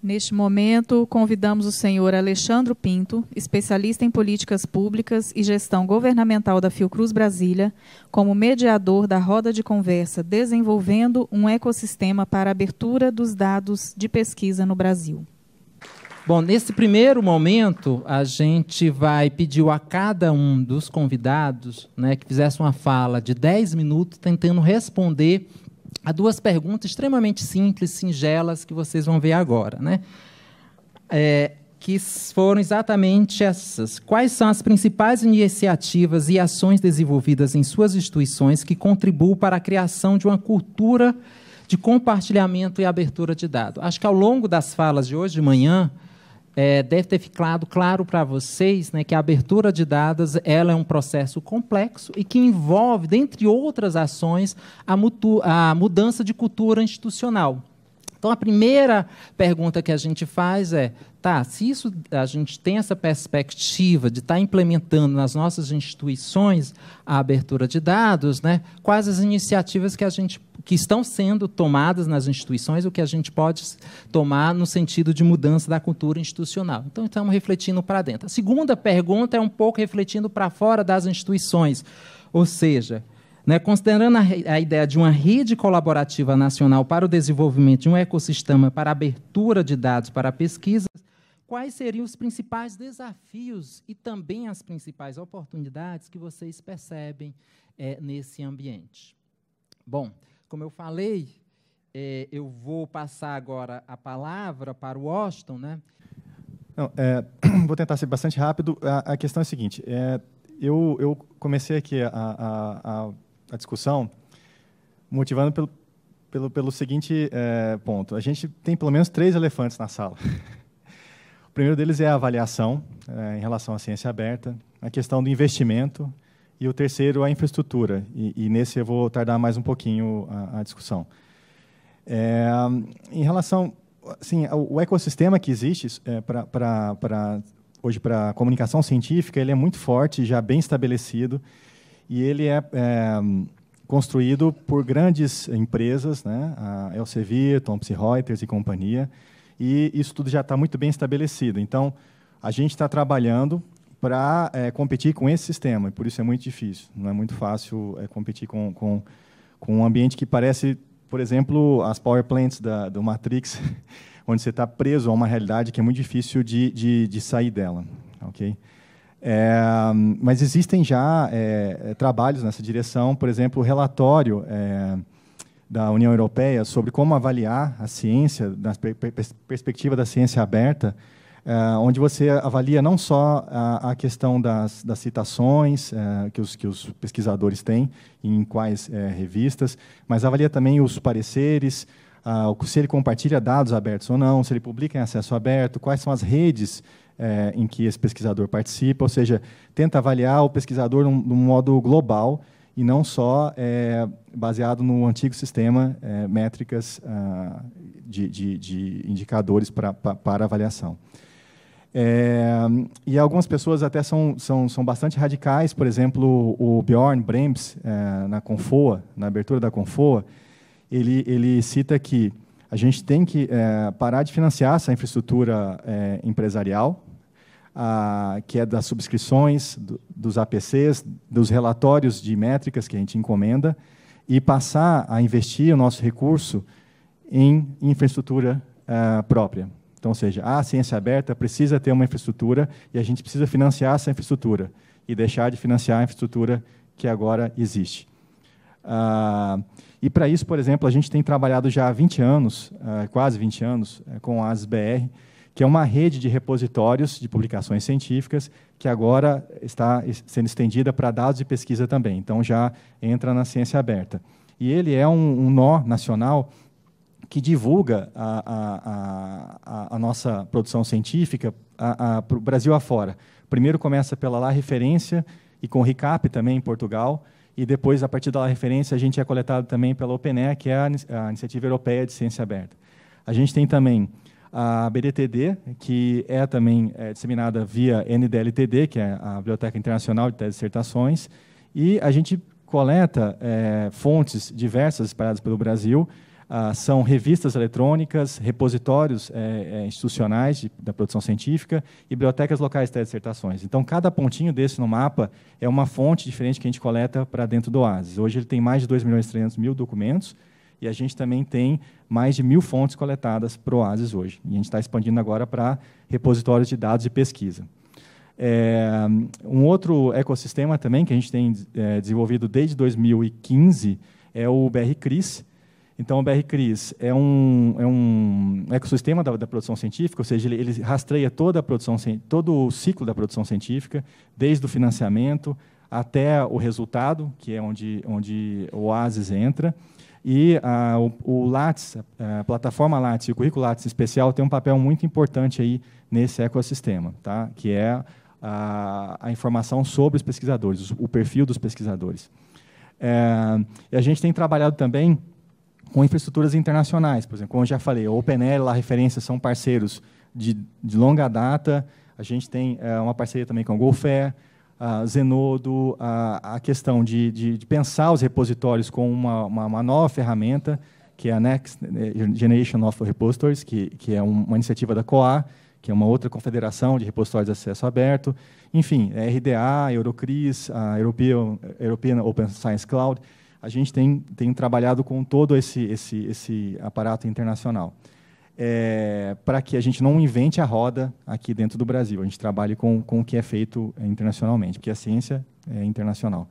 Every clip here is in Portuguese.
Neste momento, convidamos o senhor Alexandro Pinto, especialista em políticas públicas e gestão governamental da Fiocruz Brasília, como mediador da roda de conversa Desenvolvendo um Ecossistema para Abertura dos Dados de Pesquisa no Brasil. Bom, nesse primeiro momento, a gente vai pedir a cada um dos convidados né, que fizesse uma fala de 10 minutos, tentando responder Há duas perguntas extremamente simples, singelas, que vocês vão ver agora. Né? É, que foram exatamente essas. Quais são as principais iniciativas e ações desenvolvidas em suas instituições que contribuem para a criação de uma cultura de compartilhamento e abertura de dados? Acho que ao longo das falas de hoje de manhã, é, deve ter ficado claro para vocês né, que a abertura de dados ela é um processo complexo e que envolve, dentre outras ações, a, a mudança de cultura institucional. Então, a primeira pergunta que a gente faz é: tá, se isso, a gente tem essa perspectiva de estar tá implementando nas nossas instituições a abertura de dados, né, quais as iniciativas que a gente que estão sendo tomadas nas instituições, o que a gente pode tomar no sentido de mudança da cultura institucional. Então, estamos refletindo para dentro. A segunda pergunta é um pouco refletindo para fora das instituições, ou seja, né, considerando a, a, ideia de uma rede colaborativa nacional para o desenvolvimento de um ecossistema para abertura de dados para pesquisas, quais seriam os principais desafios e também as principais oportunidades que vocês percebem é, nesse ambiente? Bom, como eu falei, é, eu vou passar agora a palavra para o Austin, né? Não, é, vou tentar ser bastante rápido. A, a questão é a seguinte: é, eu, eu, comecei aqui a, a, a discussão motivando pelo, pelo, pelo seguinte é, ponto: a gente tem pelo menos três elefantes na sala. O primeiro deles é a avaliação é, em relação à ciência aberta, a questão do investimento e o terceiro, é a infraestrutura. E, e nesse eu vou tardar mais um pouquinho a, a discussão. É, em relação assim, ao, o ecossistema que existe é, para hoje para comunicação científica, ele é muito forte, já bem estabelecido, e ele é, é construído por grandes empresas, né? a Elsevier, Thomson Reuters e companhia, e isso tudo já está muito bem estabelecido. Então, a gente está trabalhando para é, eh, competir com esse sistema, e por isso é muito difícil. Não é muito fácil é, competir com, com, com um ambiente que parece, por exemplo, as power plants da, do Matrix, onde você está preso a uma realidade que é muito difícil de, de, de sair dela. ok? É, mas existem já trabalhos nessa direção, por exemplo, o relatório da União Europeia sobre como avaliar a ciência, da per perspectiva da ciência aberta, eh, onde você avalia não só a, a questão das, das citações eh, que, os, que os pesquisadores têm, em quais eh, revistas, mas avalia também os pareceres, se ele compartilha dados abertos ou não, se ele publica em acesso aberto, quais são as redes em que esse pesquisador participa, ou seja, tenta avaliar o pesquisador de um modo global e não só baseado no antigo sistema métricas ah, de, de, de, indicadores pra, pra, para avaliação. É, e algumas pessoas até são, são, são bastante radicais, por exemplo, o Bjorn Brems, é, na Confoa, na abertura da Confoa, ele, ele cita que a gente tem que é, parar de financiar essa infraestrutura é, empresarial, a, que é das subscrições, do, dos APCs, dos relatórios de métricas que a gente encomenda, e passar a investir o nosso recurso em infraestrutura é, própria. Então, ou seja, a ciência aberta precisa ter uma infraestrutura e a gente precisa financiar essa infraestrutura e deixar de financiar a infraestrutura que agora existe. Ah, e para isso, por exemplo, a gente tem trabalhado já há 20 anos, ah, quase 20 anos, eh, com a ASBR, que é uma rede de repositórios de publicações científicas que agora está sendo estendida para dados de pesquisa também. Então, já entra na ciência aberta. E ele é um, um nó nacional que divulga a, a, a, a nossa produção científica para o Brasil afora. Primeiro começa pela La Referência e com o RICAP também em Portugal, e depois, a partir da La Referência, a gente é coletado também pela OpenE, que é a, a Iniciativa Europeia de Ciência Aberta. A gente tem também a BDTD, que é também é, disseminada via NDLTD, que é a Biblioteca Internacional de Teses e Dissertações, e a gente coleta é, fontes diversas espalhadas pelo Brasil, ah, são revistas eletrônicas, repositórios é, institucionais de, da produção científica e bibliotecas locais de dissertações. Então, cada pontinho desse no mapa é uma fonte diferente que a gente coleta para dentro do Oasis. Hoje ele tem mais de 2 milhões e 300 mil documentos e a gente também tem mais de mil fontes coletadas para o Oasis hoje. E a gente está expandindo agora para repositórios de dados e pesquisa. É, um outro ecossistema também que a gente tem é, desenvolvido desde 2015 é o BR Cris, então, o BR Cris é um, é um ecossistema da, da produção científica, ou seja, ele, ele, rastreia toda a produção, todo o ciclo da produção científica, desde o financiamento até o resultado, que é onde, onde o Oasis entra. E a, o, o a, plataforma LATS, e o currículo LATS especial tem um papel muito importante aí nesse ecossistema, tá? que é a, a informação sobre os pesquisadores, o perfil dos pesquisadores. É, e a gente tem trabalhado também com infraestruturas internacionais. Por exemplo, como eu já falei, a OpenL, a referência, são parceiros de, de longa data. A gente tem é, uma parceria também com a GoFair, a Zenodo, a, a questão de, de, de, pensar os repositórios com uma, uma, uma, nova ferramenta, que é a Next Generation of Repositories, que, que é uma iniciativa da COA, que é uma outra confederação de repositórios de acesso aberto. Enfim, é RDA, Eurocris, a European, European Open Science Cloud a gente tem, tem trabalhado com todo esse, esse, esse aparato internacional. É, para que a gente não invente a roda aqui dentro do Brasil, a gente trabalhe com, com o que é feito internacionalmente, porque a ciência é internacional.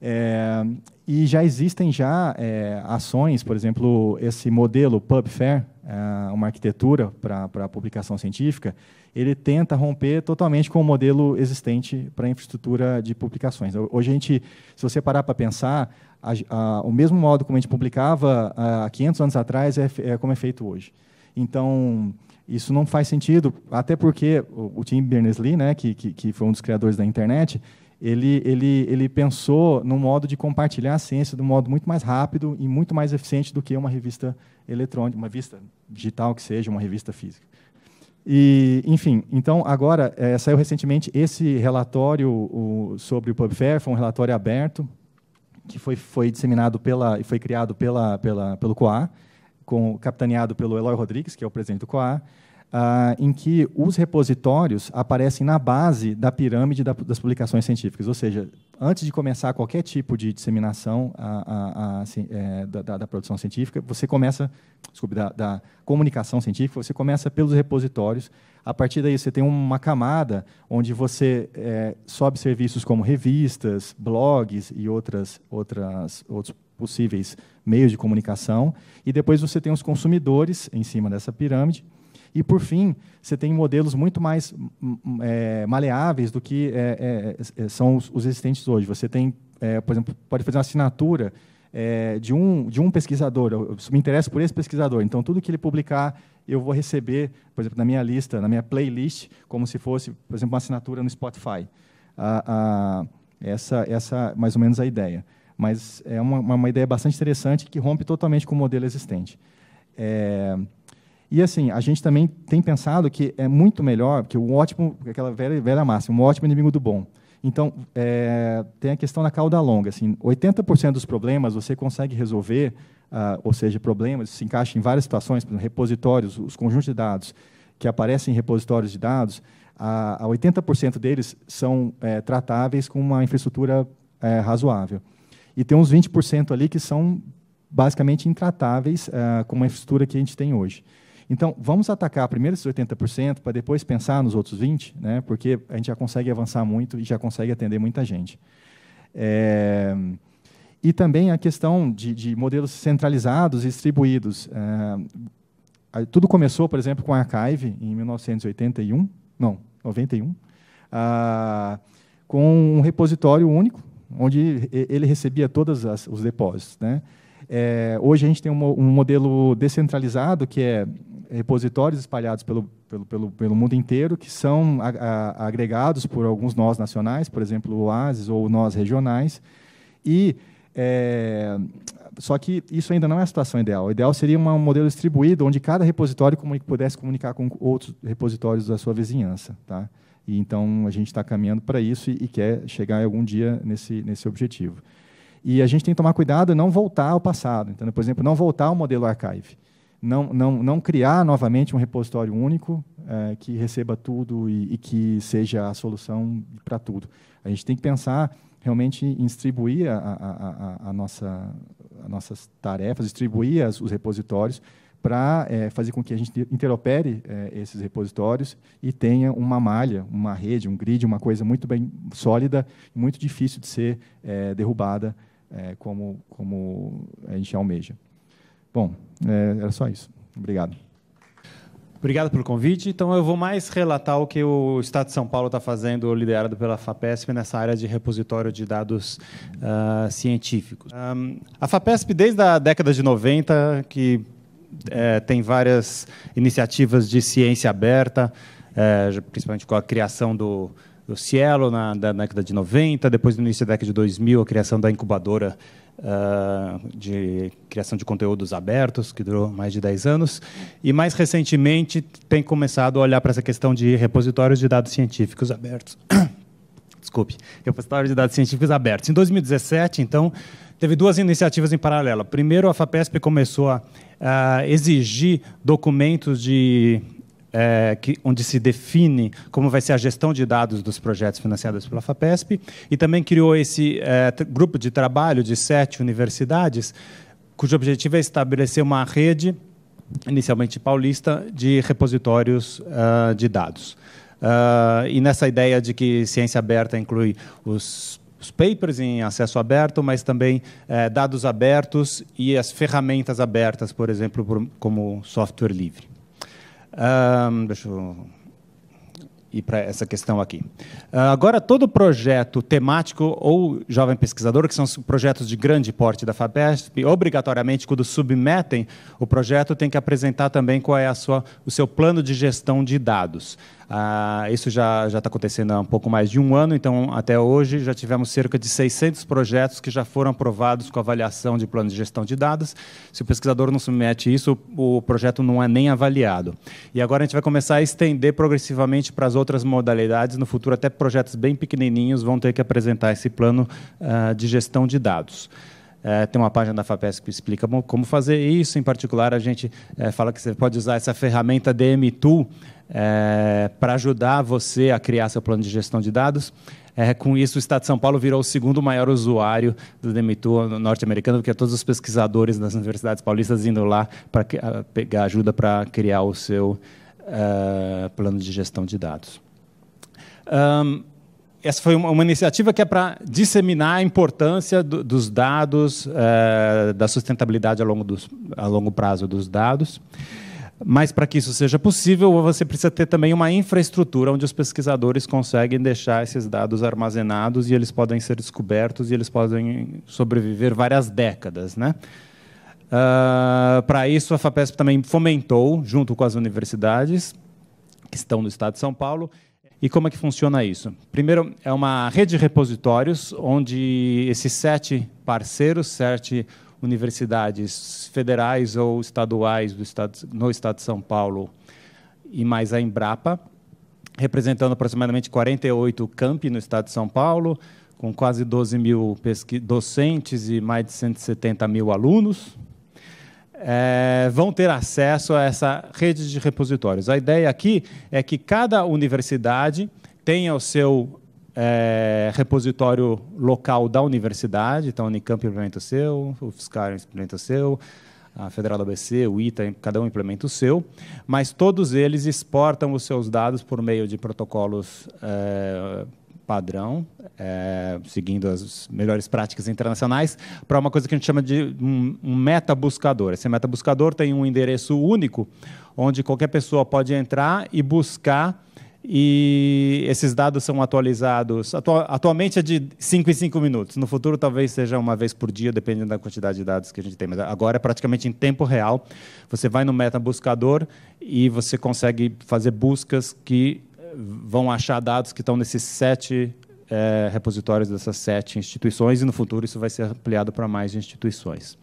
É, e já existem já é, ações, por exemplo, esse modelo PubFair, é, uma arquitetura para publicação científica, ele tenta romper totalmente com o modelo existente para a infraestrutura de publicações. Hoje a gente, se você parar para pensar, a, a, o mesmo modo como a gente publicava ah, há 500 anos atrás é, é, como é feito hoje. Então, isso não faz sentido, até porque o, o Tim Berners-Lee, né, que, que, que, foi um dos criadores da internet, ele, ele, ele pensou no modo de compartilhar a ciência de um modo muito mais rápido e muito mais eficiente do que uma revista eletrônica, uma revista digital que seja, uma revista física. E, enfim, então agora é, saiu recentemente esse relatório o, sobre o PubFair, foi um relatório aberto, que foi, foi disseminado pela e foi criado pela, pela, pelo COA, com, capitaneado pelo Eloy Rodrigues, que é o presidente do COA, ah, em que os repositórios aparecem na base da pirâmide da, das publicações científicas, ou seja, antes de começar qualquer tipo de disseminação a, a, a, assim, é, da, da, da, produção científica, você começa, desculpe, da, comunicação científica, você começa pelos repositórios a partir daí, você tem uma camada onde você é, sobe serviços como revistas, blogs e outras, outras, outros possíveis meios de comunicação. E depois você tem os consumidores em cima dessa pirâmide. E, por fim, você tem modelos muito mais hum, é, maleáveis do que é, é, é são os, existentes hoje. Você tem, é, por exemplo, pode fazer uma assinatura é, de, um, de um pesquisador, eu, me interesso por esse pesquisador, então tudo que ele publicar eu vou receber, por exemplo, na minha lista, na minha playlist, como se fosse, por exemplo, uma assinatura no Spotify. essa, essa mais ou menos a ideia. Mas é uma, uma ideia bastante interessante que rompe totalmente com o modelo existente. É, e assim, a gente também tem pensado que é muito melhor, que o ótimo, aquela velha, velha máxima, um ótimo inimigo do bom. Então, é, tem a questão da cauda longa. Assim, 80% dos problemas você consegue resolver, ah, ou seja, problemas se encaixam em várias situações, por exemplo, repositórios, os conjuntos de dados que aparecem em repositórios de dados, a, a 80% deles são é, tratáveis com uma infraestrutura é, razoável. E tem uns 20% ali que são basicamente intratáveis ah, com uma infraestrutura que a gente tem hoje. Então, vamos atacar primeiro esses 80% para depois pensar nos outros 20%, né? porque a gente já consegue avançar muito e já consegue atender muita gente. É... E também a questão de, de modelos centralizados e distribuídos. É... Tudo começou, por exemplo, com a Archive, em 1981, não, 91, ah, com um repositório único, onde ele recebia todos os depósitos. Né? É, hoje a gente tem um, um, modelo descentralizado, que é repositórios espalhados pelo, pelo, pelo, pelo mundo inteiro, que são a, a, agregados por alguns nós nacionais, por exemplo, OASIS ou nós regionais. E, é, só que isso ainda não é a situação ideal. O ideal seria um modelo distribuído, onde cada repositório comunica, pudesse comunicar com outros repositórios da sua vizinhança. Tá? E, então, a gente está caminhando para isso e, e quer chegar algum dia nesse, nesse objetivo. E a gente tem que tomar cuidado não voltar ao passado. Então, por exemplo, não voltar ao modelo archive. Não, não, não criar novamente um repositório único é, que receba tudo e, e que seja a solução para tudo. A gente tem que pensar realmente em distribuir a, a, a, a nossa, nossas tarefas, distribuir as, os repositórios para é, eh, fazer com que a gente interopere é, esses repositórios e tenha uma malha, uma rede, um grid, uma coisa muito bem sólida, muito difícil de ser é, derrubada como, como a gente almeja. Bom, era só isso. Obrigado. Obrigado pelo convite. Então, eu vou mais relatar o que o Estado de São Paulo está fazendo, liderado pela FAPESP, nessa área de repositório de dados uh, científicos. Um, a FAPESP, desde a década de 90, que é, tem várias iniciativas de ciência aberta, é, principalmente com a criação do, do Cielo na, na, década de 90, depois no início da década de 2000 a criação da incubadora uh, de criação de conteúdos abertos, que durou mais de 10 anos, e mais recentemente tem começado a olhar para essa questão de repositórios de dados científicos abertos. Desculpe, repositórios de dados científicos abertos. Em 2017, então, teve duas iniciativas em paralelo. Primeiro, a FAPESP começou a uh, exigir documentos de é, que, onde se define como vai ser a gestão de dados dos projetos financiados pela FAPESP, e também criou esse é, grupo de trabalho de sete universidades, cujo objetivo é estabelecer uma rede, inicialmente paulista, de repositórios uh, de dados. Uh, e nessa ideia de que ciência aberta inclui os os papers em acesso aberto, mas também eh, dados abertos e as ferramentas abertas, por exemplo, por, como software livre. Um, deixa eu ir para essa questão aqui. Uh, agora, todo projeto temático ou jovem pesquisador, que são projetos de grande porte da FAPESP, obrigatoriamente, quando submetem o projeto, tem que apresentar também qual é a sua, o seu plano de gestão de dados. Ah, isso já está acontecendo há um pouco mais de um ano, então até hoje já tivemos cerca de 600 projetos que já foram aprovados com avaliação de plano de gestão de dados. Se o pesquisador não submete isso, o projeto não é nem avaliado. E agora a gente vai começar a estender progressivamente para as outras modalidades. No futuro, até projetos bem pequenininhos vão ter que apresentar esse plano ah, de gestão de dados. É, tem uma página da FAPESP que explica como fazer isso. Em particular, a gente é, fala que você pode usar essa ferramenta DM Tool é, para ajudar você a criar seu plano de gestão de dados. É, com isso, o Estado de São Paulo virou o segundo maior usuário do Demitur norte-americano, porque todos os pesquisadores das universidades paulistas indo lá para pegar ajuda para criar o seu é, plano de gestão de dados. Um, essa foi uma, uma, iniciativa que é para disseminar a importância do, dos dados, é, da sustentabilidade a longo, dos, a longo prazo dos dados. Mas para que isso seja possível, você precisa ter também uma infraestrutura onde os pesquisadores conseguem deixar esses dados armazenados e eles podem ser descobertos e eles podem sobreviver várias décadas, né? Uh, ah, para isso, a FAPESP também fomentou, junto com as universidades que estão no estado de São Paulo, e como é que funciona isso? Primeiro, é uma rede de repositórios onde esses sete parceiros, sete universidades federais ou estaduais do estado, no estado de São Paulo e mais a Embrapa, representando aproximadamente 48 campi no estado de São Paulo, com quase 12 mil docentes e mais de 170 mil alunos, é, vão ter acesso a essa rede de repositórios. A ideia aqui é que cada universidade tenha o seu é, repositório local da universidade, então a Unicamp implementa o seu, o Fiscar implementa o seu, a Federal da ABC, o ITA, cada um implementa o seu, mas todos eles exportam os seus dados por meio de protocolos é, padrão, é, seguindo as melhores práticas internacionais, para uma coisa que a gente chama de um, um meta-buscador. Esse meta-buscador tem um endereço único, onde qualquer pessoa pode entrar e buscar e esses dados são atualizados. atualmente é de 5 em 5 minutos. No futuro, talvez seja uma vez por dia, dependendo da quantidade de dados que a gente tem. Mas agora é praticamente em tempo real. Você vai no Meta Buscador e você consegue fazer buscas que eh, vão achar dados que estão nesses sete é, repositórios dessas sete instituições, e no futuro isso vai ser ampliado para mais instituições.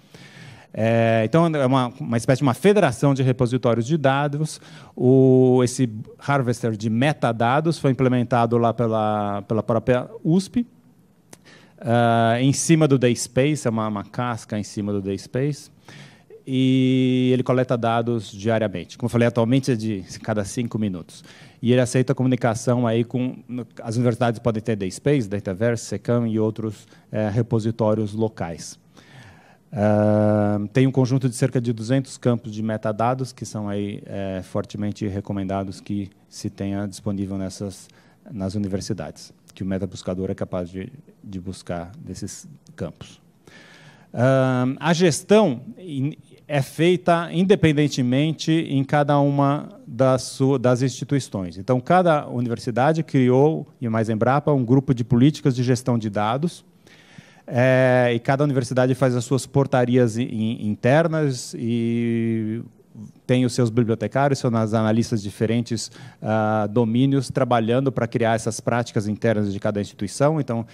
É, então, é uma, uma espécie de uma federação de repositórios de dados. O, esse harvester de metadados foi implementado lá pela, pela própria USP. Uh, é, em cima do DaySpace, é uma, uma casca em cima do DaySpace. E ele coleta dados diariamente. Como eu falei, atualmente é de cada cinco minutos. E ele aceita comunicação aí com. As universidades podem ter DaySpace, Dataverse, Secam e outros é, repositórios locais. Uh, tem um conjunto de cerca de 200 campos de metadados, que são aí, é, fortemente recomendados que se tenha disponível nessas, nas universidades, que o metabuscador é capaz de, de buscar desses campos. Uh, a gestão é feita independentemente em cada uma das, das instituições. Então, cada universidade criou, e mais Embrapa, um grupo de políticas de gestão de dados, é, e cada universidade faz as suas portarias in, internas e tem os seus bibliotecários, as analistas de diferentes uh, domínios trabalhando para criar essas práticas internas de cada instituição. Então,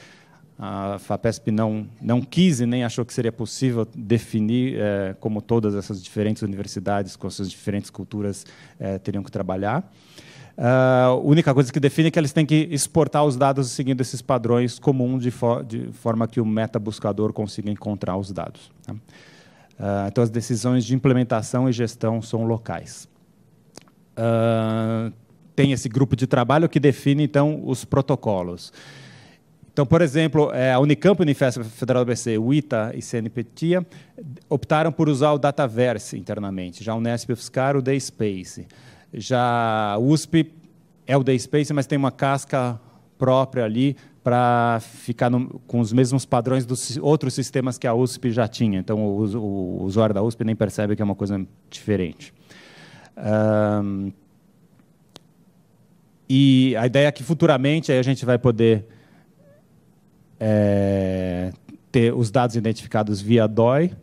a FAPESP não, não quis e nem achou que seria possível definir é, como todas essas diferentes universidades, com suas diferentes culturas, é, teriam que trabalhar. Ah, a única coisa que define é que eles têm que exportar os dados seguindo esses padrões comuns, de, fo de forma que o meta-buscador consiga encontrar os dados. Uh, então, as decisões de implementação e gestão são locais. Uh, tem esse grupo de trabalho que define, então, os protocolos. Então, por exemplo, é, a Unicamp, Unifesp Federal do BC, UITA e CNPtia optaram por usar o Dataverse internamente, já o Nesp e o FSCar, o DaySpace. Space. Já USP é o Day Space, mas tem uma casca própria ali para ficar no, com os mesmos padrões dos outros sistemas que a USP já tinha. Então, o, o, o usuário da USP nem percebe que é uma coisa diferente. Um, e a ideia é que futuramente aí a gente vai poder é, ter os dados identificados via DOI,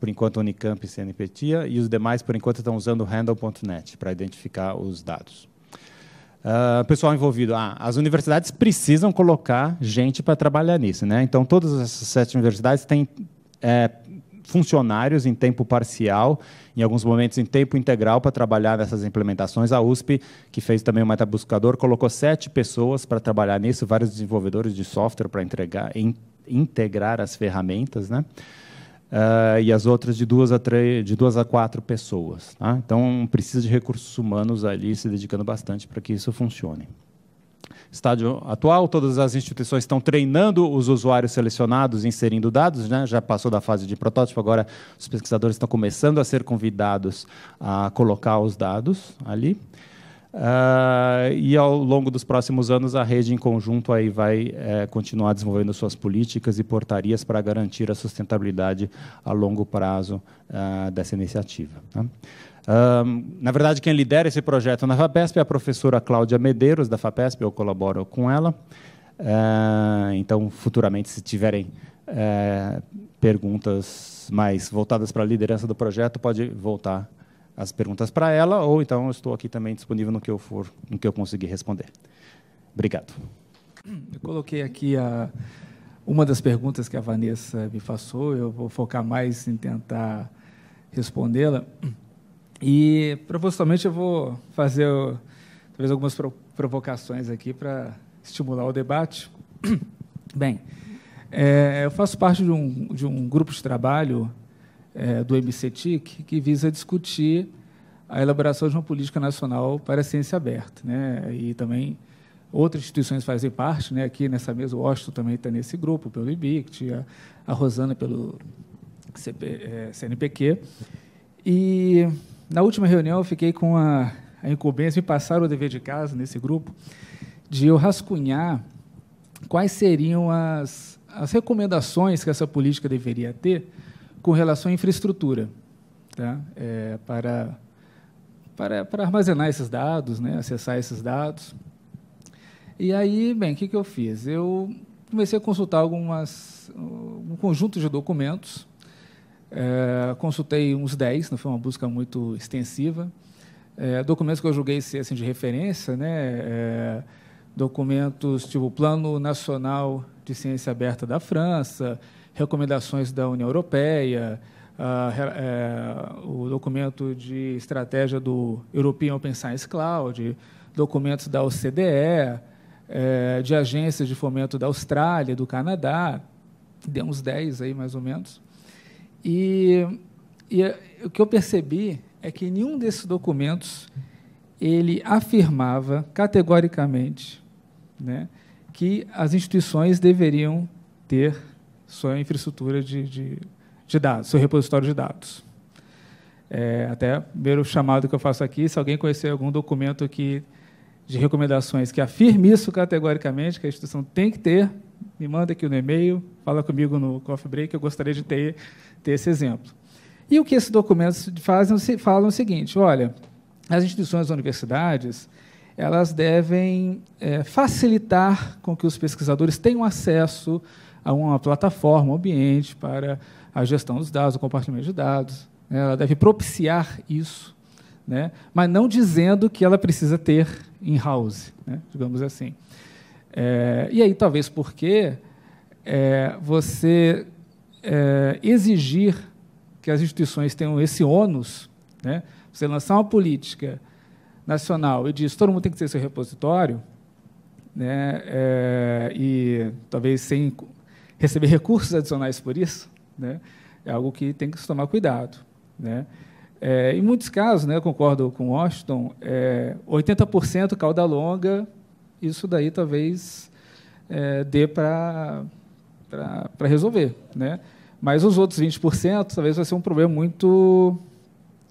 por enquanto Unicamp e CNPtia, e os demais, por enquanto, estão usando handle.net para identificar os dados. Uh, pessoal envolvido, ah, as universidades precisam colocar gente para trabalhar nisso. Né? Então, todas essas sete universidades têm é, funcionários em tempo parcial, em alguns momentos em tempo integral, para trabalhar nessas implementações. A USP, que fez também o Metabuscador, colocou sete pessoas para trabalhar nisso, vários desenvolvedores de software para entregar, in, integrar as ferramentas. Né? uh, e as outras de duas a três, de duas a quatro pessoas. Tá? Então precisa de recursos humanos ali se dedicando bastante para que isso funcione. Estádio atual, todas as instituições estão treinando os usuários selecionados, inserindo dados, né? já passou da fase de protótipo, agora os pesquisadores estão começando a ser convidados a colocar os dados ali. Uh, e ao longo dos próximos anos, a rede em conjunto aí vai é, continuar desenvolvendo suas políticas e portarias para garantir a sustentabilidade a longo prazo uh, dessa iniciativa. Né? na verdade, quem lidera esse projeto na FAPESP é a professora Cláudia Medeiros, da FAPESP, eu colaboro com ela. Ah, então, futuramente, se tiverem eh, perguntas mais voltadas para a liderança do projeto, pode voltar as perguntas para ela, ou então estou aqui também disponível no que eu for, no que eu conseguir responder. Obrigado. Eu coloquei aqui a, uma das perguntas que a Vanessa me passou, eu vou focar mais em tentar respondê-la. E propositalmente eu vou fazer talvez algumas provocações aqui para estimular o debate. Bem, é, eu faço parte de um, de um grupo de trabalho é, do MCTIC, que visa discutir a elaboração de uma política nacional para a ciência aberta. Né? E também outras instituições fazem parte, né? aqui nessa mesa, o Washington também está nesse grupo, pelo IBICT, a, a Rosana pelo CP, é, CNPq. E na última reunião eu fiquei com a, a incumbência, me passaram o dever de casa nesse grupo, de eu rascunhar quais seriam as, as recomendações que essa política deveria ter com relação à infraestrutura tá? É, para, para, para armazenar esses dados, né? acessar esses dados. E aí, bem, o que, que eu fiz? Eu comecei a consultar algumas, um conjunto de documentos. É, consultei uns 10, não foi uma busca muito extensiva. É, documentos que eu julguei ser assim, de referência, né? É, documentos tipo Plano Nacional de Ciência Aberta da França, recomendações da União Europeia, a, é, o documento de estratégia do European Open Science Cloud, documentos da OCDE, é, eh, de agências de fomento da Austrália, do Canadá, deu uns 10 aí mais ou menos. E, e eh, o que eu percebi é que nenhum desses documentos ele afirmava categoricamente né, que as instituições deveriam ter sua infraestrutura de, de, de dados, seu repositório de dados. É, até o primeiro chamado que eu faço aqui, se alguém conhecer algum documento que, de recomendações que afirme isso categoricamente, que a instituição tem que ter, me manda aqui no e-mail, fala comigo no coffee break, eu gostaria de ter, ter esse exemplo. E o que esses documentos fazem, falam o seguinte, olha, as instituições, as universidades, elas devem é, facilitar com que os pesquisadores tenham acesso a uma plataforma, um ambiente para a gestão dos dados, o compartilhamento de dados. Né? Ela deve propiciar isso, né? mas não dizendo que ela precisa ter in-house, né? digamos assim. É, e aí, talvez porque é, você é, exigir que as instituições tenham esse ônus, né? você lançar uma política nacional e diz todo mundo tem que ter seu repositório, né? É, e talvez sem receber recursos adicionais por isso, né, é algo que tem que se tomar cuidado. Né? É, em muitos casos, né, concordo com Washington, é, 80% cauda longa, isso daí talvez é, dê para resolver. Né? Mas os outros 20% talvez vai ser um problema muito,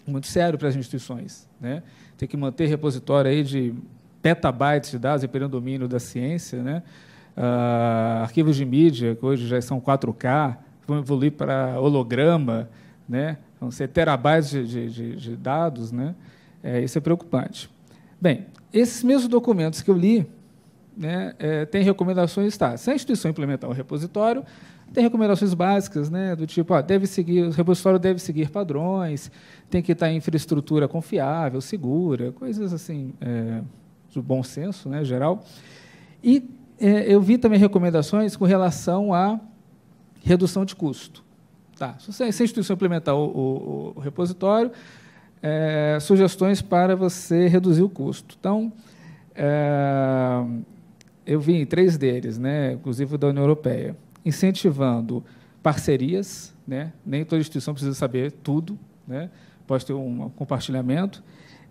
muito sério para as instituições. Né? Tem que manter repositório aí de petabytes de dados, dependendo do domínio da ciência, né? uh, arquivos de mídia, que hoje já são 4K, vão evoluir para holograma, né? vão ser terabytes de, de, de, dados. Né? É, isso é preocupante. Bem, esses mesmos documentos que eu li né, é, têm recomendações, tá, se a instituição implementar o repositório, tem recomendações básicas, né, do tipo, ó, deve seguir, o repositório deve seguir padrões, tem que estar em infraestrutura confiável, segura, coisas assim é, do bom senso, né, geral. E é, eu vi também recomendações com relação à redução de custo. Tá. Se a instituição implementar o, o, o repositório, é, sugestões para você reduzir o custo. Então, é, eu vi três deles, né, inclusive da União Europeia, incentivando parcerias, né, nem toda instituição precisa saber tudo, né, pode ter um compartilhamento,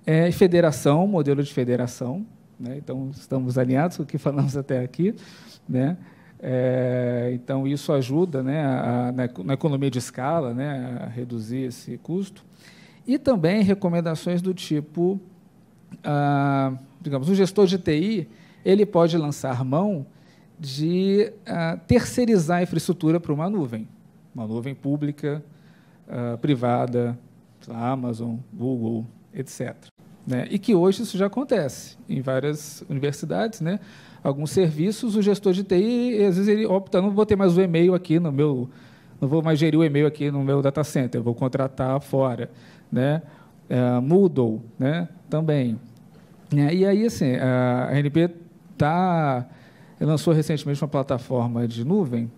é, federação, modelo de federação, né? Então, estamos alinhados com o que falamos até aqui. Né? É, então, isso ajuda né, a, na, na, economia de escala né, a reduzir esse custo. E também recomendações do tipo, ah, digamos, o gestor de TI ele pode lançar mão de ah, terceirizar a infraestrutura para uma nuvem, uma nuvem pública, ah, privada, Amazon, Google, etc. Né? E que hoje isso já acontece em várias universidades, né? Alguns serviços, o gestor de TI, às vezes ele opta, não vou ter mais o e-mail aqui no meu, não vou mais gerir o e-mail aqui no meu data center, vou contratar fora, né? É, Moodle, né? Também. Né? E aí, assim, a NP tá, lançou recentemente uma plataforma de nuvem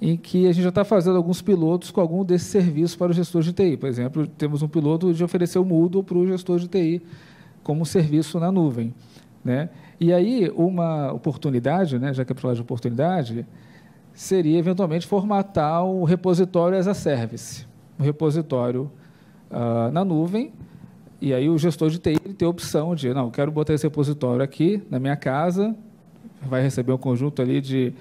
em que a gente já está fazendo alguns pilotos com algum desses serviços para os gestores de TI. Por exemplo, temos um piloto de oferecer o Moodle para o gestor de TI como serviço na nuvem. Né? E aí, uma oportunidade, né, já que é para de oportunidade, seria eventualmente formatar o repositório as a service, um repositório uh, na nuvem, e aí o gestor de TI tem a opção de, não, quero botar esse repositório aqui na minha casa, vai receber um conjunto ali de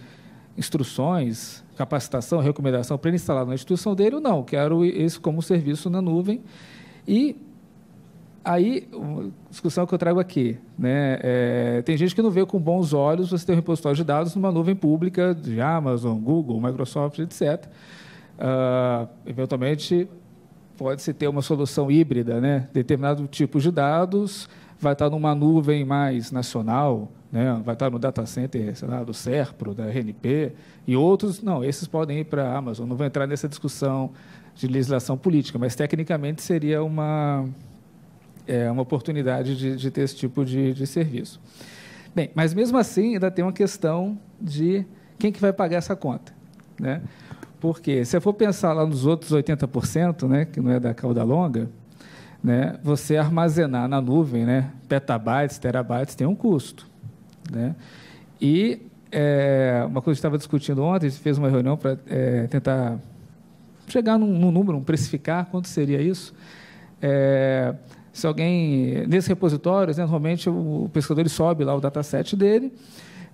instruções, capacitação, recomendação para ele instalar na instituição dele ou não. Quero isso como serviço na nuvem. E aí, uma discussão que eu trago aqui. Né? É, tem gente que não vê com bons olhos você ter um repositório de dados numa nuvem pública de Amazon, Google, Microsoft, etc. Uh, ah, eventualmente, pode-se ter uma solução híbrida. Né? Determinado tipo de dados vai estar numa nuvem mais nacional, né? vai estar no data center lá, do Serpro, da RNP, e outros, não, esses podem ir para a Amazon. Não vou entrar nessa discussão de legislação política, mas tecnicamente seria uma, é, uma oportunidade de, de ter esse tipo de, de serviço. Bem, mas mesmo assim ainda tem uma questão de quem que vai pagar essa conta. Né? Porque se eu for pensar lá nos outros 80%, né, que não é da cauda longa, né, você armazenar na nuvem, né, petabytes, terabytes, tem um custo. Né? E é, uma coisa que estava discutindo ontem, a gente fez uma reunião para é, tentar chegar num, num, número, um precificar, quanto seria isso. É, se alguém, nesse repositório, né, normalmente o pesquisador ele sobe lá o dataset dele.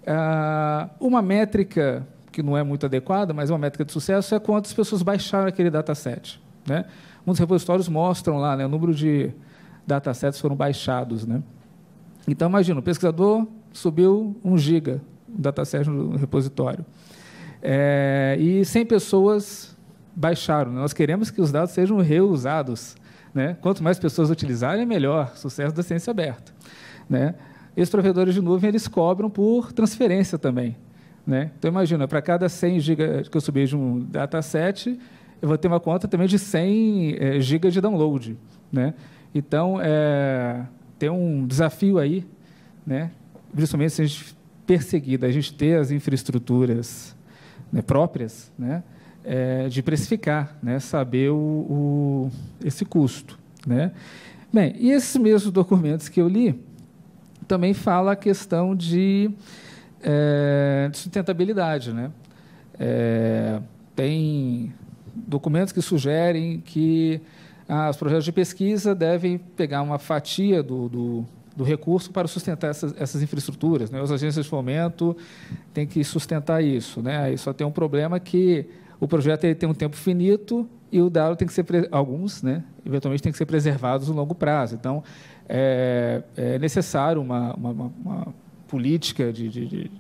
Ah, uma métrica que não é muito adequada, mas uma métrica de sucesso, é quantas pessoas baixaram aquele dataset. Né? Muitos repositórios mostram lá né, o número de datasets foram baixados. Né? Então, imagina, o pesquisador subiu 1 giga o dataset no repositório. É, e 100 pessoas baixaram. Né? Nós queremos que os dados sejam reusados. Né? Quanto mais pessoas utilizarem, melhor. Sucesso da ciência aberta. Né? Esses provedores de nuvem eles cobram por transferência também. Né? Então, imagina, para cada 100 GB que eu subir de um dataset, eu vou ter uma conta também de 100 é, GB de download. Né? Então, é, tem um desafio aí né, principalmente se a gente perseguida, a gente ter as infraestruturas né, próprias, né, é, de precificar, né, saber o, o, esse custo. Né? Bem, e esses mesmos documentos que eu li também fala a questão de, é, de sustentabilidade. Né? É, tem documentos que sugerem que ah, os projetos de pesquisa devem pegar uma fatia do, do do recurso para sustentar essas, essas infraestruturas. Né? As agências de fomento têm que sustentar isso. Né? Aí só tem um problema que o projeto ele tem um tempo finito e o dado tem que ser alguns, né? eventualmente tem que ser preservados no longo prazo. Então é, é necessário uma, uma, uma política de, de, de,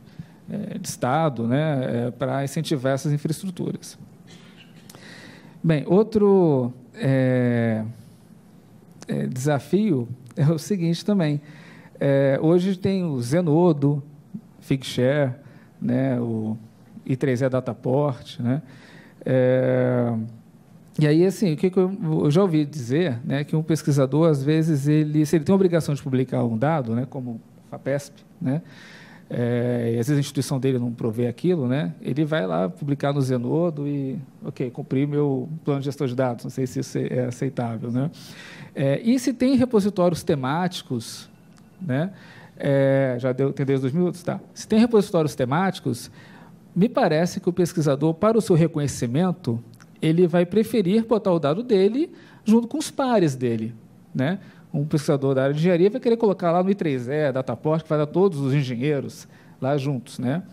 é, de, estado, né? É, para incentivar essas infraestruturas. Bem, outro é, é desafio é o seguinte também. É, hoje tem o Zenodo, Figshare, né, o i3e é Dataport, né? É, e aí, assim, o que, que eu, eu, já ouvi dizer, né, que um pesquisador às vezes ele, se ele tem a obrigação de publicar um dado, né, como a Fapesp, né, é, e às vezes a instituição dele não provê aquilo, né, ele vai lá publicar no Zenodo e, ok, cumpri meu plano de gestão de dados, não sei se isso é aceitável, né. É, e se tem repositórios temáticos, né? É, já deu, tem desde os minutos? Tá. Se tem repositórios temáticos, me parece que o pesquisador, para o seu reconhecimento, ele vai preferir botar o dado dele junto com os pares dele. Né? Um pesquisador da área de engenharia vai querer colocar lá no I3E, Dataport, que vai dar todos os engenheiros lá juntos. Né?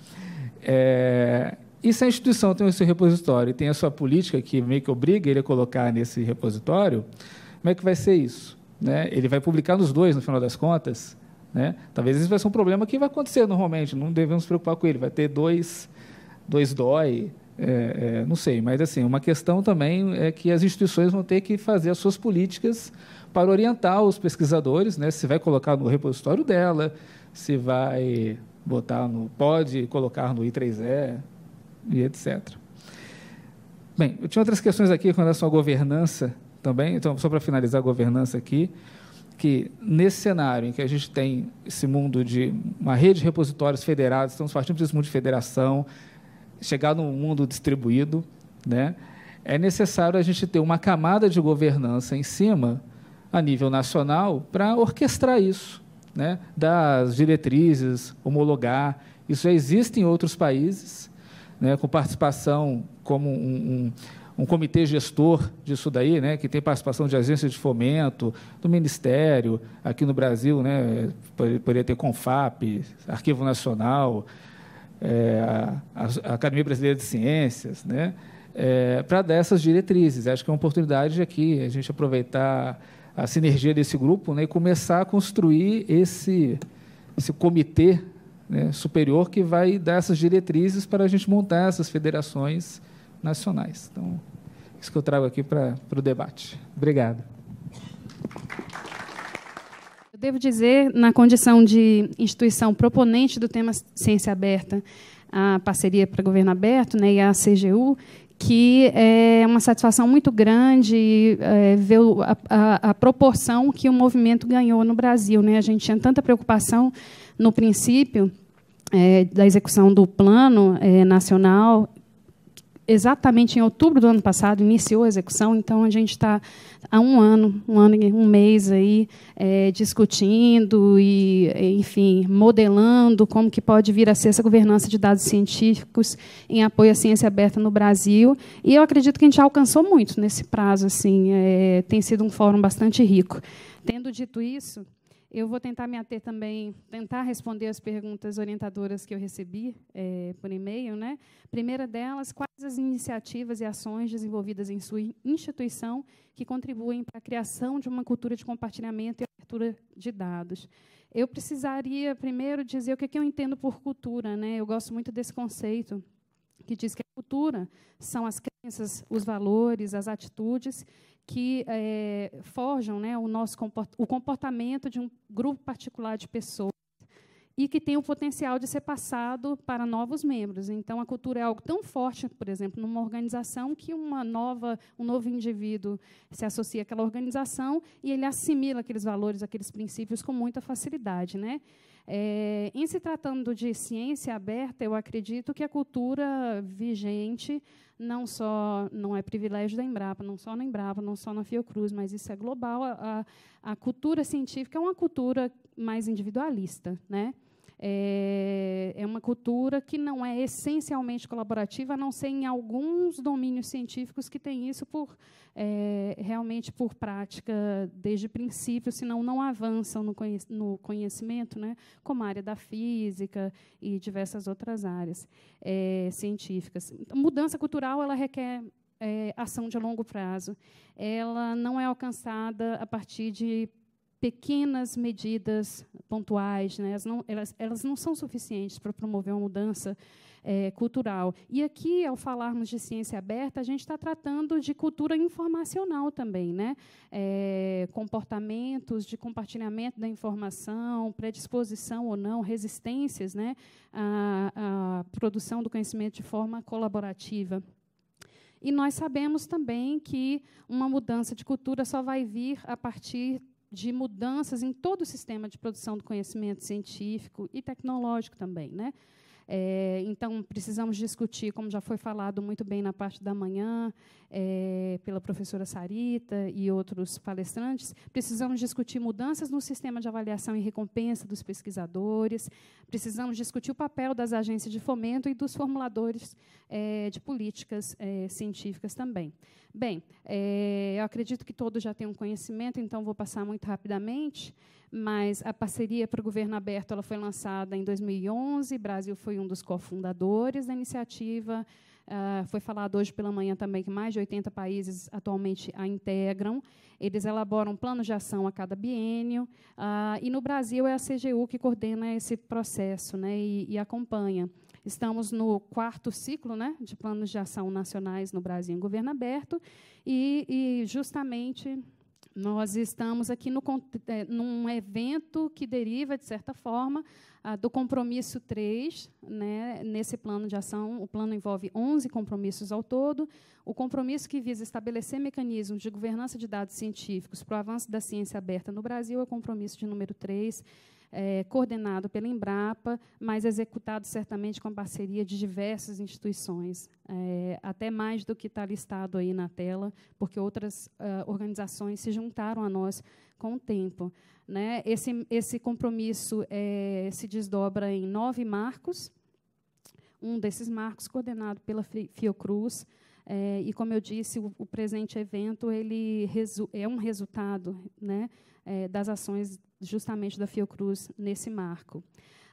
É, e se a instituição tem o seu repositório e tem a sua política que meio que obriga ele a colocar nesse repositório, como é que vai ser isso? Né? Ele vai publicar nos dois, no final das contas. Né? Talvez isso vai ser um problema que vai acontecer normalmente, não devemos nos preocupar com ele. Vai ter dois, dois DOI, é, é, não sei. Mas, assim, uma questão também é que as instituições vão ter que fazer as suas políticas para orientar os pesquisadores, né? se vai colocar no repositório dela, se vai botar no... pode colocar no I3E e etc. Bem, eu tinha outras questões aqui com relação à governança, também. Então, só para finalizar a governança aqui, que nesse cenário em que a gente tem esse mundo de uma rede de repositórios federados, estamos então, partindo desse mundo de federação, chegar num mundo distribuído, né? é necessário a gente ter uma camada de governança em cima, a nível nacional, para orquestrar isso, né? das diretrizes, homologar. Isso já existe em outros países, né? com participação como um, um um comitê gestor disso daí, né, que tem participação de agências de fomento, do Ministério, aqui no Brasil, né, poderia ter CONFAP, Arquivo Nacional, é, a, a, Academia Brasileira de Ciências, né, é, para dar essas diretrizes. Acho que é uma oportunidade aqui a gente aproveitar a sinergia desse grupo né, e começar a construir esse, esse comitê né, superior que vai dar essas diretrizes para a gente montar essas federações nacionais. Então, isso que eu trago aqui para o debate. Obrigado. Eu devo dizer, na condição de instituição proponente do tema Ciência Aberta, a parceria para governo aberto né, e a CGU, que é uma satisfação muito grande é, ver a, a, a, proporção que o movimento ganhou no Brasil. Né? A gente tinha tanta preocupação no princípio é, da execução do plano é, nacional exatamente em outubro do ano passado, iniciou a execução, então a gente está há um ano, um ano e um mês aí, é, discutindo e, enfim, modelando como que pode vir a ser essa governança de dados científicos em apoio à ciência aberta no Brasil. E eu acredito que a gente alcançou muito nesse prazo, assim, é, tem sido um fórum bastante rico. Tendo dito isso, eu vou tentar me ater também, tentar responder as perguntas orientadoras que eu recebi é, por e-mail. Né? Primeira delas, quais as iniciativas e ações desenvolvidas em sua instituição que contribuem para a criação de uma cultura de compartilhamento e abertura de dados? Eu precisaria primeiro dizer o que, é que eu entendo por cultura. Né? Eu gosto muito desse conceito que diz que a cultura são as crenças, os valores, as atitudes que é, forjam né, o nosso comport o comportamento de um grupo particular de pessoas e que tem o potencial de ser passado para novos membros. Então, a cultura é algo tão forte, por exemplo, numa organização que uma nova, um novo indivíduo se associa àquela organização e ele assimila aqueles valores, aqueles princípios com muita facilidade, né? É, em se tratando de ciência aberta, eu acredito que a cultura vigente não só não é privilégio da Embrapa, não só na Embrapa, não só na Fiocruz, mas isso é global. A, a, a cultura científica é uma cultura mais individualista, né? É, é uma cultura que não é essencialmente colaborativa, a não ser em alguns domínios científicos que tem isso por é, realmente por prática desde o princípio, senão não avançam no conhecimento, né, como a área da física e diversas outras áreas é, científicas. Então, mudança cultural ela requer é, ação de longo prazo. Ela não é alcançada a partir de pequenas medidas pontuais, né? elas, não, elas, elas não são suficientes para promover uma mudança é, cultural. E aqui, ao falarmos de ciência aberta, a gente está tratando de cultura informacional também, né? É, comportamentos de compartilhamento da informação, predisposição ou não, resistências, né? À, à produção do conhecimento de forma colaborativa. E nós sabemos também que uma mudança de cultura só vai vir a partir de mudanças em todo o sistema de produção do conhecimento científico e tecnológico também, né? É, então, precisamos discutir, como já foi falado muito bem na parte da manhã, é, pela professora Sarita e outros palestrantes, precisamos discutir mudanças no sistema de avaliação e recompensa dos pesquisadores, precisamos discutir o papel das agências de fomento e dos formuladores é, de políticas é, científicas também. Bem, é, eu acredito que todos já tenham conhecimento, então vou passar muito rapidamente, mas a parceria para o governo aberto ela foi lançada em 2011, Brasil foi um dos cofundadores da iniciativa, Uh, foi falado hoje pela manhã também que mais de 80 países atualmente a integram. Eles elaboram um plano de ação a cada biênio. Uh, e no Brasil é a CGU que coordena esse processo né, e, e acompanha. Estamos no quarto ciclo né, de planos de ação nacionais no Brasil em governo aberto, e, e justamente nós estamos aqui no, é, num evento que deriva, de certa forma, do compromisso 3, né, nesse plano de ação. O plano envolve 11 compromissos ao todo. O compromisso que visa estabelecer mecanismos de governança de dados científicos para o avanço da ciência aberta no Brasil é o compromisso de número 3 é, coordenado pela Embrapa, mas executado certamente com parceria de diversas instituições, é, até mais do que está listado aí na tela, porque outras uh, organizações se juntaram a nós com o tempo. Né? Esse, esse compromisso é, se desdobra em nove marcos, um desses marcos coordenado pela Fiocruz, é, e como eu disse, o, o presente evento ele é um resultado né, é, das ações justamente da Fiocruz nesse marco.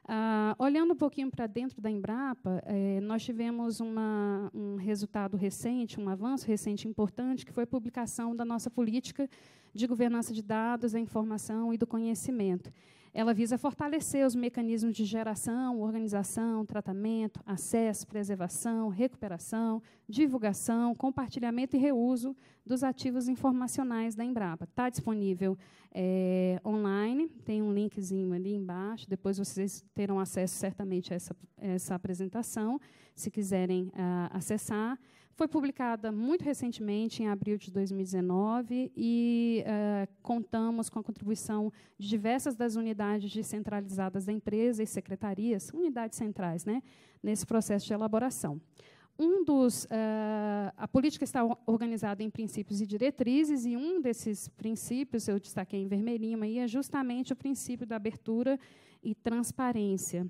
Ah, olhando um pouquinho para dentro da Embrapa, eh, nós tivemos uma, um resultado recente, um avanço recente importante, que foi a publicação da nossa política de governança de dados, da informação e do conhecimento. Ela visa fortalecer os mecanismos de geração, organização, tratamento, acesso, preservação, recuperação, divulgação, compartilhamento e reuso dos ativos informacionais da Embrapa. Está disponível é, online, tem um linkzinho ali embaixo, depois vocês terão acesso certamente a essa, essa apresentação, se quiserem a, ah, acessar. Foi publicada muito recentemente, em abril de 2019, e eh, contamos com a contribuição de diversas das unidades descentralizadas da empresa e secretarias, unidades centrais, né, nesse processo de elaboração. Um dos, eh, a política está organizada em princípios e diretrizes, e um desses princípios, eu destaquei em vermelhinho, aí, é justamente o princípio da abertura e transparência.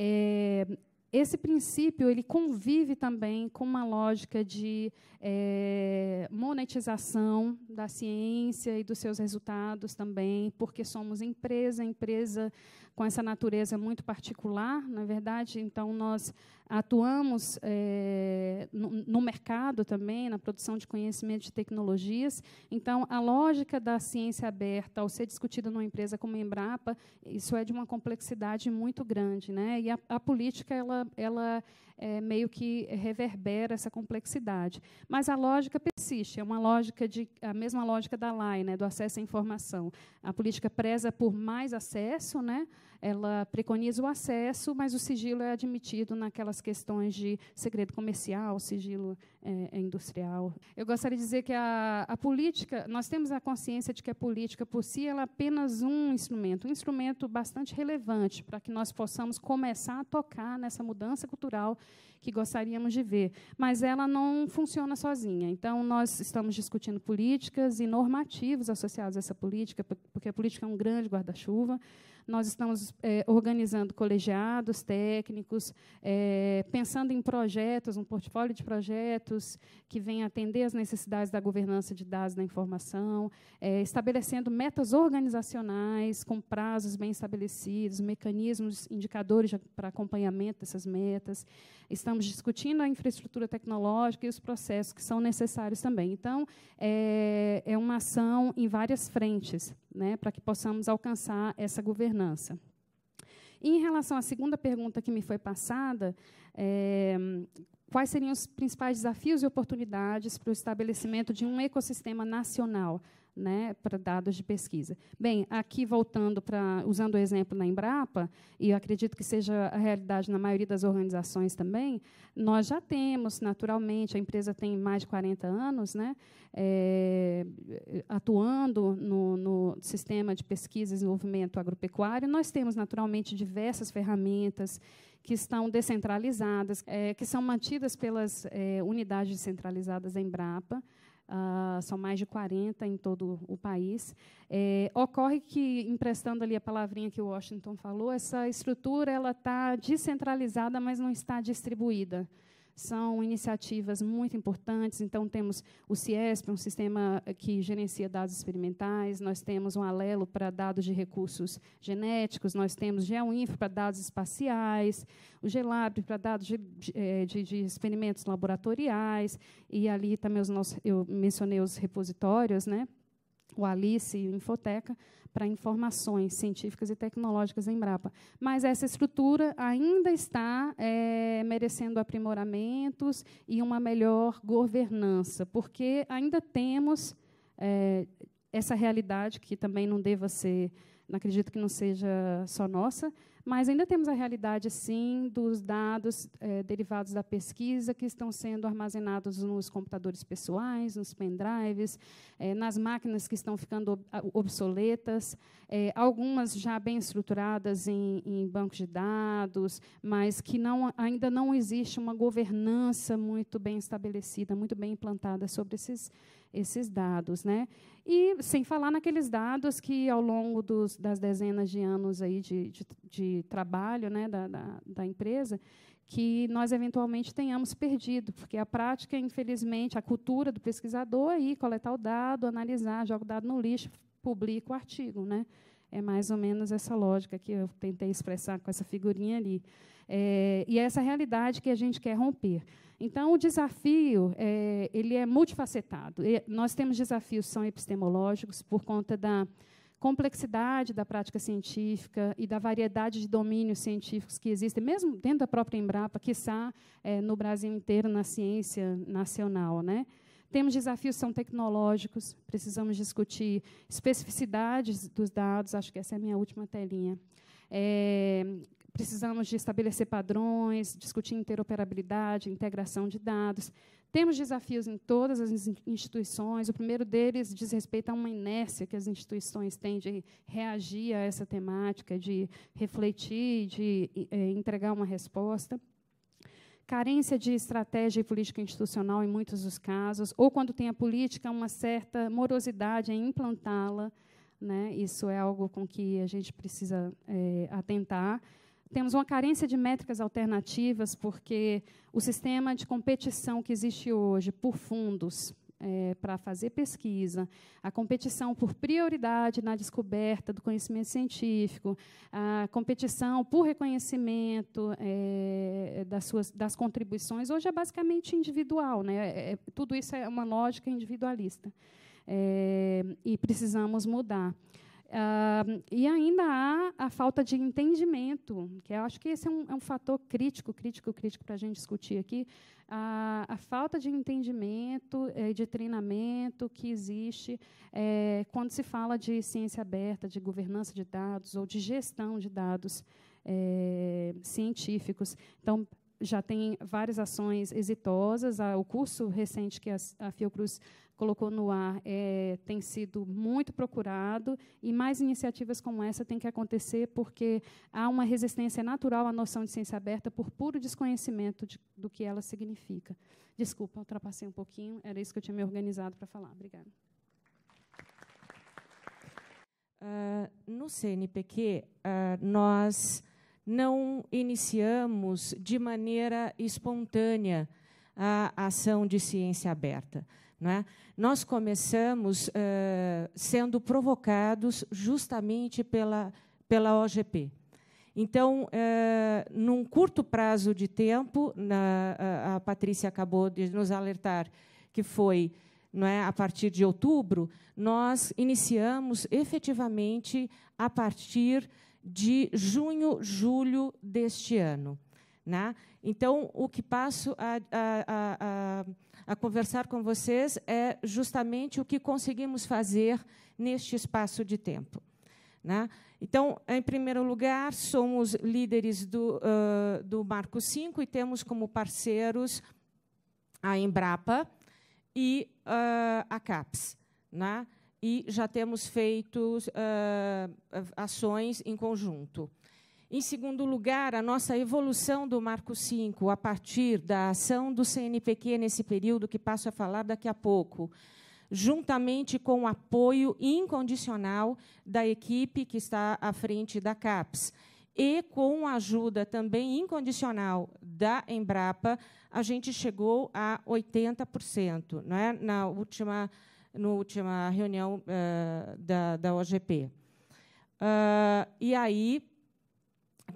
É, esse princípio ele convive também com uma lógica de é, monetização da ciência e dos seus resultados também, porque somos empresa, empresa com essa natureza muito particular, na verdade. Então, nós atuamos é, no, no, mercado também, na produção de conhecimento de tecnologias. Então, a lógica da ciência aberta, ao ser discutida numa empresa como a Embrapa, isso é de uma complexidade muito grande. Né? E a, a política, ela, ela é, meio que reverbera essa complexidade. Mas a lógica persiste, é uma lógica de a mesma lógica da LAI, né, do acesso à informação. A política preza por mais acesso, né? ela preconiza o acesso, mas o sigilo é admitido naquelas questões de segredo comercial, sigilo é, é, industrial. Eu gostaria de dizer que a, a política, nós temos a consciência de que a política por si ela é apenas um instrumento, um instrumento bastante relevante para que nós possamos começar a tocar nessa mudança cultural que gostaríamos de ver, mas ela não funciona sozinha. Então, nós estamos discutindo políticas e normativos associados a essa política, porque a política é um grande guarda-chuva. Nós estamos é, organizando colegiados técnicos, é, pensando em projetos, um portfólio de projetos que venha atender as necessidades da governança de dados da informação, é, estabelecendo metas organizacionais com prazos bem estabelecidos, mecanismos, indicadores para acompanhamento dessas metas, estamos discutindo a infraestrutura tecnológica e os processos que são necessários também. Então, é, é uma ação em várias frentes, né, para que possamos alcançar essa governança. E, em relação à segunda pergunta que me foi passada, é, quais seriam os principais desafios e oportunidades para o estabelecimento de um ecossistema nacional? né, para dados de pesquisa. Bem, aqui voltando para usando o exemplo da Embrapa, e eu acredito que seja a realidade na maioria das organizações também, nós já temos, naturalmente, a empresa tem mais de 40 anos, né, é, atuando no, no, sistema de pesquisa e desenvolvimento agropecuário, nós temos naturalmente diversas ferramentas que estão descentralizadas, é, que são mantidas pelas é, unidades descentralizadas da Embrapa Uh, são mais de 40 em todo o país. É, ocorre que, emprestando ali a palavrinha que o Washington falou, essa estrutura ela está descentralizada, mas não está distribuída são iniciativas muito importantes. Então, temos o CIESP, um sistema que gerencia dados experimentais, nós temos um alelo para dados de recursos genéticos, nós temos GeoInfo para dados espaciais, o GELAB para dados de, de, eh, de experimentos laboratoriais, e ali também os nossos, eu mencionei os repositórios, né? o Alice e o Infoteca, para informações científicas e tecnológicas em Embrapa. Mas essa estrutura ainda está é, merecendo aprimoramentos e uma melhor governança, porque ainda temos é, essa realidade que também não deva ser não acredito que não seja só nossa, mas ainda temos a realidade, sim, dos dados eh, derivados da pesquisa que estão sendo armazenados nos computadores pessoais, nos pendrives, eh, nas máquinas que estão ficando obsoletas, eh, algumas já bem estruturadas em, em bancos de dados, mas que não, ainda não existe uma governança muito bem estabelecida, muito bem implantada sobre esses esses dados, né? E sem falar naqueles dados que ao longo dos, das dezenas de anos aí de, de, de trabalho, né, da, da, da empresa, que nós eventualmente tenhamos perdido, porque a prática, infelizmente, a cultura do pesquisador é ir coletar o dado, analisar, joga o dado no lixo, publica o artigo, né? É mais ou menos essa lógica que eu tentei expressar com essa figurinha ali. É, e é essa realidade que a gente quer romper. Então, o desafio é, ele é multifacetado. E nós temos desafios são epistemológicos por conta da complexidade da prática científica e da variedade de domínios científicos que existem, mesmo dentro da própria Embrapa, que está é, no Brasil inteiro na ciência nacional, né? Temos desafios são tecnológicos, precisamos discutir especificidades dos dados. Acho que essa é a minha última telinha. É, Precisamos de estabelecer padrões, discutir interoperabilidade, integração de dados. Temos desafios em todas as instituições. O primeiro deles diz respeito a uma inércia que as instituições têm de reagir a essa temática, de refletir, de é, entregar uma resposta carência de estratégia e política institucional em muitos dos casos, ou quando tem a política, uma certa morosidade em implantá-la. Né? Isso é algo com que a gente precisa é, atentar temos uma carência de métricas alternativas, porque o sistema de competição que existe hoje por fundos é, para fazer pesquisa, a competição por prioridade na descoberta do conhecimento científico, a competição por reconhecimento é, das, suas, das contribuições, hoje é basicamente individual. Né? É, é tudo isso é uma lógica individualista. É, e precisamos mudar. Uh, e ainda há a falta de entendimento, que eu acho que esse é um, é um fator crítico, crítico, crítico para a gente discutir aqui, a, a falta de entendimento eh, e de treinamento que existe eh, quando se fala de ciência aberta, de governança de dados ou de gestão de dados eh, científicos. Então, já tem várias ações exitosas. Ah, o curso recente que a Fiocruz colocou no ar é, tem sido muito procurado e mais iniciativas como essa têm que acontecer porque há uma resistência natural à noção de ciência aberta por puro desconhecimento de, do que ela significa. Desculpa, ultrapassei um pouquinho, era isso que eu tinha me organizado para falar. Obrigada. Uh, no CNPq, uh, ah, nós não iniciamos de maneira espontânea a ação de ciência aberta. É? Nós começamos uh, sendo provocados justamente pela, pela OGP. Então, uh, num curto prazo de tempo, na, a Patrícia acabou de nos alertar que foi é? a partir de outubro, nós iniciamos efetivamente a partir de junho, julho deste ano. Né? Então, o que passo a, a, a, a a conversar com vocês é justamente o que conseguimos fazer neste espaço de tempo. Né? Então, em primeiro lugar, somos líderes do, uh, do Marco 5 e temos como parceiros a Embrapa e uh, a CAPES. Né? E já temos feito uh, ações em conjunto. Em segundo lugar, a nossa evolução do Marco 5 a partir da ação do CNPq nesse período que passo a falar daqui a pouco, juntamente com o apoio incondicional da equipe que está à frente da CAPES e com a ajuda também incondicional da Embrapa, a gente chegou a 80%, é na última no última reunião uh, da, da OGP. Uh, ah, e aí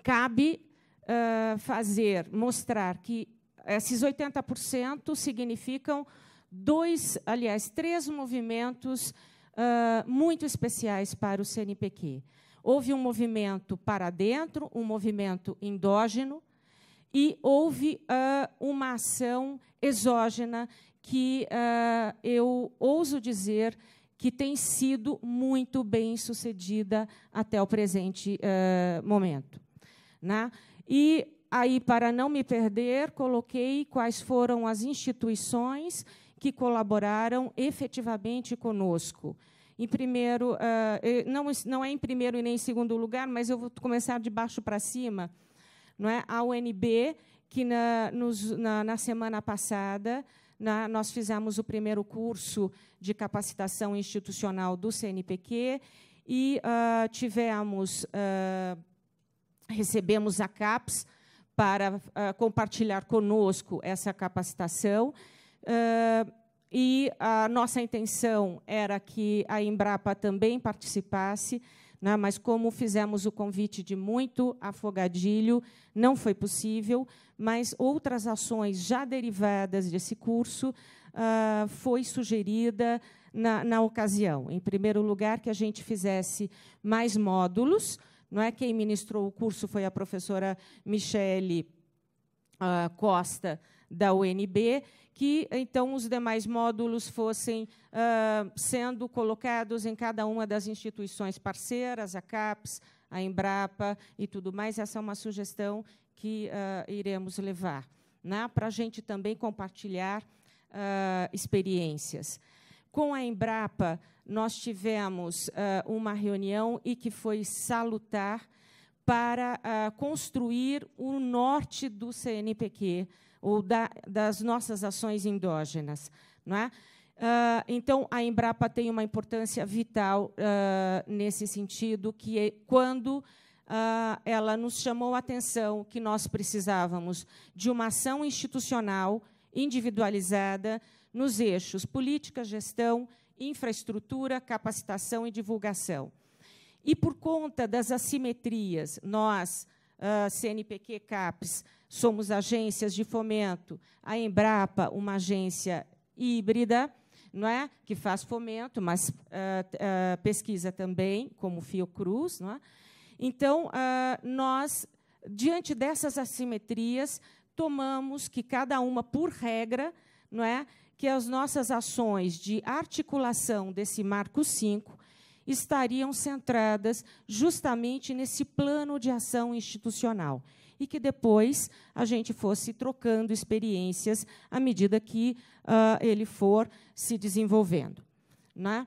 cabe uh, fazer, mostrar que esses 80% significam dois, aliás, três movimentos uh, muito especiais para o CNPq. Houve um movimento para dentro, um movimento endógeno, e houve uh, uma ação exógena que uh, eu ouso dizer que tem sido muito bem sucedida até o presente momento. Né? E aí, para não me perder, coloquei quais foram as instituições que colaboraram efetivamente conosco. Em primeiro, eh, eh, não, não é em primeiro e nem em segundo lugar, mas eu vou começar de baixo para cima. Não é? A UNB, que na, nos, na, na semana passada na, nós fizemos o primeiro curso de capacitação institucional do CNPq e uh, tivemos. Uh, recebemos a CAPES para uh, compartilhar conosco essa capacitação. Uh, e a nossa intenção era que a Embrapa também participasse, né, mas como fizemos o convite de muito afogadilho, não foi possível, mas outras ações já derivadas desse curso uh, foi sugerida na, na ocasião. Em primeiro lugar, que a gente fizesse mais módulos, não é quem ministrou o curso foi a professora Michele uh, Costa da UNB, que então os demais módulos fossem uh, sendo colocados em cada uma das instituições parceiras, a CAPES, a Embrapa e tudo mais. Essa é uma sugestão que uh, iremos levar, né, para a gente também compartilhar uh, experiências. Com a Embrapa, nós tivemos uh, uma reunião e que foi salutar para uh, construir o norte do CNPq, ou da, das nossas ações endógenas. Não é? Uh, então, a Embrapa tem uma importância vital nesse sentido, que é quando ela nos chamou a atenção que nós precisávamos de uma ação institucional individualizada nos eixos política, gestão, infraestrutura, capacitação e divulgação. E por conta das assimetrias, nós, uh, ah, CNPq CAPES, somos agências de fomento, a Embrapa, uma agência híbrida, não é? que faz fomento, mas uh, uh, pesquisa também, como Fiocruz. Não é? Então, nós, diante dessas assimetrias, tomamos que cada uma, por regra, não é, que as nossas ações de articulação desse Marco 5 estariam centradas justamente nesse plano de ação institucional e que depois a gente fosse trocando experiências à medida que uh, ele for se desenvolvendo. Né?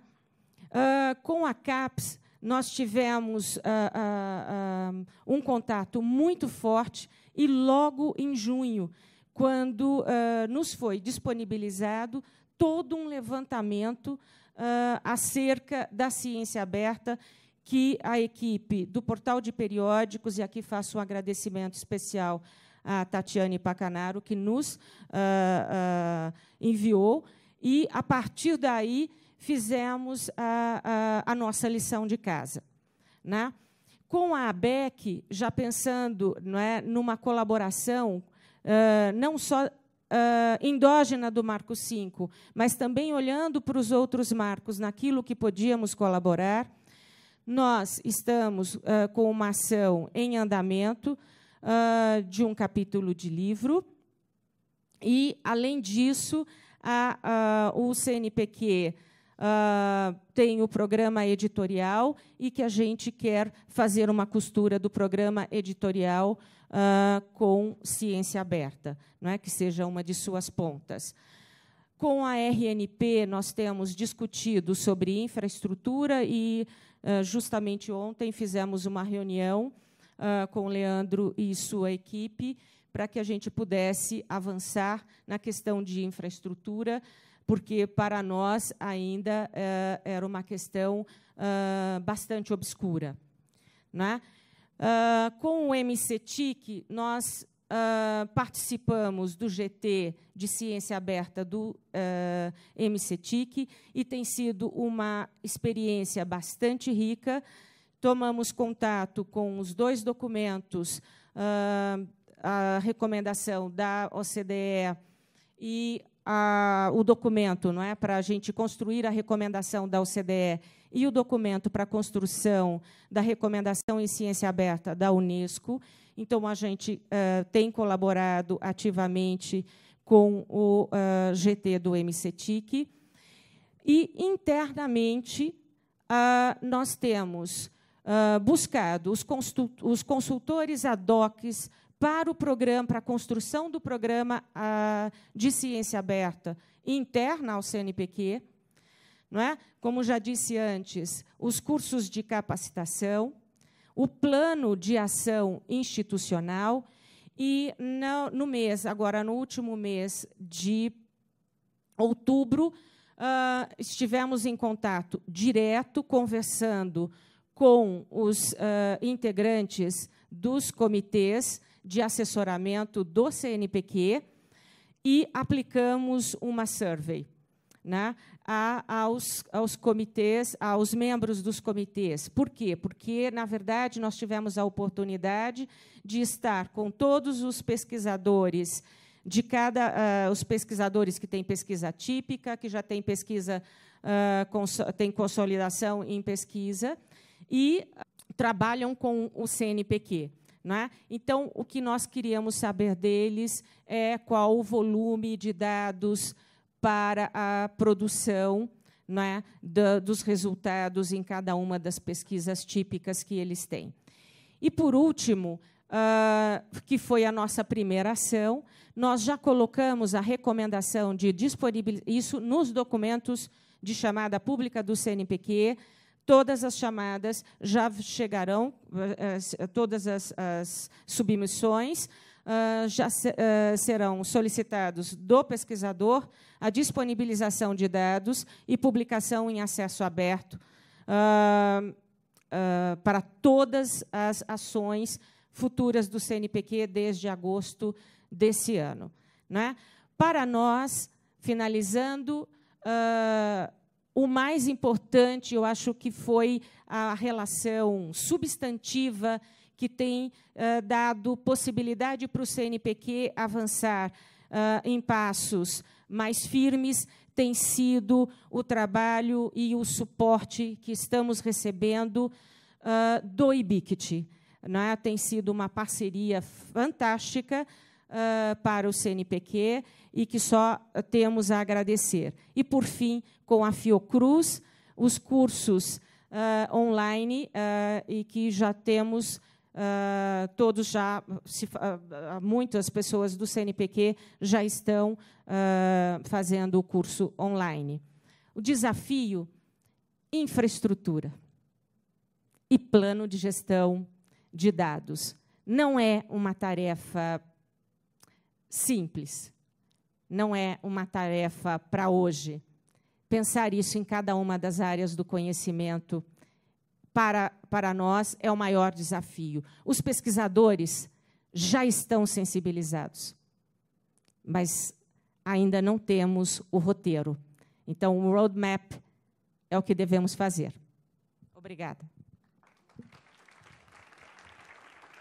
Uh, com a CAPES, nós tivemos uh, um contato muito forte e logo em junho quando uh, nos foi disponibilizado todo um levantamento uh, acerca da ciência aberta que a equipe do Portal de Periódicos, e aqui faço um agradecimento especial à Tatiane Pacanaro, que nos uh, enviou, e, a partir daí, fizemos a, a, a nossa lição de casa. Né? Com a ABEC, já pensando não é, numa colaboração não só endógena do Marco 5, mas também olhando para os outros marcos, naquilo que podíamos colaborar. Nós estamos com uma ação em andamento de um capítulo de livro. E, além disso, a, a, o CNPq a, tem o programa editorial e que a gente quer fazer uma costura do programa editorial uh, com ciência aberta, não é que seja uma de suas pontas. Com a RNP, nós temos discutido sobre infraestrutura e, ah, justamente ontem, fizemos uma reunião ah, com o Leandro e sua equipe para que a gente pudesse avançar na questão de infraestrutura, porque, para nós, ainda eh, era uma questão bastante obscura. Não é? Ah, com o MCTIC, nós uh, participamos do GT de Ciência Aberta do uh, ah, MCTIC e tem sido uma experiência bastante rica. Tomamos contato com os dois documentos, uh, a recomendação da OCDE e a, o documento não é, para a gente construir a recomendação da OCDE e o documento para a construção da recomendação em ciência aberta da Unesco. Então, a gente uh, tem colaborado ativamente com o uh, eh, GT do MCTIC. E, internamente, uh, nós temos ah, buscado os, os consultores ad hoc para o programa, para a construção do programa ah, de ciência aberta interna ao CNPq, não é? Como já disse antes, os cursos de capacitação, o plano de ação institucional e no mês, agora no último mês de outubro, ah, estivemos em contato direto, conversando com os ah, integrantes dos comitês de assessoramento do CNPq e aplicamos uma survey né, a, aos, aos comitês, aos membros dos comitês. Por quê? Porque, na verdade, nós tivemos a oportunidade de estar com todos os pesquisadores de cada uh, os pesquisadores que têm pesquisa típica, que já têm pesquisa uh, ah, cons tem consolidação em pesquisa e trabalham com o CNPq. Né? Então, o que nós queríamos saber deles é qual o volume de dados para a produção né, da, dos resultados em cada uma das pesquisas típicas que eles têm. E, por último, uh, que foi a nossa primeira ação, nós já colocamos a recomendação de disponibilizar isso nos documentos de chamada pública do CNPq. Todas as chamadas já chegarão, eh, eh, todas as, as submissões ah, já ah, serão solicitados do pesquisador a disponibilização de dados e publicação em acesso aberto ah, para todas as ações futuras do CNPq desde agosto desse ano. Né? Para nós, finalizando, o mais importante, eu acho que foi a relação substantiva que tem dado possibilidade para o CNPq avançar em passos mais firmes tem sido o trabalho e o suporte que estamos recebendo do IBICT. É? Tem sido uma parceria fantástica para o CNPq e que só temos a agradecer. E, por fim, com a Fiocruz, os cursos uh, online e que já temos Uh, todos já, se, uh, muitas pessoas do CNPq já estão uh, fazendo o curso online. O desafio: infraestrutura e plano de gestão de dados. Não é uma tarefa simples, não é uma tarefa para hoje. Pensar isso em cada uma das áreas do conhecimento para, para nós é o maior desafio. Os pesquisadores já estão sensibilizados, mas ainda não temos o roteiro. Então, o roadmap é o que devemos fazer. Obrigada.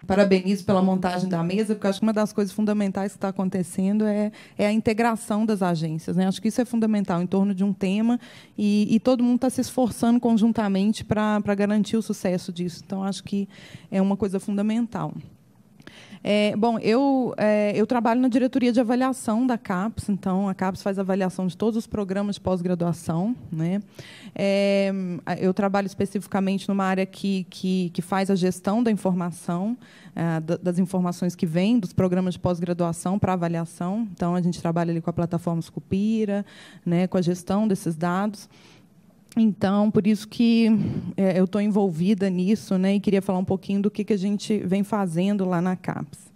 parabenizo pela montagem da mesa, porque acho que uma das coisas fundamentais que está acontecendo é, é a integração das agências. Né? Acho que isso é fundamental em torno de um tema e, e todo mundo está se esforçando conjuntamente para garantir o sucesso disso. Então, acho que é uma coisa fundamental. É, bom, eu, é, eu trabalho na diretoria de avaliação da CAPES, então a CAPES faz avaliação de todos os programas de pós-graduação. Né? É, eu trabalho especificamente numa área que, que, que faz a gestão da informação, é, das informações que vêm dos programas de pós-graduação para avaliação. Então, a gente trabalha ali com a plataforma Scupira, né, com a gestão desses dados. Então, por isso que é, eu estou envolvida nisso, né? E queria falar um pouquinho do que, que a gente vem fazendo lá na CAPES.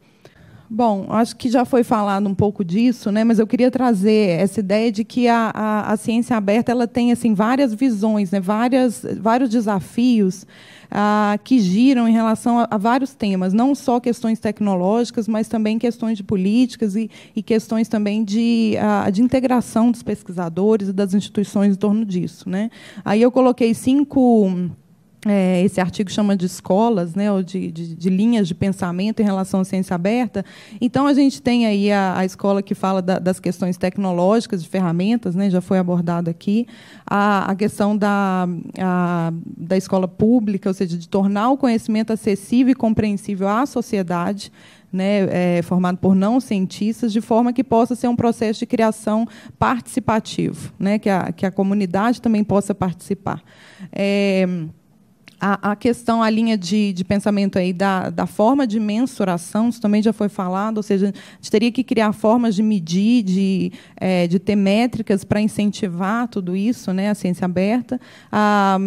Bom, acho que já foi falado um pouco disso, né? mas eu queria trazer essa ideia de que a, a, a ciência aberta ela tem assim, várias visões, né? várias, vários desafios ah, que giram em relação a, a, vários temas, não só questões tecnológicas, mas também questões de políticas e, e questões também de, a ah, de integração dos pesquisadores e das instituições em torno disso. Né? Aí eu coloquei cinco é, esse artigo chama de escolas, né, ou de, de, de, linhas de pensamento em relação à ciência aberta. Então, a gente tem aí a, a escola que fala da, das questões tecnológicas, de ferramentas, né, já foi abordado aqui, a, a questão da, a, da escola pública, ou seja, de tornar o conhecimento acessível e compreensível à sociedade, né, é, formado por não cientistas, de forma que possa ser um processo de criação participativo, né, que, a, que a comunidade também possa participar. É, a, a, questão, a linha de, de pensamento aí da, da, forma de mensuração, isso também já foi falado, ou seja, a gente teria que criar formas de medir, de, é, de ter métricas para incentivar tudo isso, né, a ciência aberta. Ah,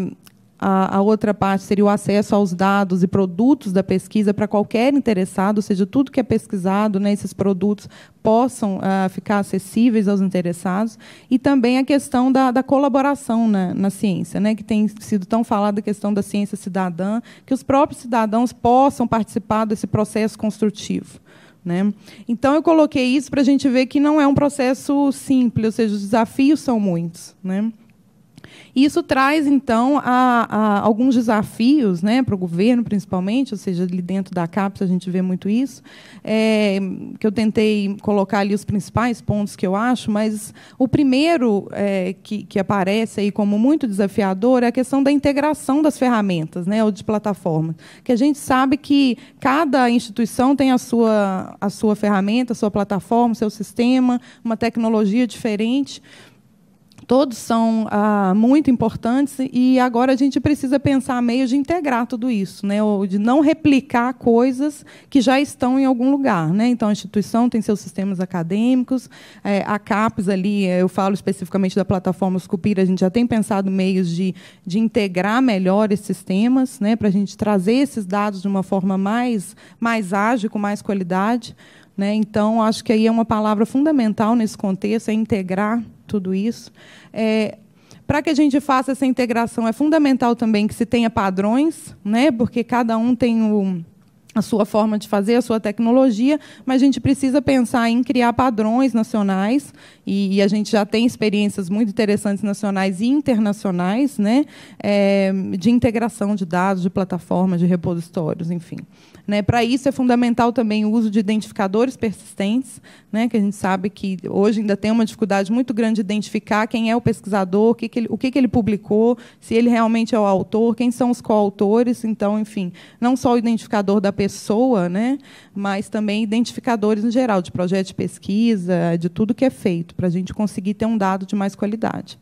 a, a outra parte seria o acesso aos dados e produtos da pesquisa para qualquer interessado, ou seja, tudo que é pesquisado, né, esses produtos possam uh, ficar acessíveis aos interessados, e também a questão da, da colaboração na, na, ciência, né, que tem sido tão falada a questão da ciência cidadã, que os próprios cidadãos possam participar desse processo construtivo. Né? Então, eu coloquei isso para a gente ver que não é um processo simples, ou seja, os desafios são muitos. Né? E isso traz, então, a, a alguns desafios né, para o governo, principalmente, ou seja, ali dentro da CAPES a gente vê muito isso, é, que eu tentei colocar ali os principais pontos que eu acho, mas o primeiro é, que, que aparece aí como muito desafiador é a questão da integração das ferramentas né, ou de plataformas, que a gente sabe que cada instituição tem a sua, a sua ferramenta, a sua plataforma, o seu sistema, uma tecnologia diferente, todos são ah, muito importantes e agora a gente precisa pensar meios de integrar tudo isso, né? ou de não replicar coisas que já estão em algum lugar. Né? Então, a instituição tem seus sistemas acadêmicos, é, a CAPES ali, é, eu falo especificamente da plataforma Scupira, a gente já tem pensado meios de, de integrar melhor esses sistemas, né? para a gente trazer esses dados de uma forma mais, mais ágil, com mais qualidade. Né? Então, acho que aí é uma palavra fundamental nesse contexto, é integrar tudo isso. É, para que a gente faça essa integração, é fundamental também que se tenha padrões, né? porque cada um tem o, a sua forma de fazer, a sua tecnologia, mas a gente precisa pensar em criar padrões nacionais, e, e a gente já tem experiências muito interessantes nacionais e internacionais né, é, de integração de dados, de plataformas, de repositórios, enfim. Né? Para isso é fundamental também o uso de identificadores persistentes, né? que a gente sabe que hoje ainda tem uma dificuldade muito grande de identificar quem é o pesquisador, o que, que, ele, o que, que ele publicou, se ele realmente é o autor, quem são os coautores. Então, enfim, não só o identificador da pessoa, né? mas também identificadores em geral, de projeto de pesquisa, de tudo que é feito, para a gente conseguir ter um dado de mais qualidade.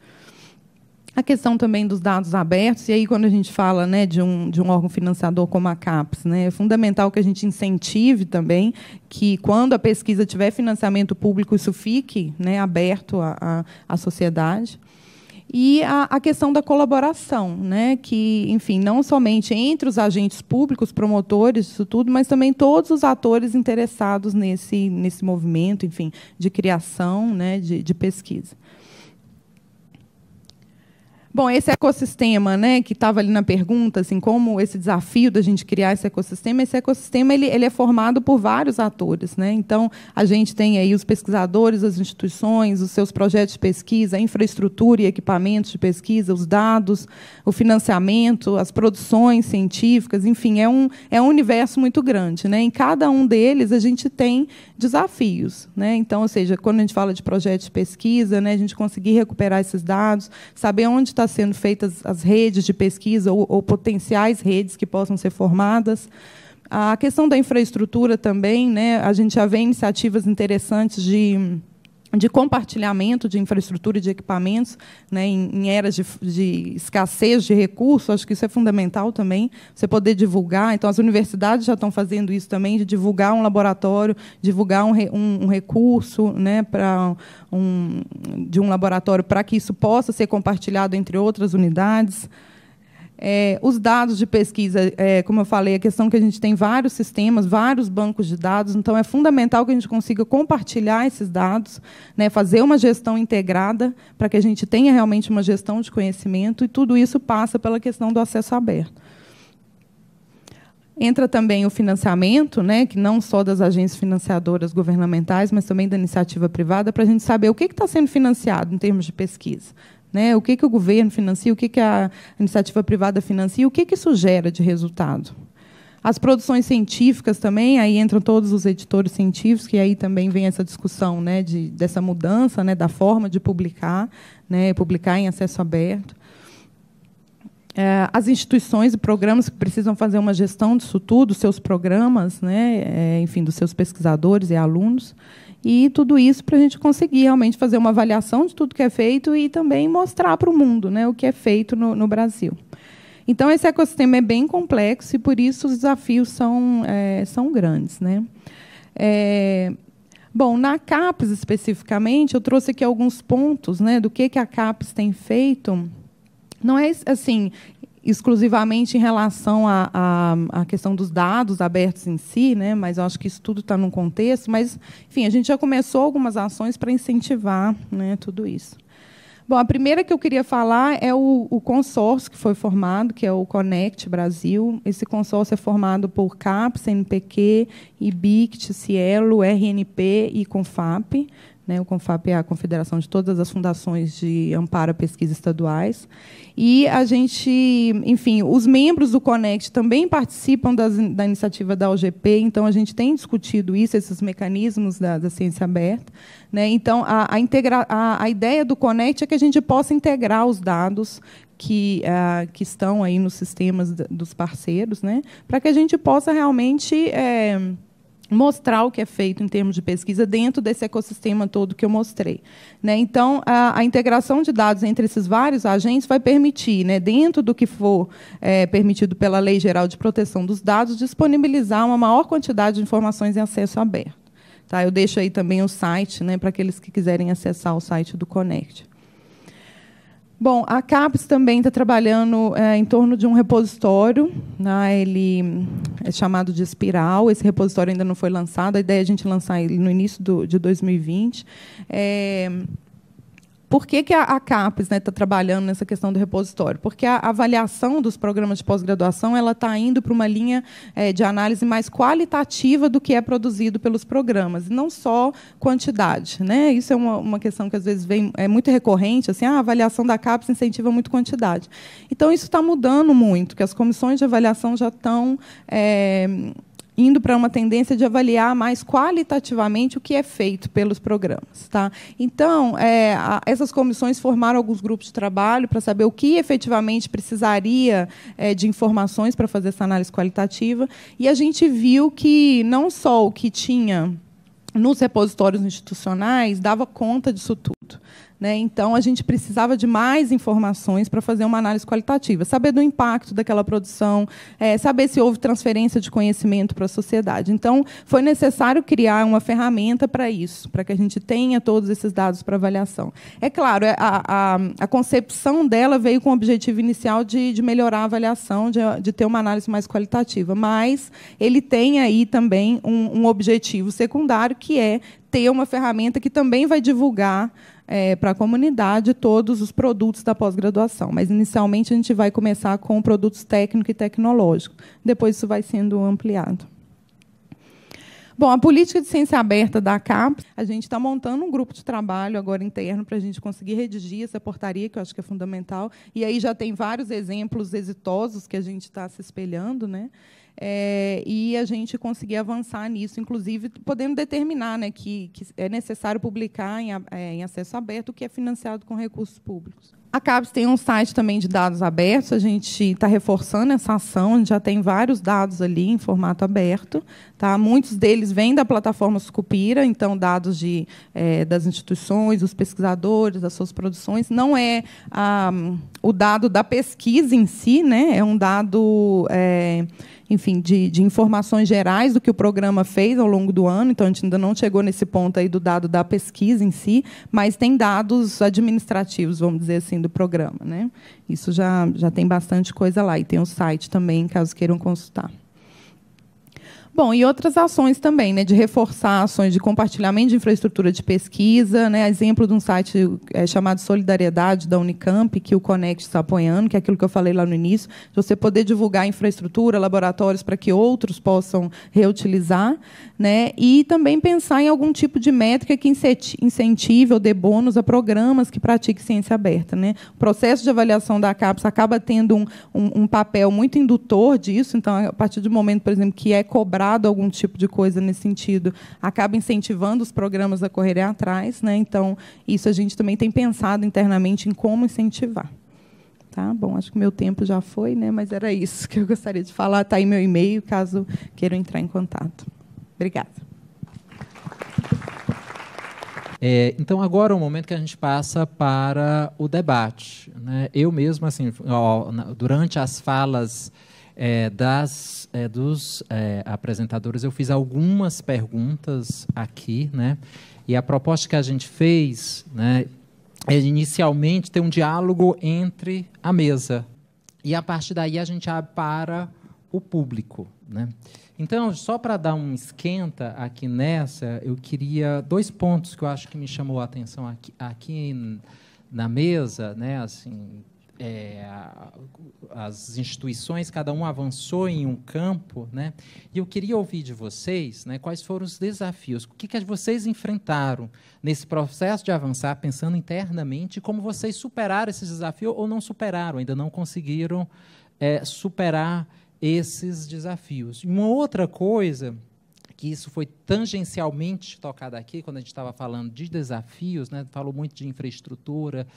A questão também dos dados abertos, e aí quando a gente fala né, de, um, de um órgão financiador como a CAPES, né, é fundamental que a gente incentive também que, quando a pesquisa tiver financiamento público, isso fique né, aberto à, à sociedade e a, a, questão da colaboração, né? que, enfim, não somente entre os agentes públicos, promotores, isso tudo, mas também todos os atores interessados nesse, nesse movimento, enfim, de criação, né? de, de pesquisa. Bom, esse ecossistema, né, que estava ali na pergunta, assim, como esse desafio da gente criar esse ecossistema, esse ecossistema ele, ele é formado por vários atores, né? Então, a gente tem aí os pesquisadores, as instituições, os seus projetos de pesquisa, a infraestrutura e equipamentos de pesquisa, os dados, o financiamento, as produções científicas, enfim, é um é um universo muito grande, né? Em cada um deles a gente tem desafios. Né? Então, ou seja, quando a gente fala de projetos de pesquisa, né, a gente conseguir recuperar esses dados, saber onde estão tá sendo feitas as redes de pesquisa ou, ou potenciais redes que possam ser formadas. A questão da infraestrutura também, né? a gente já vê iniciativas interessantes de de compartilhamento de infraestrutura e de equipamentos, né, em, em eras de, de, escassez de recursos, acho que isso é fundamental também, você poder divulgar. Então, as universidades já estão fazendo isso também, de divulgar um laboratório, divulgar um, um, um recurso né, para um, de um laboratório para que isso possa ser compartilhado entre outras unidades. É, os dados de pesquisa, é, como eu falei, a questão que a gente tem vários sistemas, vários bancos de dados, então é fundamental que a gente consiga compartilhar esses dados, né, fazer uma gestão integrada para que a gente tenha realmente uma gestão de conhecimento, e tudo isso passa pela questão do acesso aberto. Entra também o financiamento, né, que não só das agências financiadoras governamentais, mas também da iniciativa privada, para a gente saber o que está sendo financiado em termos de pesquisa. Né? O que, que o governo financia, o que, que a iniciativa privada financia, o que, que isso gera de resultado. As produções científicas também, aí entram todos os editores científicos, que aí também vem essa discussão né, de, dessa mudança né, da forma de publicar, né, publicar em acesso aberto. É, as instituições e programas que precisam fazer uma gestão disso tudo, seus programas, né, é, enfim, dos seus pesquisadores e alunos. E tudo isso para a gente conseguir realmente fazer uma avaliação de tudo que é feito e também mostrar para o mundo né, o que é feito no, no, Brasil. Então, esse ecossistema é bem complexo e, por isso, os desafios são, é, são grandes. Né? É, bom, na CAPES, especificamente, eu trouxe aqui alguns pontos né, do que, que a CAPES tem feito não é assim exclusivamente em relação à questão dos dados abertos em si, né? mas eu acho que isso tudo está num contexto. Mas, enfim, a gente já começou algumas ações para incentivar né, tudo isso. Bom, a primeira que eu queria falar é o, o, consórcio que foi formado, que é o Connect Brasil. Esse consórcio é formado por Cap, NPq, IBICT, Cielo, RNP e CONFAP. Né? O CONFAP é a confederação de todas as fundações de amparo à pesquisa estaduais. E a gente, enfim, os membros do CONECT também participam das, da iniciativa da OGP, então a gente tem discutido isso, esses mecanismos da, da ciência aberta. Né? Então, a, a, integra, a, a ideia do CONECT é que a gente possa integrar os dados que, uh, que, estão aí nos sistemas dos parceiros, né, para que a gente possa realmente é mostrar o que é feito em termos de pesquisa dentro desse ecossistema todo que eu mostrei. Né? Então, a, a, integração de dados entre esses vários agentes vai permitir, né, dentro do que for é, permitido pela Lei Geral de Proteção dos Dados, disponibilizar uma maior quantidade de informações em acesso aberto. Tá? Eu deixo aí também o site né, para aqueles que quiserem acessar o site do Connect. Bom, a CAPES também está trabalhando é, em torno de um repositório, né? ele é chamado de Espiral, esse repositório ainda não foi lançado, a ideia é a gente lançar ele no início do, de 2020. É, por que, que a, a CAPES está né, tá trabalhando nessa questão do repositório? Porque a avaliação dos programas de pós-graduação ela está indo para uma linha é, de análise mais qualitativa do que é produzido pelos programas, e não só quantidade. Né? Isso é uma, uma questão que às vezes vem, é muito recorrente, assim, ah, a avaliação da CAPES incentiva muito quantidade. Então, isso está mudando muito, que as comissões de avaliação já estão... É, indo para uma tendência de avaliar mais qualitativamente o que é feito pelos programas. Tá? Então, é, a, essas comissões formaram alguns grupos de trabalho para saber o que efetivamente precisaria é, de informações para fazer essa análise qualitativa, e a gente viu que não só o que tinha nos repositórios institucionais dava conta disso tudo. Né? Então, a gente precisava de mais informações para fazer uma análise qualitativa, saber do impacto daquela produção, é, saber se houve transferência de conhecimento para a sociedade. Então, foi necessário criar uma ferramenta para isso, para que a gente tenha todos esses dados para avaliação. É claro, é, a, a, a, concepção dela veio com o objetivo inicial de, de melhorar a avaliação, de, de, ter uma análise mais qualitativa, mas ele tem aí também um, um objetivo secundário, que é ter uma ferramenta que também vai divulgar é, para a comunidade todos os produtos da pós-graduação. Mas, inicialmente, a gente vai começar com produtos técnico e tecnológico. Depois, isso vai sendo ampliado. Bom, a política de ciência aberta da CAPES, a gente está montando um grupo de trabalho agora interno para a gente conseguir redigir essa portaria, que eu acho que é fundamental. E aí já tem vários exemplos exitosos que a gente está se espelhando, né? é, e a gente conseguir avançar nisso, inclusive podendo determinar né, que, que é necessário publicar em, é, em acesso aberto o que é financiado com recursos públicos. A CAPES tem um site também de dados abertos, a gente está reforçando essa ação, a gente já tem vários dados ali em formato aberto. Tá? Muitos deles vêm da plataforma Sucupira, então dados de, é, das instituições, dos pesquisadores, das suas produções. Não é ah, o dado da pesquisa em si, né? é um dado. É, enfim, de, de, informações gerais do que o programa fez ao longo do ano, então a gente ainda não chegou nesse ponto aí do dado da pesquisa em si, mas tem dados administrativos, vamos dizer assim, do programa. Né? Isso já, já tem bastante coisa lá, e tem o um site também, caso queiram consultar. Bom, e outras ações também, né, de reforçar ações de compartilhamento de infraestrutura de pesquisa, né, exemplo de um site é, chamado Solidariedade da Unicamp, que o Connect está apoiando, que é aquilo que eu falei lá no início, de você poder divulgar infraestrutura, laboratórios para que outros possam reutilizar né? E também pensar em algum tipo de métrica que incentive ou dê bônus a programas que pratiquem ciência aberta, né? O processo de avaliação da CAPES acaba tendo um, um, um papel muito indutor disso, então a partir do momento, por exemplo, que é cobrado algum tipo de coisa nesse sentido, acaba incentivando os programas a correrem atrás, né? Então isso a gente também tem pensado internamente em como incentivar. Tá? Bom, acho que meu tempo já foi, né? mas era isso que eu gostaria de falar. Está aí meu e-mail, caso queiram entrar em contato. Obrigada. É, então agora é o momento que a gente passa para o debate. Né? Eu mesmo, assim, ó, durante as falas é, das, é, dos é, apresentadores, eu fiz algumas perguntas aqui, né? E a proposta que a gente fez, né, é inicialmente ter um diálogo entre a mesa e a partir daí a gente abre para o público, né? Então, só para dar um esquenta aqui nessa, eu queria dois pontos que eu acho que me chamou a atenção aqui, aqui na mesa, né? Assim, é, as instituições, cada um avançou em um campo, né? E eu queria ouvir de vocês, né? Quais foram os desafios? O que, que vocês enfrentaram nesse processo de avançar, pensando internamente, como vocês superaram esse desafio ou não superaram? Ainda não conseguiram é, superar esses desafios. E uma outra coisa que isso foi tangencialmente tocado aqui, quando a gente estava falando de desafios, né? falou muito de infraestrutura,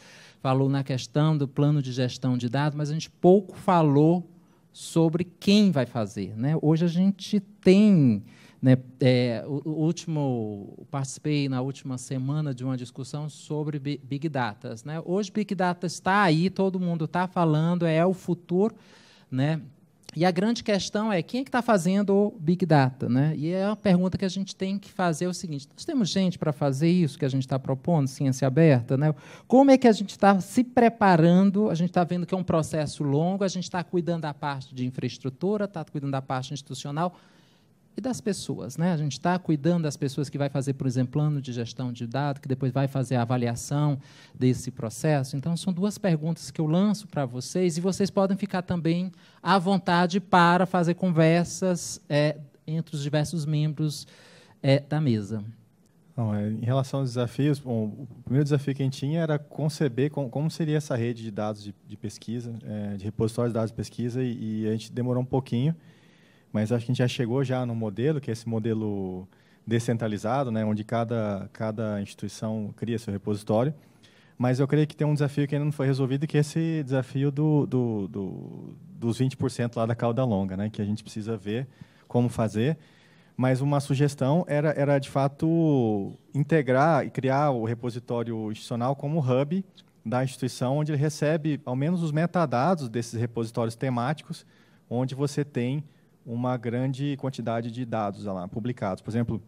falou na questão do plano de gestão de dados, mas a gente pouco falou sobre quem vai fazer. Né? Hoje a gente tem. Né, é, o último participei na última semana de uma discussão sobre big data. Né? Hoje big data está aí, todo mundo está falando, é o futuro, né? E a grande questão é quem é que está fazendo o Big Data? Né? E é uma pergunta que a gente tem que fazer é o seguinte: nós temos gente para fazer isso que a gente está propondo, ciência aberta? Né? Como é que a gente está se preparando? A gente está vendo que é um processo longo, a gente está cuidando da parte de infraestrutura, está cuidando da parte institucional, e das pessoas. Né? A gente está cuidando das pessoas que vai fazer, por exemplo, plano de gestão de dados, que depois vai fazer a avaliação desse processo. Então, são duas perguntas que eu lanço para vocês e vocês podem ficar também à vontade para fazer conversas é, entre os diversos membros é, da mesa. Não, é, em relação aos desafios, bom, o primeiro desafio que a gente tinha era conceber com, como seria essa rede de dados de, de pesquisa, é, de repositórios de dados de pesquisa, e, e a gente demorou um pouquinho mas acho que a gente já chegou já no modelo, que é esse modelo descentralizado, né, onde cada, cada instituição cria seu repositório. Mas eu creio que tem um desafio que ainda não foi resolvido, que é esse desafio do, do, do, dos 20% lá da cauda longa, né, que a gente precisa ver como fazer. Mas uma sugestão era, era, de fato, integrar e criar o repositório institucional como hub da instituição, onde ele recebe, ao menos, os metadados desses repositórios temáticos, onde você tem uma grande quantidade de dados lá publicados. Por exemplo,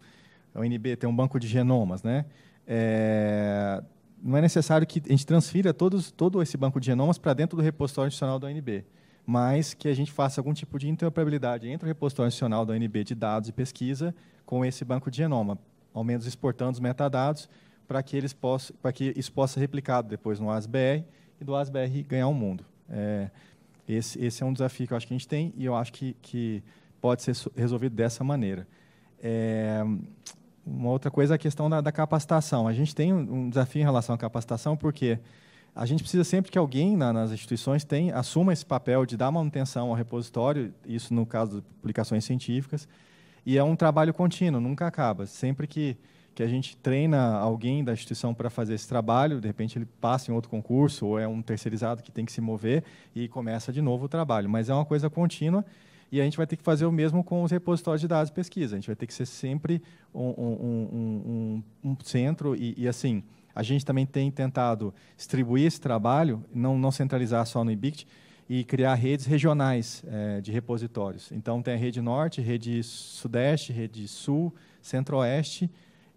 a UNB tem um banco de genomas, né? É, não é necessário que a gente transfira todos, todo esse banco de genomas para dentro do repositório adicional da UNB, mas que a gente faça algum tipo de interoperabilidade entre o repositório adicional da UNB de dados e pesquisa com esse banco de genoma, ao menos exportando os metadados para que eles possam, para que isso possa ser replicado depois no ASBR e do ASBR ganhar o mundo. É, esse, esse é um desafio que eu acho que a gente tem e eu acho que, que pode ser resolvido dessa maneira. É, uma outra coisa é a questão da, da capacitação. A gente tem um, desafio em relação à capacitação porque a gente precisa sempre que alguém na, nas instituições tem, assuma esse papel de dar manutenção ao repositório, isso no caso de publicações científicas, e é um trabalho contínuo, nunca acaba. Sempre que que a gente treina alguém da instituição para fazer esse trabalho, de repente ele passa em outro concurso ou é um terceirizado que tem que se mover e começa de novo o trabalho. Mas é uma coisa contínua e a gente vai ter que fazer o mesmo com os repositórios de dados de pesquisa. A gente vai ter que ser sempre um, um, um, um centro e, e, assim, a gente também tem tentado distribuir esse trabalho, não, não centralizar só no IBICT, e criar redes regionais é, de repositórios. Então, tem a rede norte, rede sudeste, rede sul, centro-oeste,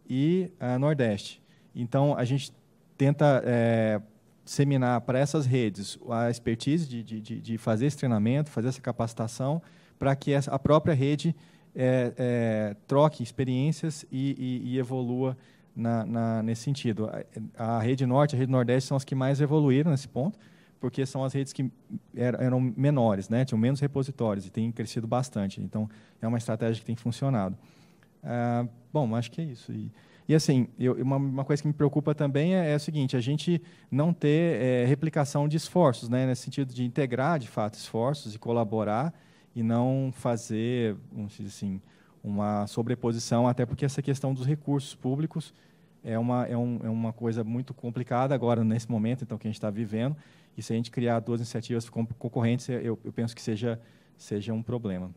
e a eh, Nordeste. Então, a gente tenta é, seminar para essas redes a expertise de, de, de, fazer esse treinamento, fazer essa capacitação, para que a própria rede é, é, troque experiências e, e, e evolua na, na, nesse sentido. A, a, Rede Norte e a Rede Nordeste são as que mais evoluíram nesse ponto, porque são as redes que eram, eram menores, né? tinham menos repositórios e têm crescido bastante. Então, é uma estratégia que tem funcionado. Ah, bom, acho que é isso. E, e assim, eu, uma, uma, coisa que me preocupa também é, é o seguinte: a gente não ter é, replicação de esforços, né, nesse sentido de integrar de fato esforços e colaborar e não fazer, vamos dizer assim, uma sobreposição, até porque essa questão dos recursos públicos é uma, é, um, é uma coisa muito complicada agora, nesse momento então, que a gente está vivendo. E se a gente criar duas iniciativas concorrentes, eu, eu penso que seja, seja um problema.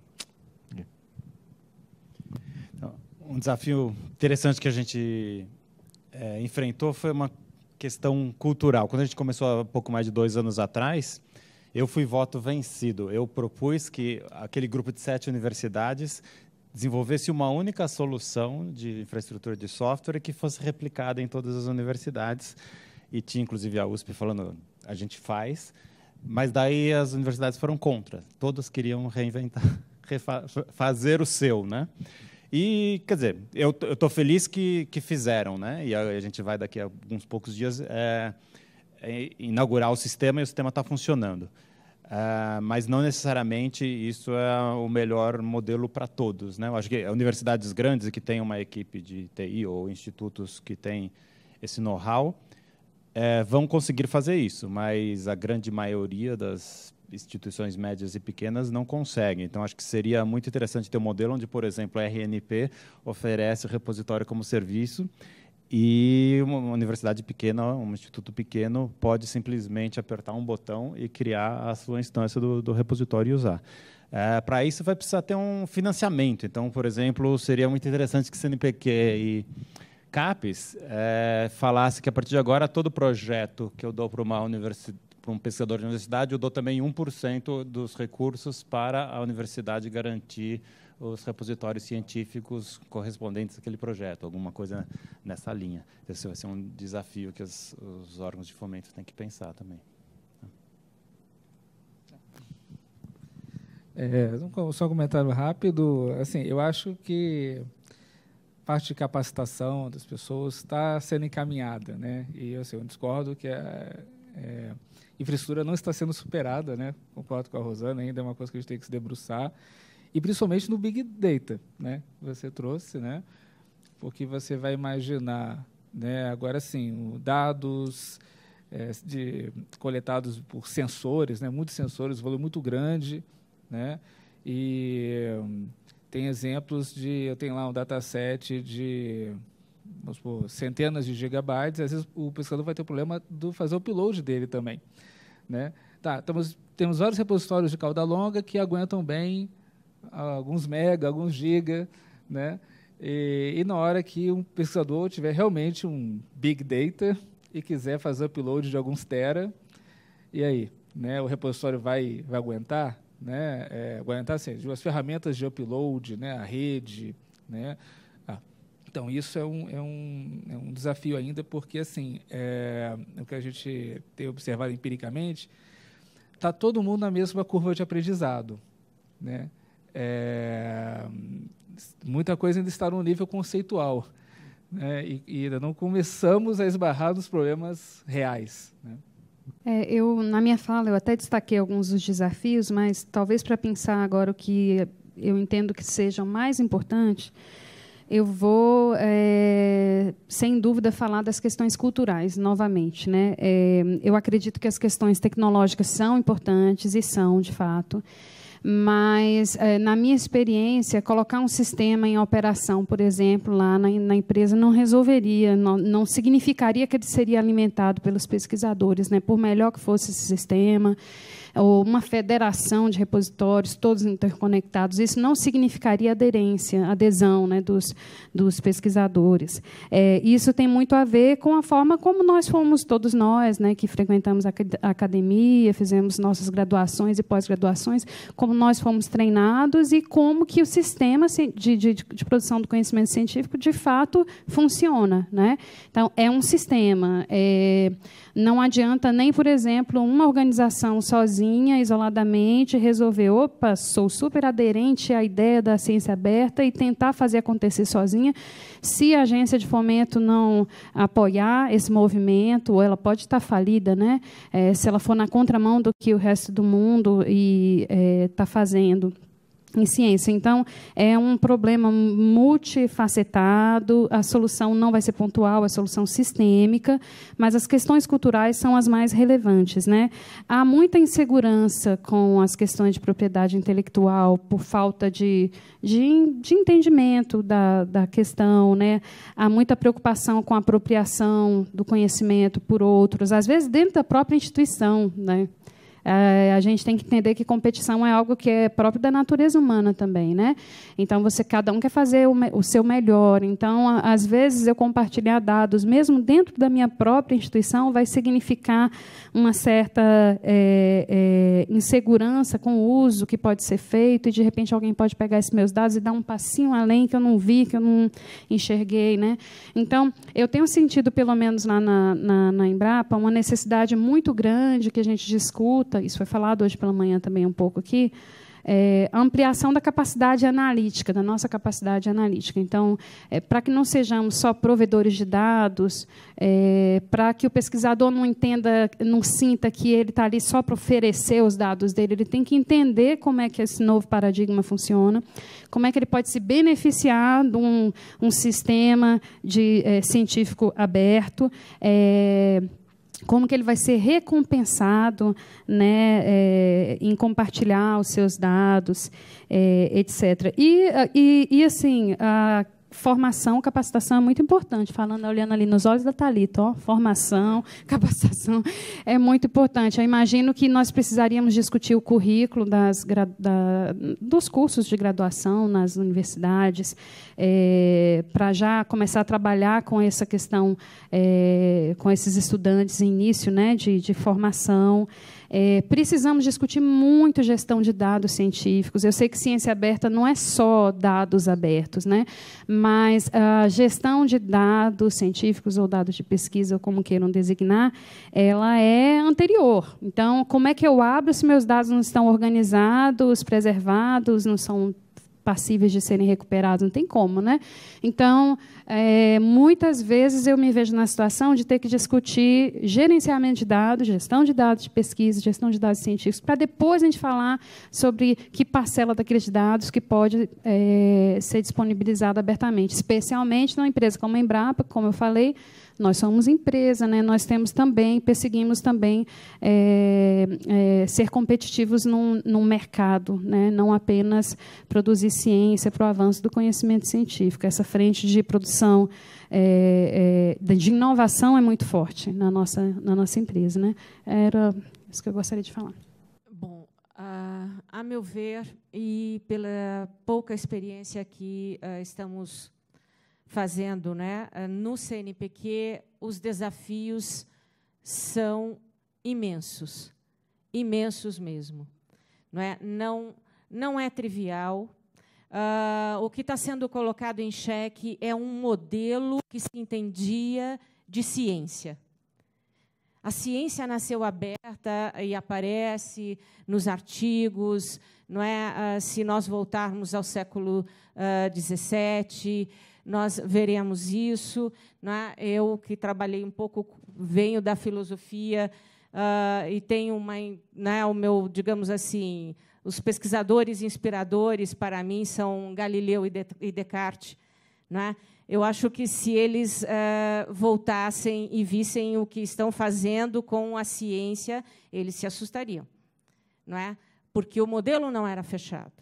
um desafio interessante que a gente é, enfrentou foi uma questão cultural. Quando a gente começou há pouco mais de dois anos atrás, eu fui voto vencido. Eu propus que aquele grupo de sete universidades desenvolvesse uma única solução de infraestrutura de software que fosse replicada em todas as universidades. E tinha, inclusive, a USP falando, a gente faz. Mas daí as universidades foram contra. Todas queriam reinventar, fazer o seu, né? E, quer dizer, eu estou feliz que, que fizeram, né? E a, a, gente vai daqui a alguns poucos dias é, é, inaugurar o sistema e o sistema está funcionando. É, mas não necessariamente isso é o melhor modelo para todos. Né? Eu acho que universidades grandes que têm uma equipe de TI ou institutos que têm esse know-how é, vão conseguir fazer isso, mas a grande maioria das instituições médias e pequenas não conseguem. Então, acho que seria muito interessante ter um modelo onde, por exemplo, a RNP oferece o repositório como serviço e uma universidade pequena, um instituto pequeno, pode simplesmente apertar um botão e criar a sua instância do, do repositório e usar. É, Para isso, vai precisar ter um financiamento. Então, por exemplo, seria muito interessante que CNPq e CAPES é, falasse que, a partir de agora, todo projeto que eu dou para uma universidade para um pesquisador de universidade, eu dou também 1% dos recursos para a universidade garantir os repositórios científicos correspondentes àquele projeto, alguma coisa nessa linha. Esse vai ser um desafio que os, os órgãos de fomento têm que pensar também. É, só um comentário rápido. Assim, eu acho que parte de capacitação das pessoas está sendo encaminhada, né? E assim, eu discordo que a é é, infraestrutura não está sendo superada, né? Concordo com a Rosana, ainda é uma coisa que a gente tem que se debruçar. E principalmente no Big Data, né? Você trouxe, né? Porque você vai imaginar, né? Agora sim, dados é, de, coletados por sensores, né? Muitos sensores, volume muito grande, né? E hum, tem exemplos de, eu tenho lá um dataset de supor, centenas de gigabytes, às vezes o pescador vai ter problema de fazer o upload dele também. Né? Tá, tamos, temos vários repositórios de cauda longa que aguentam bem alguns mega, alguns giga, né? E, e, na hora que um pesquisador tiver realmente um big data e quiser fazer upload de alguns tera, e aí, né? O repositório vai, vai aguentar, né? É, aguentar assim, as ferramentas de upload, né? A rede, né? Então, isso é um, é um, é um desafio ainda, porque, assim, é, o que a gente tem observado empiricamente, está todo mundo na mesma curva de aprendizado. Né? É, muita coisa ainda está no nível conceitual. Né? E, e, ainda não começamos a esbarrar nos problemas reais. Né? É, eu, na minha fala, eu até destaquei alguns dos desafios, mas talvez para pensar agora o que eu entendo que seja o mais importante, eu vou, é, sem dúvida, falar das questões culturais novamente. Né? É, eu acredito que as questões tecnológicas são importantes e são, de fato, mas, é, na minha experiência, colocar um sistema em operação, por exemplo, lá na, na empresa, não resolveria, não, não, significaria que ele seria alimentado pelos pesquisadores, né? por melhor que fosse esse sistema ou uma federação de repositórios, todos interconectados, isso não significaria aderência, adesão né, dos, dos pesquisadores. É, isso tem muito a ver com a forma como nós fomos, todos nós, né, que frequentamos a academia, fizemos nossas graduações e pós-graduações, como nós fomos treinados e como que o sistema de, de, de produção do conhecimento científico, de fato, funciona. Né? Então, é um sistema. É, não adianta nem, por exemplo, uma organização sozinha, isoladamente, resolver, opa, sou super aderente à ideia da ciência aberta e tentar fazer acontecer sozinha. Se a agência de fomento não apoiar esse movimento, ela pode estar falida, né? É, se ela for na contramão do que o resto do mundo está é, tá fazendo em ciência. Então, é um problema multifacetado, a solução não vai ser pontual, é solução sistêmica, mas as questões culturais são as mais relevantes. Né? Há muita insegurança com as questões de propriedade intelectual por falta de, de, de entendimento da, da questão, né? há muita preocupação com a apropriação do conhecimento por outros, às vezes dentro da própria instituição. Né? É, a gente tem que entender que competição é algo que é próprio da natureza humana também, né? Então você cada um quer fazer o, o seu melhor. Então a, às vezes eu compartilhar dados, mesmo dentro da minha própria instituição, vai significar uma certa é, é, insegurança com o uso que pode ser feito e de repente alguém pode pegar esses meus dados e dar um passinho além que eu não vi, que eu não enxerguei, né? Então eu tenho sentido pelo menos lá na, na, na Embrapa uma necessidade muito grande que a gente discuta isso foi falado hoje pela manhã também um pouco aqui, é, a ampliação da capacidade analítica, da nossa capacidade analítica. Então, é, para que não sejamos só provedores de dados, é, para que o pesquisador não entenda, não sinta que ele está ali só para oferecer os dados dele, ele tem que entender como é que esse novo paradigma funciona, como é que ele pode se beneficiar de um, um sistema de, é, científico aberto. É, como que ele vai ser recompensado né, é, em compartilhar os seus dados, é, etc. E, e, e, assim, a formação, capacitação é muito importante. Falando, olhando ali nos olhos da Thalita, ó, formação, capacitação é muito importante. Eu imagino que nós precisaríamos discutir o currículo das, da, dos cursos de graduação nas universidades, é, eh, para já começar a trabalhar com essa questão, é, com esses estudantes em início né, de, de formação. É, precisamos discutir muito gestão de dados científicos. Eu sei que ciência aberta não é só dados abertos, né? mas a gestão de dados científicos ou dados de pesquisa, ou como queiram designar, ela é anterior. Então, como é que eu abro se meus dados não estão organizados, preservados, não são passíveis de serem recuperados, não tem como, né? Então, é, muitas vezes eu me vejo na situação de ter que discutir gerenciamento de dados, gestão de dados de pesquisa, gestão de dados científicos, para depois a gente falar sobre que parcela daqueles dados que pode é, ser disponibilizada abertamente, especialmente numa empresa como a Embrapa, como eu falei, nós somos empresa, né? nós temos também, perseguimos também é, é, ser competitivos num, num mercado, né? não apenas produzir ciência para o avanço do conhecimento científico. Essa frente de produção, é, é de inovação, é muito forte na nossa, na nossa empresa. Né? Era isso que eu gostaria de falar. Bom, a, a meu ver, e pela pouca experiência que uh, estamos fazendo né, ah, no CNPq, os desafios são imensos, imensos mesmo. Não é, não, não é trivial. Uh, o que está sendo colocado em xeque é um modelo que se entendia de ciência. A ciência nasceu aberta e aparece nos artigos, não é? Ah, se nós voltarmos ao século XVII, uh, nós veremos isso. Né? Eu, que trabalhei um pouco, venho da filosofia uh, e tenho uma, né, o meu, digamos assim, os pesquisadores inspiradores para mim são Galileu e, Descartes. Né? Eu acho que se eles uh, voltassem e vissem o que estão fazendo com a ciência, eles se assustariam. Não é? Porque o modelo não era fechado.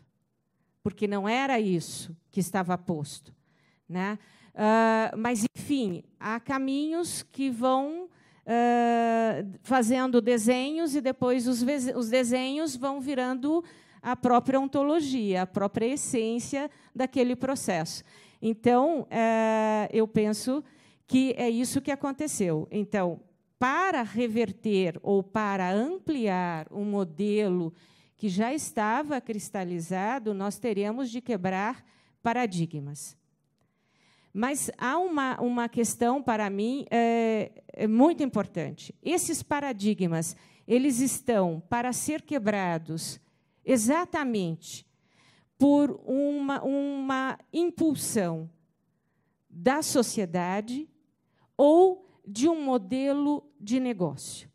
Porque não era isso que estava posto. Né? Uh, mas, enfim, há caminhos que vão uh, fazendo desenhos e depois os, os desenhos vão virando a própria ontologia, a própria essência daquele processo. Então, uh, eu penso que é isso que aconteceu. Então, para reverter ou para ampliar um modelo que já estava cristalizado, nós teremos de quebrar paradigmas. Mas há uma, uma questão, para mim, é, é muito importante. Esses paradigmas, eles estão para ser quebrados exatamente por uma, uma impulsão da sociedade ou de um modelo de negócio,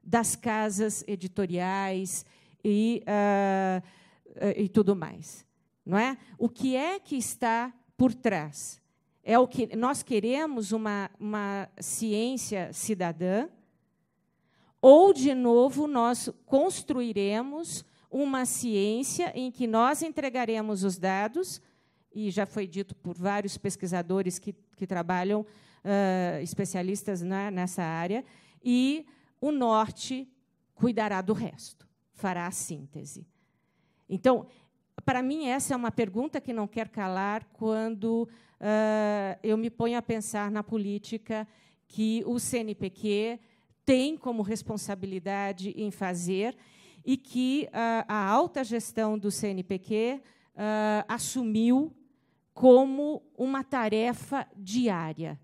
das casas editoriais e, uh, e tudo mais. Não é? O que é que está por trás? É o que nós queremos uma, uma ciência cidadã, ou de novo nós construiremos uma ciência em que nós entregaremos os dados, e já foi dito por vários pesquisadores que, que trabalham, uh, especialistas nessa área, e o norte cuidará do resto, fará a síntese. Então, para mim, essa é uma pergunta que não quer calar quando uh, eu me ponho a pensar na política que o CNPq tem como responsabilidade em fazer e que uh, a alta gestão do CNPq uh, assumiu como uma tarefa diária.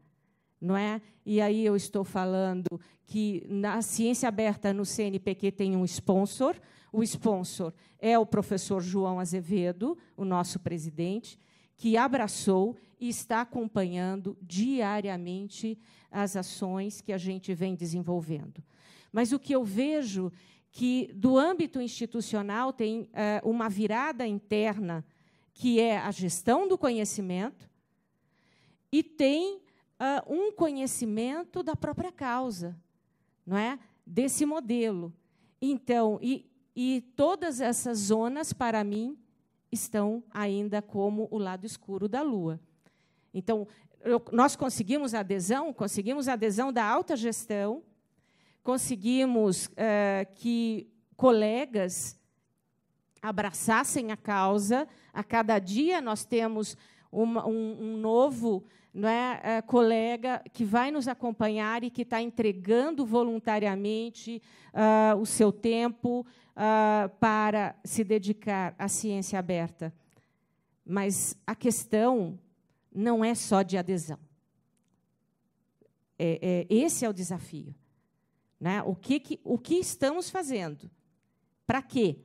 Não é? E aí eu estou falando que na ciência aberta no CNPq tem um sponsor, o sponsor é o professor João Azevedo, o nosso presidente, que abraçou e está acompanhando diariamente as ações que a gente vem desenvolvendo. Mas o que eu vejo que do âmbito institucional tem é, uma virada interna que é a gestão do conhecimento e tem uh, um conhecimento da própria causa, não é? Desse modelo. Então, e e todas essas zonas, para mim, estão ainda como o lado escuro da lua. Então, eu, nós conseguimos adesão, conseguimos adesão da alta gestão, conseguimos é, que colegas abraçassem a causa. A cada dia nós temos uma, um, um, novo é, é, colega que vai nos acompanhar e que está entregando voluntariamente uh, o seu tempo uh, para se dedicar à ciência aberta. Mas a questão não é só de adesão. É, é, esse é o desafio. Né? O, que, que, o que estamos fazendo? Para quê?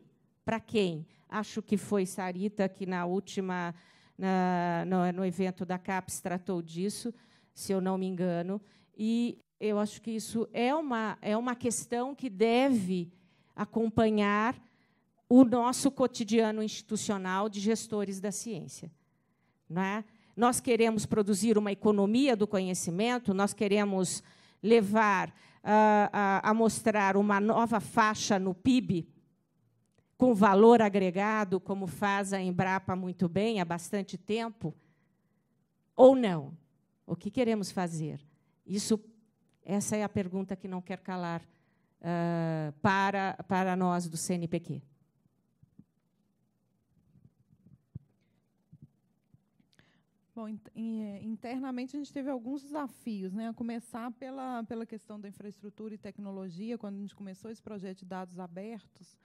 Para quem? Acho que foi Sarita que na última na, no, no evento da CAPES tratou disso, se eu não me engano, e eu acho que isso é uma, é uma questão que deve acompanhar o nosso cotidiano institucional de gestores da ciência. é? Nós queremos produzir uma economia do conhecimento, nós queremos levar a, ah, a, a mostrar uma nova faixa no PIB com valor agregado, como faz a Embrapa muito bem há bastante tempo? Ou não? O que queremos fazer? Isso, essa é a pergunta que não quer calar uh, para, para nós do CNPq. Bom, eh, internamente a gente teve alguns desafios, né? A começar pela, pela questão da infraestrutura e tecnologia, quando a gente começou esse projeto de dados abertos,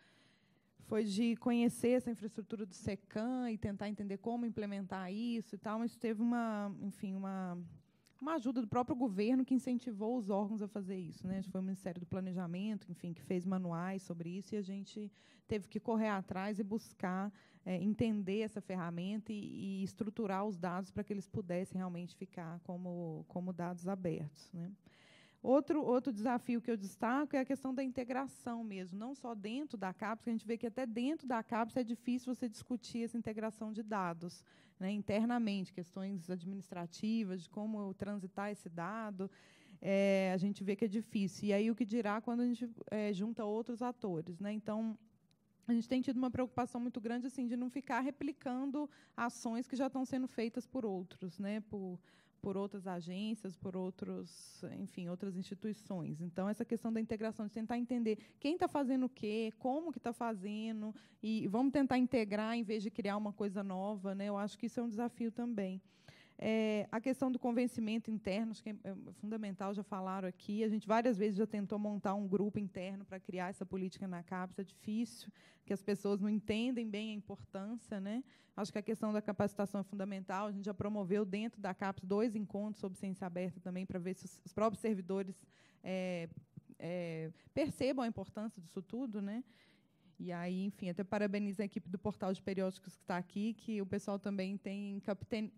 foi de conhecer essa infraestrutura do SECAM e tentar entender como implementar isso e tal, mas teve uma, enfim, uma, uma ajuda do próprio governo que incentivou os órgãos a fazer isso. Né? Foi o Ministério do Planejamento, enfim, que fez manuais sobre isso, e a gente teve que correr atrás e buscar é, entender essa ferramenta e, e estruturar os dados para que eles pudessem realmente ficar como, como dados abertos. Né? Outro, outro desafio que eu destaco é a questão da integração mesmo, não só dentro da CAPES, que a gente vê que até dentro da CAPES é difícil você discutir essa integração de dados né, internamente, questões administrativas, de como transitar esse dado. É, a gente vê que é difícil. E aí o que dirá quando a gente é, junta outros atores. Né? Então, a gente tem tido uma preocupação muito grande assim de não ficar replicando ações que já estão sendo feitas por outros, né? por, por outras agências, por outros, enfim, outras instituições. Então, essa questão da integração, de tentar entender quem está fazendo o quê, como que está fazendo, e vamos tentar integrar em vez de criar uma coisa nova, né? Eu acho que isso é um desafio também. É, a questão do convencimento interno, acho que é, é fundamental, já falaram aqui. A gente várias vezes já tentou montar um grupo interno para criar essa política na CAPES, é difícil, que as pessoas não entendem bem a importância. Né? Acho que a questão da capacitação é fundamental. A gente já promoveu dentro da CAPES dois encontros sobre ciência aberta também, para ver se os próprios servidores é, é, percebam a importância disso tudo. Né? E aí, enfim, até parabenizo a equipe do Portal de Periódicos que está aqui, que o pessoal também tem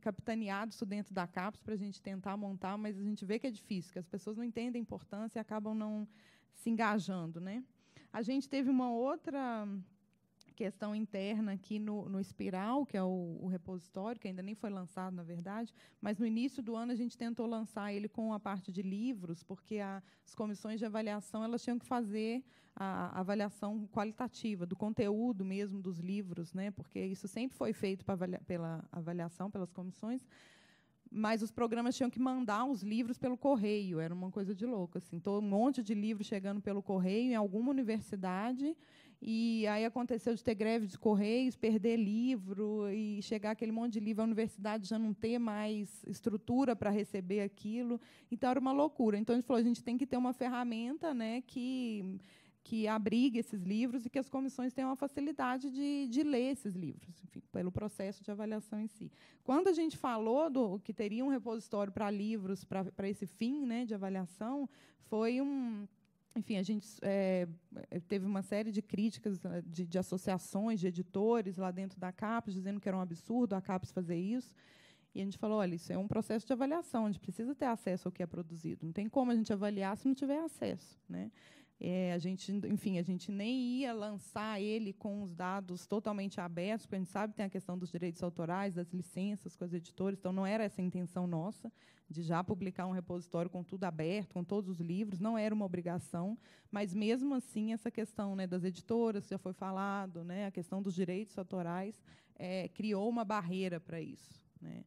capitaneado isso dentro da CAPES para a gente tentar montar, mas a gente vê que é difícil, que as pessoas não entendem a importância e acabam não se engajando. Né? A gente teve uma outra questão interna aqui no, no Espiral, que é o, o, repositório, que ainda nem foi lançado, na verdade, mas no início do ano a gente tentou lançar ele com a parte de livros, porque a, as comissões de avaliação elas tinham que fazer a, a avaliação qualitativa, do conteúdo mesmo dos livros, né? porque isso sempre foi feito avalia, pela avaliação, pelas comissões, mas os programas tinham que mandar os livros pelo correio, era uma coisa de louco. Assim, todo um monte de livros chegando pelo correio em alguma universidade e aí aconteceu de ter greve de correios, perder livro e chegar aquele monte de livro, a universidade já não ter mais estrutura para receber aquilo. Então era uma loucura. Então a gente falou, a gente tem que ter uma ferramenta, né, que que abrigue esses livros e que as comissões tenham a facilidade de, de ler esses livros, enfim, pelo processo de avaliação em si. Quando a gente falou do que teria um repositório para livros para esse fim né, de avaliação, foi um enfim, a gente é, é, teve uma série de críticas né, de, de, associações, de editores lá dentro da CAPES, dizendo que era um absurdo a CAPES fazer isso. E a gente falou: olha, isso é um processo de avaliação, a gente precisa ter acesso ao que é produzido. Não tem como a gente avaliar se não tiver acesso. Né? É, a gente, enfim, a gente nem ia lançar ele com os dados totalmente abertos, porque a gente sabe que tem a questão dos direitos autorais, das licenças com as editoras, então não era essa a intenção nossa de já publicar um repositório com tudo aberto, com todos os livros, não era uma obrigação, mas mesmo assim essa questão né, das editoras, que já foi falado, né, a questão dos direitos autorais, é, criou uma barreira para isso. Né?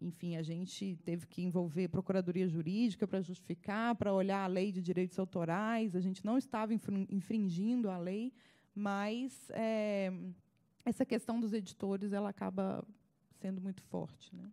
Enfim, a gente teve que envolver procuradoria jurídica para justificar, para olhar a lei de direitos autorais. A gente não estava infringindo a lei, mas é, essa questão dos editores ela acaba sendo muito forte. Né?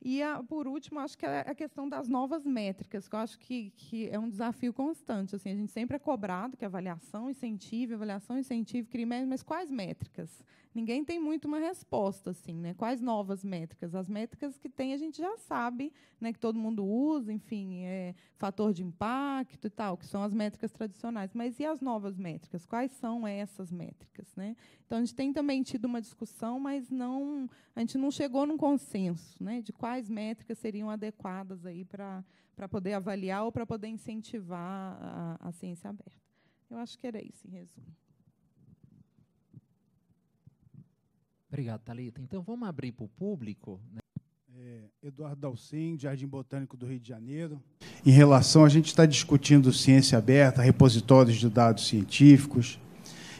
E, a, por último, acho que é a questão das novas métricas, que eu acho que, que é um desafio constante. Assim, a gente sempre é cobrado que avaliação, incentivo, avaliação, incentivo, crimério, mas quais métricas? ninguém tem muito uma resposta, assim, né? Quais novas métricas? As métricas que tem a gente já sabe, né? Que todo mundo usa, enfim, é, fator de impacto e tal, que são as métricas tradicionais. Mas e as novas métricas? Quais são essas métricas, né? Então a gente tem também tido uma discussão, mas não a gente não chegou num consenso, né? De quais métricas seriam adequadas aí para para poder avaliar ou para poder incentivar a, a ciência aberta. Eu acho que era isso, em resumo. Obrigado, Thalita. Então, vamos abrir para o público. Né? É, Eduardo Dalcin, Jardim Botânico do Rio de Janeiro. Em relação, a gente está discutindo ciência aberta, repositórios de dados científicos,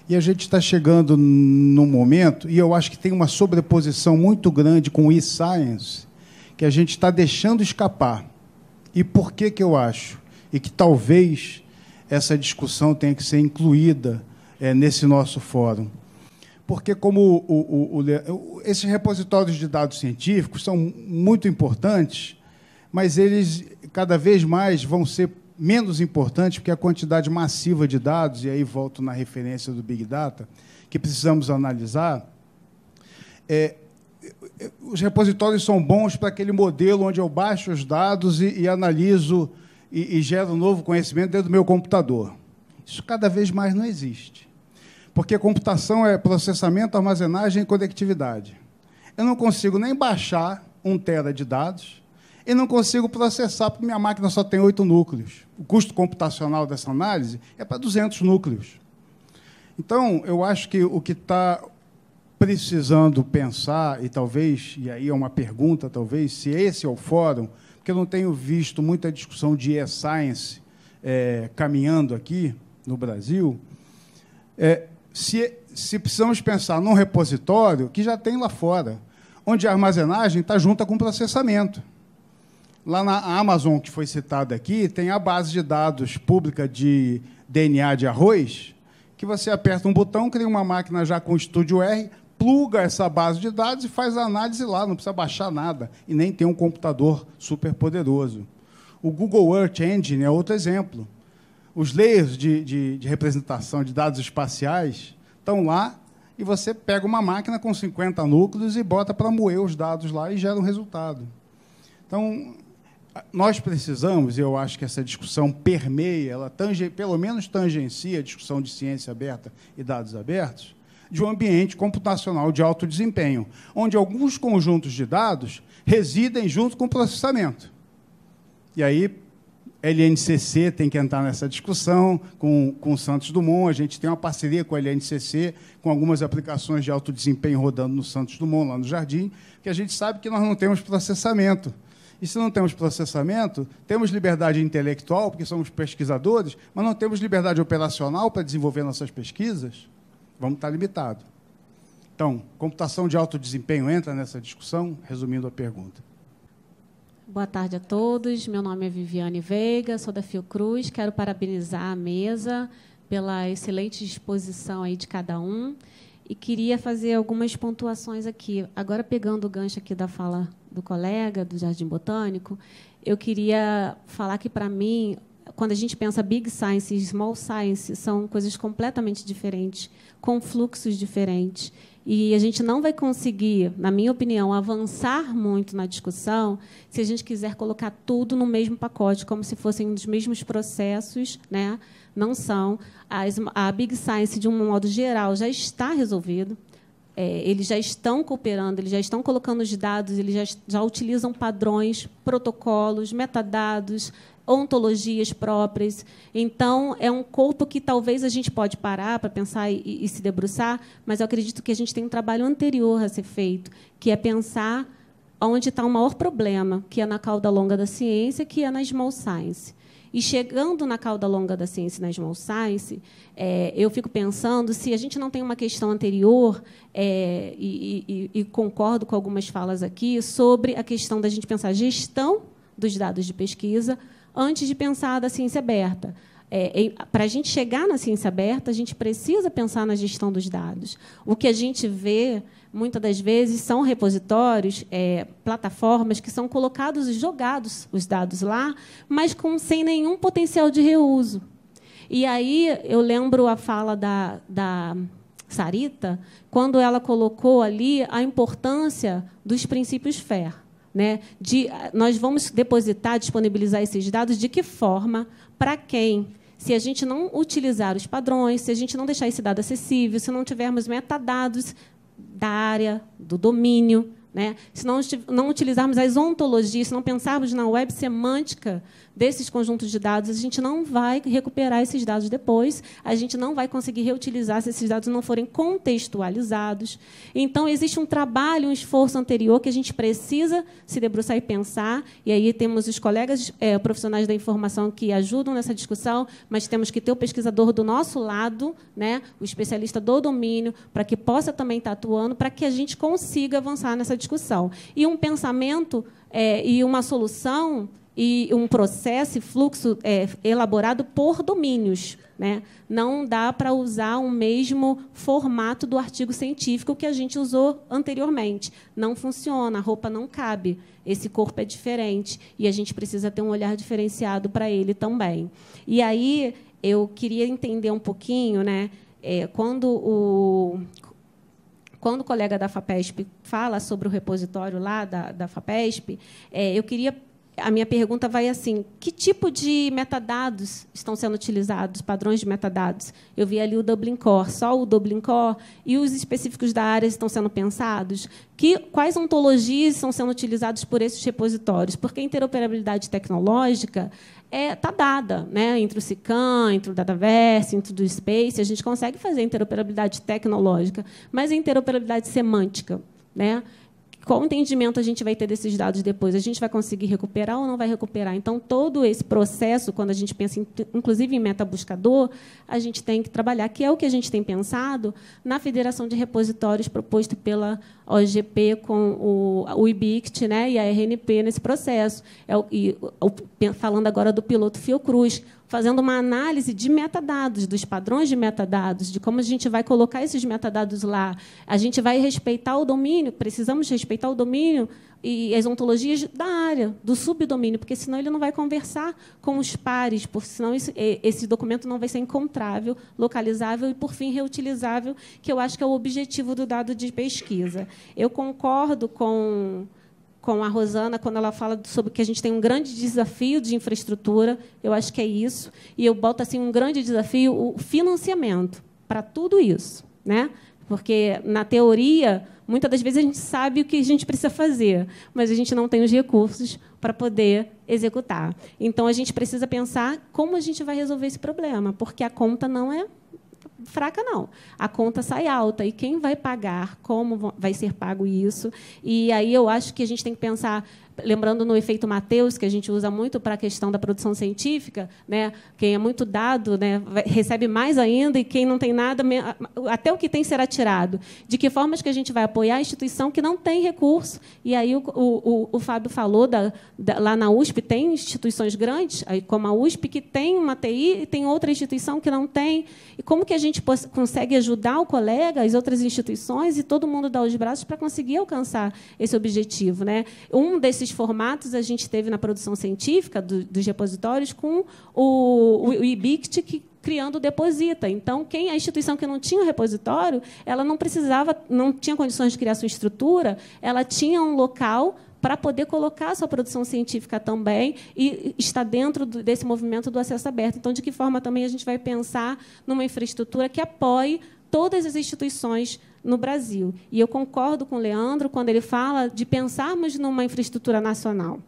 e a gente está chegando num momento, e eu acho que tem uma sobreposição muito grande com o e-science, que a gente está deixando escapar. E por que, que eu acho? E que talvez essa discussão tenha que ser incluída é, nesse nosso fórum porque como o, o, o, esses repositórios de dados científicos são muito importantes, mas eles cada vez mais vão ser menos importantes, porque a quantidade massiva de dados, e aí volto na referência do Big Data, que precisamos analisar, é, os repositórios são bons para aquele modelo onde eu baixo os dados e, e analiso e, e gero novo conhecimento dentro do meu computador. Isso cada vez mais não existe porque computação é processamento, armazenagem e conectividade. Eu não consigo nem baixar um tera de dados e não consigo processar, porque minha máquina só tem oito núcleos. O custo computacional dessa análise é para 200 núcleos. Então, eu acho que o que está precisando pensar, e talvez, e aí é uma pergunta, talvez, se esse é o fórum, porque eu não tenho visto muita discussão de e-science é, caminhando aqui no Brasil, é, se, se precisamos pensar num repositório que já tem lá fora, onde a armazenagem está junta com o processamento. Lá na Amazon, que foi citada aqui, tem a base de dados pública de DNA de arroz, que você aperta um botão, cria uma máquina já com o Studio R, pluga essa base de dados e faz a análise lá, não precisa baixar nada, e nem tem um computador super poderoso. O Google Earth Engine é outro exemplo os layers de, de, de representação de dados espaciais estão lá e você pega uma máquina com 50 núcleos e bota para moer os dados lá e gera um resultado. Então, nós precisamos, e eu acho que essa discussão permeia, ela tange, pelo menos tangencia a discussão de ciência aberta e dados abertos, de um ambiente computacional de alto desempenho, onde alguns conjuntos de dados residem junto com o processamento. E aí LNCC tem que entrar nessa discussão com, com o Santos Dumont. A gente tem uma parceria com a LNCC, com algumas aplicações de alto desempenho rodando no Santos Dumont, lá no Jardim, que a gente sabe que nós não temos processamento. E se não temos processamento, temos liberdade intelectual, porque somos pesquisadores, mas não temos liberdade operacional para desenvolver nossas pesquisas, vamos estar limitados. Então, computação de alto desempenho entra nessa discussão? Resumindo a pergunta. Boa tarde a todos. Meu nome é Viviane Veiga, sou da Fiocruz. Quero parabenizar a mesa pela excelente disposição aí de cada um e queria fazer algumas pontuações aqui. Agora pegando o gancho aqui da fala do colega do Jardim Botânico, eu queria falar que para mim, quando a gente pensa big science e small science, são coisas completamente diferentes, com fluxos diferentes. E a gente não vai conseguir, na minha opinião, avançar muito na discussão se a gente quiser colocar tudo no mesmo pacote, como se fossem os mesmos processos, né? Não são. A, Big Science, de um modo geral, já está resolvido. É, eles já estão cooperando, eles já estão colocando os dados, eles já, já utilizam padrões, protocolos, metadados, ontologias próprias. Então, é um corpo que talvez a gente pode parar para pensar e, e, se debruçar, mas eu acredito que a gente tem um trabalho anterior a ser feito, que é pensar onde está o maior problema, que é na cauda longa da ciência, que é na small science. E chegando na cauda longa da ciência na small science, é, eu fico pensando se a gente não tem uma questão anterior, é, e, e, e concordo com algumas falas aqui, sobre a questão da gente pensar gestão dos dados de pesquisa, antes de pensar da ciência aberta. É, para a gente chegar na ciência aberta, a gente precisa pensar na gestão dos dados. O que a gente vê, muitas das vezes, são repositórios, é, plataformas que são colocados e jogados os dados lá, mas com, sem nenhum potencial de reuso. E aí eu lembro a fala da, da Sarita, quando ela colocou ali a importância dos princípios FAIR né? De, nós vamos depositar, disponibilizar esses dados de que forma, para quem, se a gente não utilizar os padrões, se a gente não deixar esse dado acessível, se não tivermos metadados da área, do domínio, né? se não, não utilizarmos as ontologias, se não pensarmos na web semântica desses conjuntos de dados, a gente não vai recuperar esses dados depois, a gente não vai conseguir reutilizar se esses dados não forem contextualizados. Então, existe um trabalho, um esforço anterior que a gente precisa se debruçar e pensar, e aí temos os colegas é, profissionais da informação que ajudam nessa discussão, mas temos que ter o pesquisador do nosso lado, né, o especialista do domínio, para que possa também estar atuando, para que a gente consiga avançar nessa discussão. E um pensamento é, e uma solução e um processo e fluxo é, elaborado por domínios. Né? Não dá para usar o mesmo formato do artigo científico que a gente usou anteriormente. Não funciona, a roupa não cabe, esse corpo é diferente e a gente precisa ter um olhar diferenciado para ele também. E aí eu queria entender um pouquinho, né? É, quando o quando o colega da FAPESP fala sobre o repositório lá da, da FAPESP, é, eu queria a minha pergunta vai assim: que tipo de metadados estão sendo utilizados, padrões de metadados? Eu vi ali o Dublin Core, só o Dublin Core e os específicos da área estão sendo pensados? Que, quais ontologias estão sendo utilizados por esses repositórios? Porque a interoperabilidade tecnológica está é, tá dada né? entre o SICAM, entre o Dataverse, entre o Space. A gente consegue fazer interoperabilidade tecnológica, mas a interoperabilidade semântica. Né? qual entendimento a gente vai ter desses dados depois? A gente vai conseguir recuperar ou não vai recuperar? Então, todo esse processo, quando a gente pensa, em, inclusive, em meta-buscador, a gente tem que trabalhar, que é o que a gente tem pensado na Federação de Repositórios proposto pela OGP com o, o IBICT né, e a RNP nesse processo. É, e, falando agora do piloto Fiocruz, fazendo uma análise de metadados, dos padrões de metadados, de como a gente vai colocar esses metadados lá. A gente vai respeitar o domínio, precisamos respeitar o domínio e as ontologias da área, do subdomínio, porque senão ele não vai conversar com os pares, porque senão esse documento não vai ser encontrável, localizável e, por fim, reutilizável, que eu acho que é o objetivo do dado de pesquisa. Eu concordo com com a Rosana quando ela fala sobre que a gente tem um grande desafio de infraestrutura, eu acho que é isso, e eu boto assim um grande desafio o financiamento para tudo isso, né? Porque na teoria, muitas das vezes a gente sabe o que a gente precisa fazer, mas a gente não tem os recursos para poder executar. Então a gente precisa pensar como a gente vai resolver esse problema, porque a conta não é fraca, não. A conta sai alta. E quem vai pagar? Como vai ser pago isso? E aí eu acho que a gente tem que pensar lembrando no efeito Mateus, que a gente usa muito para a questão da produção científica, né? quem é muito dado né, recebe mais ainda e quem não tem nada, até o que tem será tirado. De que formas que a gente vai apoiar a instituição que não tem recurso? E aí o, o, o Fábio falou, da, da, lá na USP tem instituições grandes, como a USP, que tem uma TI e tem outra instituição que não tem. E como que a gente consegue ajudar o colega, as outras instituições e todo mundo dar os braços para conseguir alcançar esse objetivo? Né? Um desses esses formatos a gente teve na produção científica do, dos repositórios com o, o, o IBICT, que criando deposita. Então, quem a instituição que não tinha o repositório, ela não precisava, não tinha condições de criar sua estrutura, ela tinha um local para poder colocar sua produção científica também e está dentro desse movimento do acesso aberto. Então, de que forma também a gente vai pensar numa infraestrutura que apoie todas as instituições no Brasil. E eu concordo com o Leandro quando ele fala de pensarmos numa infraestrutura nacional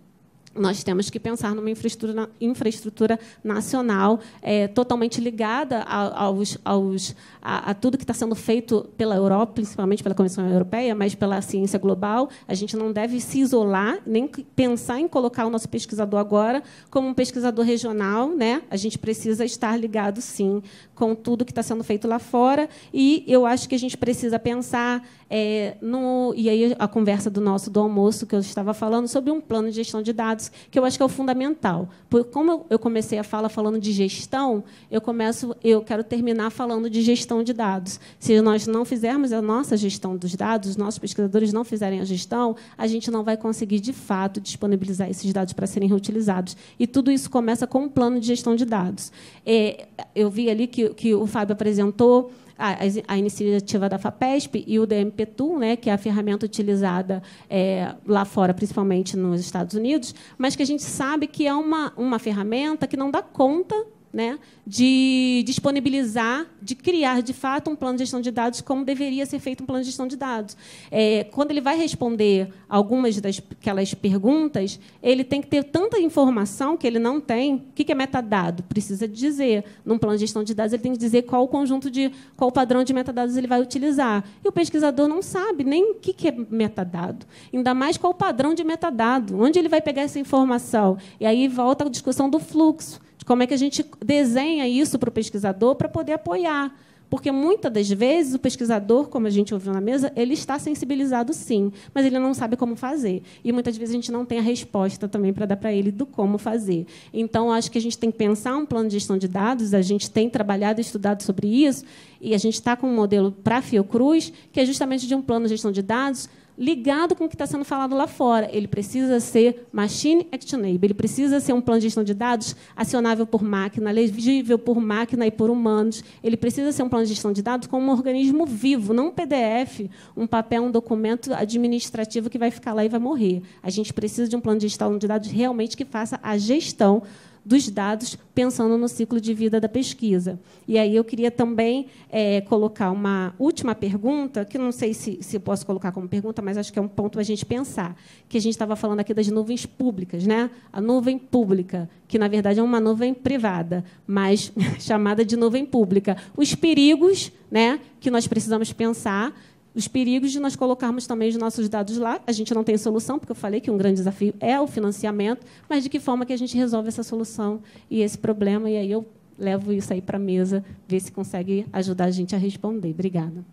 nós temos que pensar numa infraestrutura, infraestrutura nacional é, totalmente ligada a, aos, aos, a, a tudo que está sendo feito pela Europa, principalmente pela Comissão Europeia, mas pela ciência global. A gente não deve se isolar, nem pensar em colocar o nosso pesquisador agora como um pesquisador regional. Né? A gente precisa estar ligado, sim, com tudo que está sendo feito lá fora. E eu acho que a gente precisa pensar é, no, e aí a conversa do nosso do almoço que eu estava falando sobre um plano de gestão de dados, que eu acho que é o fundamental. Porque como eu comecei a fala falando de gestão, eu começo, eu quero terminar falando de gestão de dados. Se nós não fizermos a nossa gestão dos dados, os nossos pesquisadores não fizerem a gestão, a gente não vai conseguir de fato disponibilizar esses dados para serem reutilizados. E tudo isso começa com um plano de gestão de dados. É, eu vi ali que, que o Fábio apresentou a, a iniciativa da FAPESP e o DMP né, que é a ferramenta utilizada é, lá fora, principalmente nos Estados Unidos, mas que a gente sabe que é uma, uma ferramenta que não dá conta né, de disponibilizar, de criar de fato um plano de gestão de dados como deveria ser feito um plano de gestão de dados. É, quando ele vai responder algumas daquelas perguntas, ele tem que ter tanta informação que ele não tem. O que é metadado? Precisa dizer. Num plano de gestão de dados, ele tem que dizer qual o conjunto de, qual padrão de metadados ele vai utilizar. E o pesquisador não sabe nem o que é metadado, ainda mais qual o padrão de metadado, onde ele vai pegar essa informação. E aí volta a discussão do fluxo como é que a gente desenha isso para o pesquisador para poder apoiar. Porque muitas das vezes o pesquisador, como a gente ouviu na mesa, ele está sensibilizado sim, mas ele não sabe como fazer. E muitas vezes a gente não tem a resposta também para dar para ele do como fazer. Então, acho que a gente tem que pensar um plano de gestão de dados, a gente tem trabalhado e estudado sobre isso, e a gente está com um modelo para a Fiocruz, que é justamente de um plano de gestão de dados ligado com o que está sendo falado lá fora. Ele precisa ser machine actionable, ele precisa ser um plano de gestão de dados acionável por máquina, legível por máquina e por humanos. Ele precisa ser um plano de gestão de dados como um organismo vivo, não um PDF, um papel, um documento administrativo que vai ficar lá e vai morrer. A gente precisa de um plano de gestão de dados realmente que faça a gestão dos dados, pensando no ciclo de vida da pesquisa. E aí eu queria também é, colocar uma última pergunta, que não sei se, se posso colocar como pergunta, mas acho que é um ponto a gente pensar, que a gente estava falando aqui das nuvens públicas, né? A nuvem pública, que na verdade é uma nuvem privada, mas chamada de nuvem pública. Os perigos, né, que nós precisamos pensar os perigos de nós colocarmos também os nossos dados lá. A gente não tem solução, porque eu falei que um grande desafio é o financiamento, mas de que forma que a gente resolve essa solução e esse problema? E aí eu levo isso aí para a mesa, ver se consegue ajudar a gente a responder. Obrigada.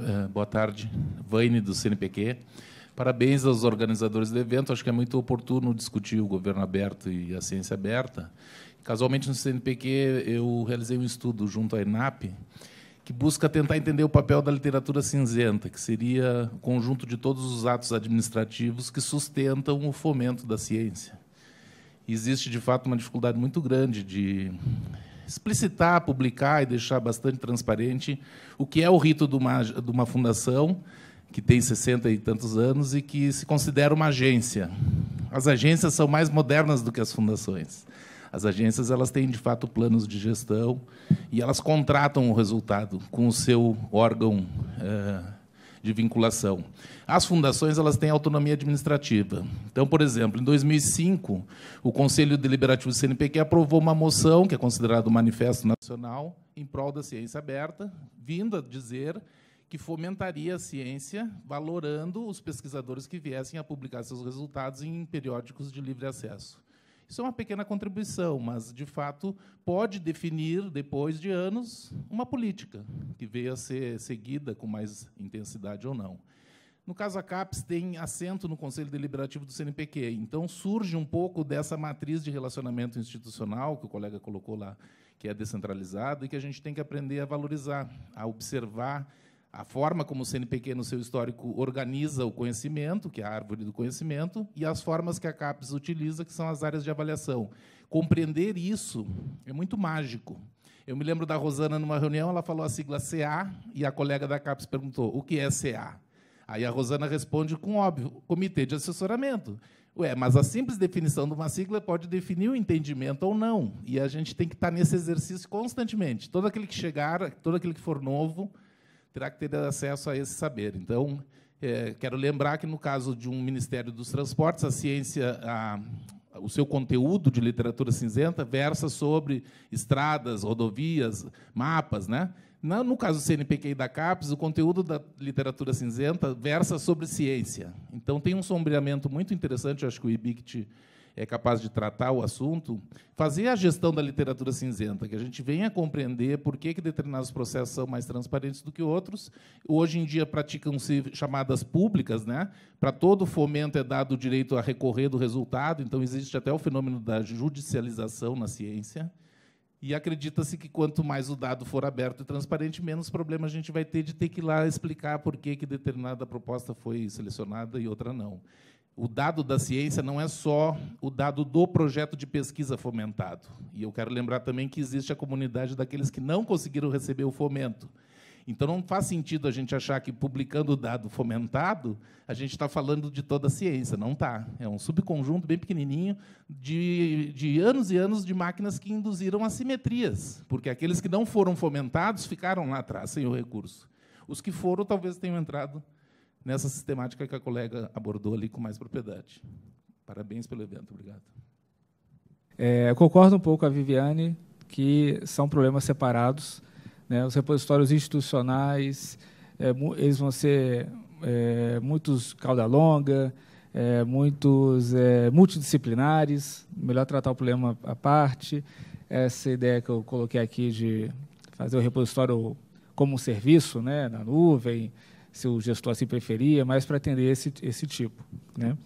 É, boa tarde. Vaine, do CNPq. Parabéns aos organizadores do evento. Acho que é muito oportuno discutir o governo aberto e a ciência aberta. Casualmente, no CNPq, eu realizei um estudo junto à ENAP, que busca tentar entender o papel da literatura cinzenta, que seria o conjunto de todos os atos administrativos que sustentam o fomento da ciência. Existe, de fato, uma dificuldade muito grande de explicitar, publicar e deixar bastante transparente o que é o rito de uma, de uma fundação que tem 60 e tantos anos e que se considera uma agência. As agências são mais modernas do que as fundações. As agências elas têm de fato planos de gestão e elas contratam o resultado com o seu órgão é, de vinculação. As fundações elas têm autonomia administrativa. Então, por exemplo, em 2005, o Conselho Deliberativo do CNPq aprovou uma moção que é considerada o um manifesto nacional em prol da ciência aberta, vindo a dizer que fomentaria a ciência, valorando os pesquisadores que viessem a publicar seus resultados em periódicos de livre acesso. Isso é uma pequena contribuição, mas, de fato, pode definir, depois de anos, uma política que veio a ser seguida com mais intensidade ou não. No caso, a CAPES tem assento no Conselho Deliberativo do CNPq, então surge um pouco dessa matriz de relacionamento institucional que o colega colocou lá, que é descentralizado e que a gente tem que aprender a valorizar, a observar a forma como o CNPq, no seu histórico, organiza o conhecimento, que é a árvore do conhecimento, e as formas que a CAPES utiliza, que são as áreas de avaliação. Compreender isso é muito mágico. Eu me lembro da Rosana, numa reunião, ela falou a sigla CA, e a colega da CAPES perguntou, o que é CA? Aí a Rosana responde com óbvio, Comitê de Assessoramento. Ué, mas a simples definição de uma sigla pode definir o entendimento ou não. E a gente tem que estar nesse exercício constantemente. Todo aquele que chegar, todo aquele que for novo, terá que ter acesso a esse saber. Então, é, quero lembrar que, no caso de um Ministério dos Transportes, a ciência, a, o seu conteúdo de literatura cinzenta versa sobre estradas, rodovias, mapas, né? No caso do CNPq e da CAPES, o conteúdo da literatura cinzenta versa sobre ciência. Então, tem um sombreamento muito interessante, acho que o IBICT é capaz de tratar o assunto, fazer a gestão da literatura cinzenta, que a gente venha compreender por que, que determinados processos são mais transparentes do que outros. Hoje em dia praticam-se chamadas públicas, né? para todo fomento é dado o direito a recorrer do resultado, então existe até o fenômeno da judicialização na ciência. E acredita-se que quanto mais o dado for aberto e transparente, menos problema a gente vai ter de ter que ir lá explicar por que, que determinada proposta foi selecionada e outra não o dado da ciência não é só o dado do projeto de pesquisa fomentado. E eu quero lembrar também que existe a comunidade daqueles que não conseguiram receber o fomento. Então não faz sentido a gente achar que publicando o dado fomentado, a gente está falando de toda a ciência. Não está. É um subconjunto bem pequenininho de, de anos e anos de máquinas que induziram assimetrias, porque aqueles que não foram fomentados ficaram lá atrás sem o recurso. Os que foram talvez tenham entrado nessa sistemática que a colega abordou ali com mais propriedade. Parabéns pelo evento, obrigado. É, concordo um pouco com a Viviane que são problemas separados. Né? Os repositórios institucionais, é, eles vão ser é, muitos cauda longa, é, muitos é, multidisciplinares, melhor tratar o problema à parte. Essa ideia que eu coloquei aqui de fazer o repositório como um serviço né, na nuvem, se o gestor assim preferia, mas para atender esse, esse tipo. Né?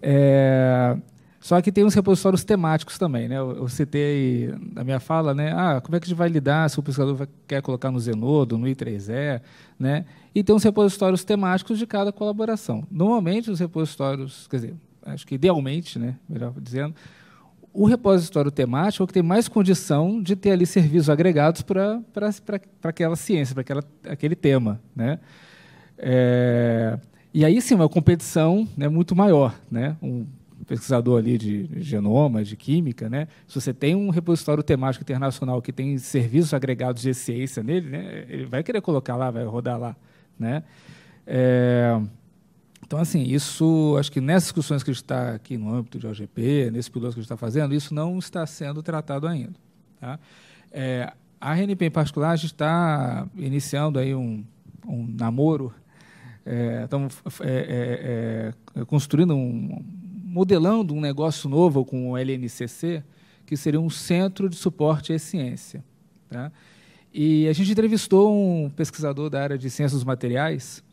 É, só que tem uns repositórios temáticos também. Né? Eu, eu, citei na minha fala, né? ah, como é que a gente vai lidar se o pescador vai, quer colocar no Zenodo, no I3E, né? e tem uns repositórios temáticos de cada colaboração. Normalmente, os repositórios, quer dizer, acho que idealmente, né? melhor dizendo, o repositório temático é o que tem mais condição de ter ali serviços agregados para aquela ciência, para aquela, aquele tema. Né? É, e aí sim, uma competição né, muito maior. Né? Um pesquisador ali de genoma, de química, né? se você tem um repositório temático internacional que tem serviços agregados de ciência nele, né, ele vai querer colocar lá, vai rodar lá. Né? É, então, assim, isso, acho que nessas discussões que a gente está aqui no âmbito de OGP, nesse piloto que a gente está fazendo, isso não está sendo tratado ainda. Tá? É, a RNP, em particular, a gente está iniciando aí um, um namoro, é, estamos é, é, é construindo um, modelando um negócio novo com o LNCC, que seria um centro de suporte à ciência. Tá? E a gente entrevistou um pesquisador da área de ciências dos materiais,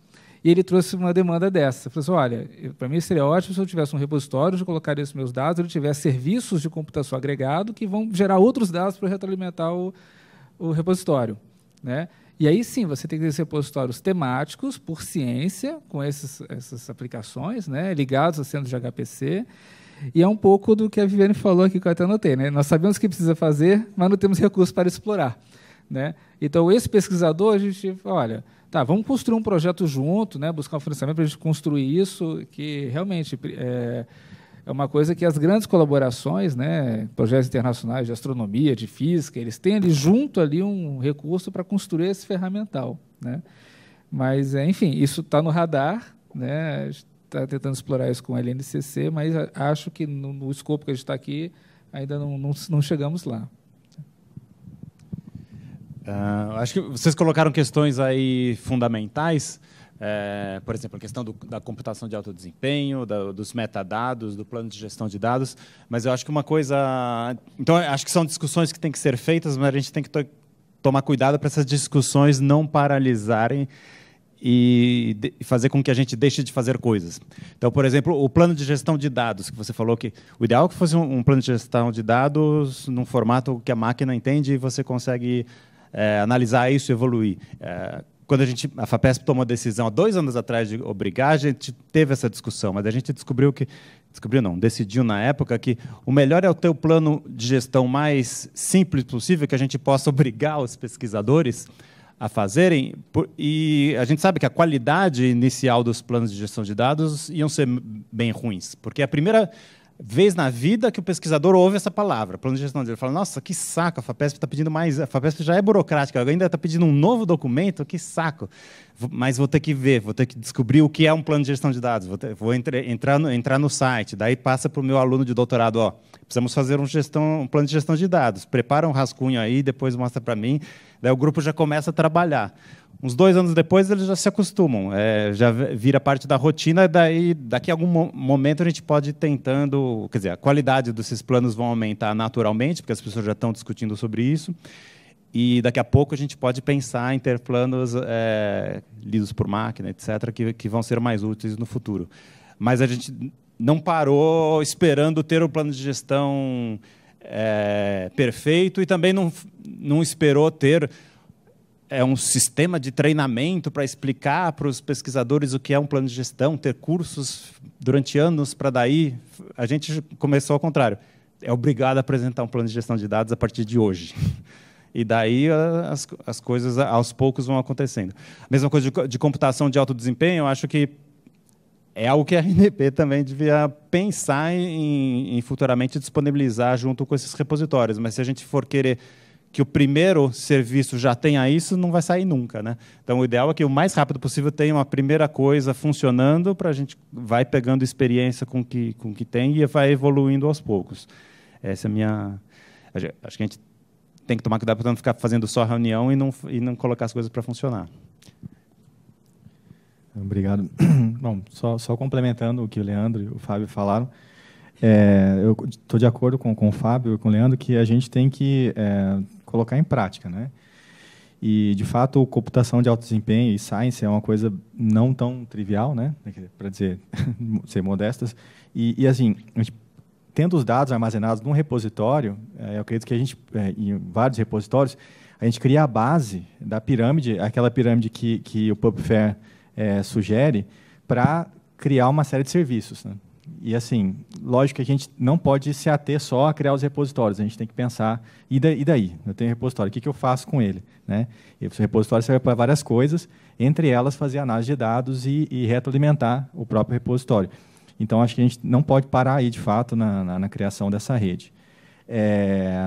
e ele trouxe uma demanda dessa. Ele falou assim, olha, para mim seria ótimo se eu tivesse um repositório onde eu colocaria os meus dados, ele tivesse serviços de computação agregado que vão gerar outros dados para retroalimentar o, o repositório. Né? E aí sim, você tem que ter repositórios temáticos por ciência, com esses, essas aplicações, né, ligados a centros de HPC. E é um pouco do que a Viviane falou aqui, que eu até anotei. Né? Nós sabemos o que precisa fazer, mas não temos recursos para explorar. Né? Então, esse pesquisador, a gente, olha, tá, vamos construir um projeto junto, né, buscar um financiamento para a gente construir isso, que realmente é, é uma coisa que as grandes colaborações, né, projetos internacionais de astronomia, de física, eles têm ali junto ali um recurso para construir esse ferramental, né? Mas, é, enfim, isso está no radar, né? Está tentando explorar isso com o LNCC, mas acho que no, no escopo que a gente está aqui ainda não, não, não chegamos lá. Uh, acho que vocês colocaram questões aí fundamentais, é, por exemplo, a questão do, da computação de alto desempenho, da, dos metadados, do plano de gestão de dados, mas eu acho que uma coisa. Então, acho que são discussões que têm que ser feitas, mas a gente tem que to tomar cuidado para essas discussões não paralisarem e fazer com que a gente deixe de fazer coisas. Então, por exemplo, o plano de gestão de dados, que você falou que o ideal é que fosse um plano de gestão de dados num formato que a máquina entende e você consegue é, analisar isso e evoluir. É, quando a gente a Fapesp tomou a decisão há dois anos atrás de obrigar, a gente teve essa discussão, mas a gente descobriu que descobriu não, decidiu na época que o melhor é o teu plano de gestão mais simples possível que a gente possa obrigar os pesquisadores a fazerem e a gente sabe que a qualidade inicial dos planos de gestão de dados iam ser bem ruins, porque a primeira vez na vida que o pesquisador ouve essa palavra, plano de gestão dados Ele fala, nossa, que saco, a FAPESP está pedindo mais, a FAPESP já é burocrática, ainda está pedindo um novo documento, que saco. Mas vou ter que ver, vou ter que descobrir o que é um plano de gestão de dados, vou, ter, vou entre, entrar, no, entrar no site, daí passa para o meu aluno de doutorado, ó, precisamos fazer um, gestão, um plano de gestão de dados, prepara um rascunho aí, depois mostra para mim, daí o grupo já começa a trabalhar uns dois anos depois eles já se acostumam, é, já vira parte da rotina, daí daqui a algum momento a gente pode ir tentando, quer dizer, a qualidade desses planos vão aumentar naturalmente, porque as pessoas já estão discutindo sobre isso, e daqui a pouco a gente pode pensar em ter planos é, lidos por máquina, etc., que, que vão ser mais úteis no futuro. Mas a gente não parou esperando ter o plano de gestão é, perfeito e também não, não esperou ter é um sistema de treinamento para explicar para os pesquisadores o que é um plano de gestão, ter cursos durante anos para daí. A gente começou ao contrário. É obrigado a apresentar um plano de gestão de dados a partir de hoje. E daí as, as coisas aos poucos vão acontecendo. Mesma coisa de, de computação de alto desempenho, eu acho que é algo que a RNP também devia pensar em, em futuramente disponibilizar junto com esses repositórios. Mas se a gente for querer que o primeiro serviço já tenha isso, não vai sair nunca, né? Então o ideal é que o mais rápido possível tenha uma primeira coisa funcionando para a gente vai pegando experiência com que com que tem e vai evoluindo aos poucos. Essa é a minha acho que a gente tem que tomar cuidado para não ficar fazendo só reunião e não e não colocar as coisas para funcionar. Obrigado. Bom, só, só complementando o que o Leandro e o Fábio falaram, é, eu estou de acordo com, com o Fábio e com o Leandro que a gente tem que é, colocar em prática, né? E, de fato, computação de alto desempenho e science é uma coisa não tão trivial, né? É para dizer, ser modestas. E, e, assim, tendo os dados armazenados num repositório, é, eu acredito que a gente, é, em vários repositórios, a gente cria a base da pirâmide, aquela pirâmide que, que o PubFair é, sugere, para criar uma série de serviços. Né? E assim, lógico que a gente não pode se ater só a criar os repositórios, a gente tem que pensar, e daí? Eu tenho um repositório, o que, que eu faço com ele? Né? E o repositório serve para várias coisas, entre elas fazer análise de dados e, e, retroalimentar o próprio repositório. Então, acho que a gente não pode parar aí, de fato, na, na, na criação dessa rede. É,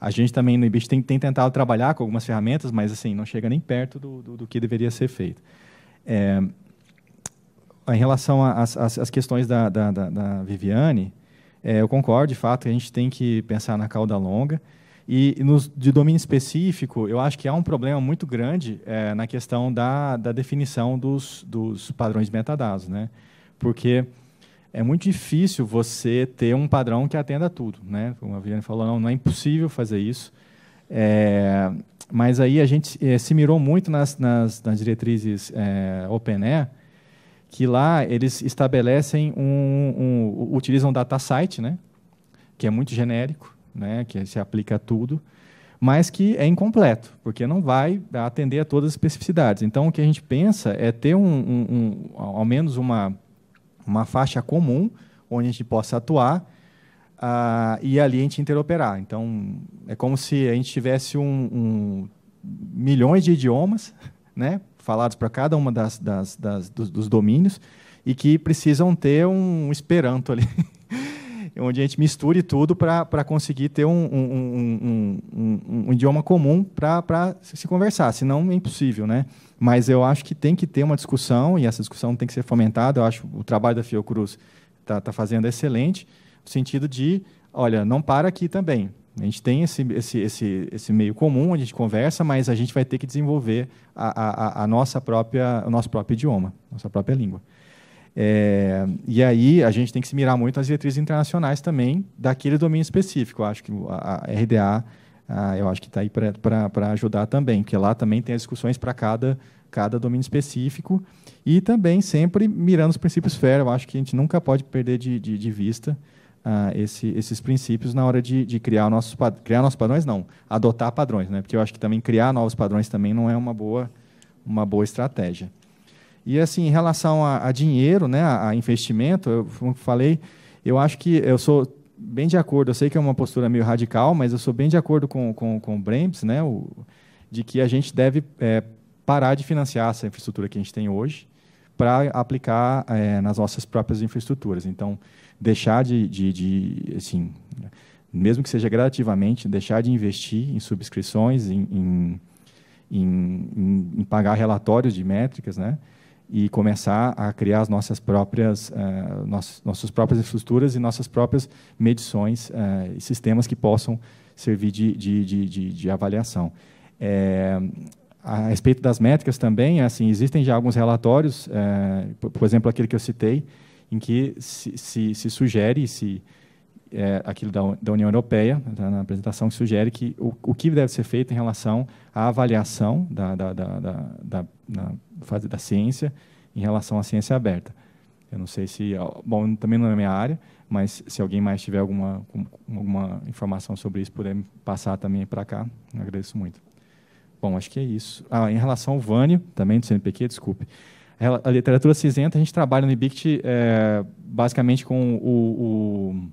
a gente também no IBIT tem, tem, tentado trabalhar com algumas ferramentas, mas assim não chega nem perto do, do, do que deveria ser feito. É, em relação às questões da, da, da, da Viviane, é, eu concordo, de fato, que a gente tem que pensar na cauda longa. E, e nos, de domínio específico, eu acho que há um problema muito grande é, na questão da, da definição dos, dos padrões de metadados, né? Porque é muito difícil você ter um padrão que atenda tudo, né? Como a Viviane falou, não, não é impossível fazer isso. É, mas aí a gente eh, se mirou muito nas, nas, nas diretrizes é, eh, OpenAir, que lá eles estabelecem um, um utilizam data site, né? Que é muito genérico, né? Que se aplica a tudo, mas que é incompleto, porque não vai atender a todas as especificidades. Então, o que a gente pensa é ter um, um, um ao menos uma uma faixa comum onde a gente possa atuar uh, e ali a gente interoperar. Então, é como se a gente tivesse um milhões de idiomas, né? falados para cada uma das, das, das dos, dos, domínios e que precisam ter um esperanto ali, onde a gente misture tudo para conseguir ter um, um, um, um idioma comum para se conversar, senão é impossível, né? Mas eu acho que tem que ter uma discussão e essa discussão tem que ser fomentada. Eu acho o trabalho da Fiocruz está tá fazendo excelente, no sentido de, olha, não para aqui também. A gente tem esse, esse, esse, esse meio comum, a gente conversa, mas a gente vai ter que desenvolver a, a, a nossa própria, o nosso próprio idioma, nossa própria língua. É, e aí a gente tem que se mirar muito nas diretrizes internacionais também daquele domínio específico. Eu acho que a, RDA, a, eu acho que está aí para ajudar também, porque lá também tem as discussões para cada, cada domínio específico e também sempre mirando os princípios FAIR. Eu acho que a gente nunca pode perder de, de, de vista ah, esse, esses princípios na hora de, de, criar nossos criar nossos padrões não adotar padrões né porque eu acho que também criar novos padrões também não é uma boa uma boa estratégia e assim em relação a, a dinheiro né a, a, investimento eu como falei eu acho que eu sou bem de acordo eu sei que é uma postura meio radical mas eu sou bem de acordo com com, com o Brems né o, de que a gente deve é, parar de financiar essa infraestrutura que a gente tem hoje para aplicar é, nas nossas próprias infraestruturas então deixar de, de, de assim, mesmo que seja gradativamente, deixar de investir em subscrições, em, em, em, em pagar relatórios de métricas, né? e começar a criar as nossas próprias uh, nossas, nossas próprias estruturas e nossas próprias medições uh, e sistemas que possam servir de, de, de, de, de avaliação. É, a respeito das métricas também, é assim existem já alguns relatórios, uh, por, por exemplo aquele que eu citei, em que se, se, se sugere, se é, aquilo da, da, União Europeia, tá, na apresentação, que sugere que o, o, que deve ser feito em relação à avaliação da, da, da, fase da ciência em relação à ciência aberta. Eu não sei se, bom, também não é minha área, mas se alguém mais tiver alguma, alguma informação sobre isso, puder passar também para cá, agradeço muito. Bom, acho que é isso. Ah, em relação ao Vânio, também do CNPq, desculpe a literatura cinzenta, a gente trabalha no IBICT é, basicamente com o,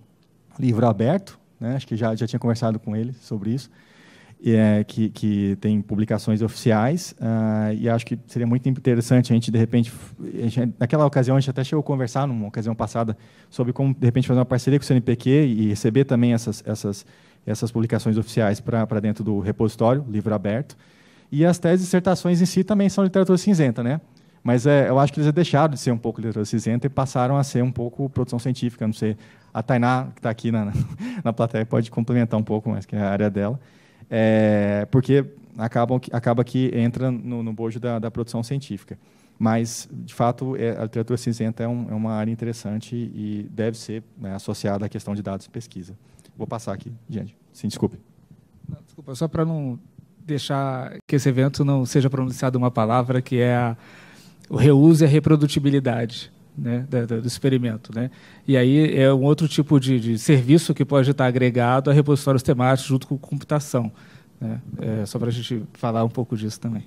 o livro aberto, né? acho que já, já tinha conversado com ele sobre isso, é, que, que tem publicações oficiais, uh, e acho que seria muito interessante a gente, de repente, gente, naquela ocasião, a gente até chegou a conversar, numa ocasião passada, sobre como, de repente, fazer uma parceria com o CNPq e receber também essas, essas, essas publicações oficiais para dentro do repositório, livro aberto. E as teses e dissertações em si também são literatura cinzenta, né? Mas é, eu acho que eles deixaram de ser um pouco literacia cinzenta e passaram a ser um pouco produção científica. Não sei, a Tainá, que está aqui na, na plateia, pode complementar um pouco mais, que é a área dela. É, porque acabam, acaba que entra no, no bojo da, da, produção científica. Mas, de fato, é, a literatura cinzenta é, um, é, uma área interessante e deve ser né, associada à questão de dados e pesquisa. Vou passar aqui, gente. Sim, desculpe. Não, desculpa, só para não deixar que esse evento não seja pronunciado uma palavra que é a o reuso e é a reprodutibilidade né, do, do experimento. Né? E aí é um outro tipo de, de, serviço que pode estar agregado a repositórios temáticos junto com computação. Né? É, só para a gente falar um pouco disso também.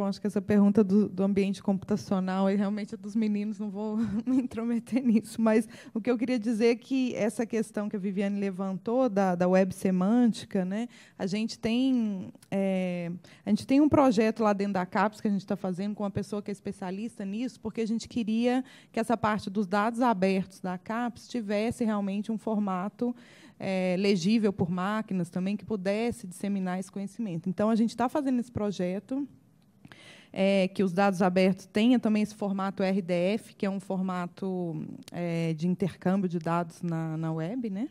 Bom, acho que essa pergunta do, do ambiente computacional e realmente é dos meninos, não vou me intrometer nisso, mas o que eu queria dizer é que essa questão que a Viviane levantou da, da web semântica, né, a gente tem é, a gente tem um projeto lá dentro da CAPES que a gente está fazendo com uma pessoa que é especialista nisso, porque a gente queria que essa parte dos dados abertos da CAPES tivesse realmente um formato é, legível por máquinas também, que pudesse disseminar esse conhecimento. Então, a gente está fazendo esse projeto é, que os dados abertos tenham também esse formato RDF, que é um formato é, de intercâmbio de dados na, na web, né?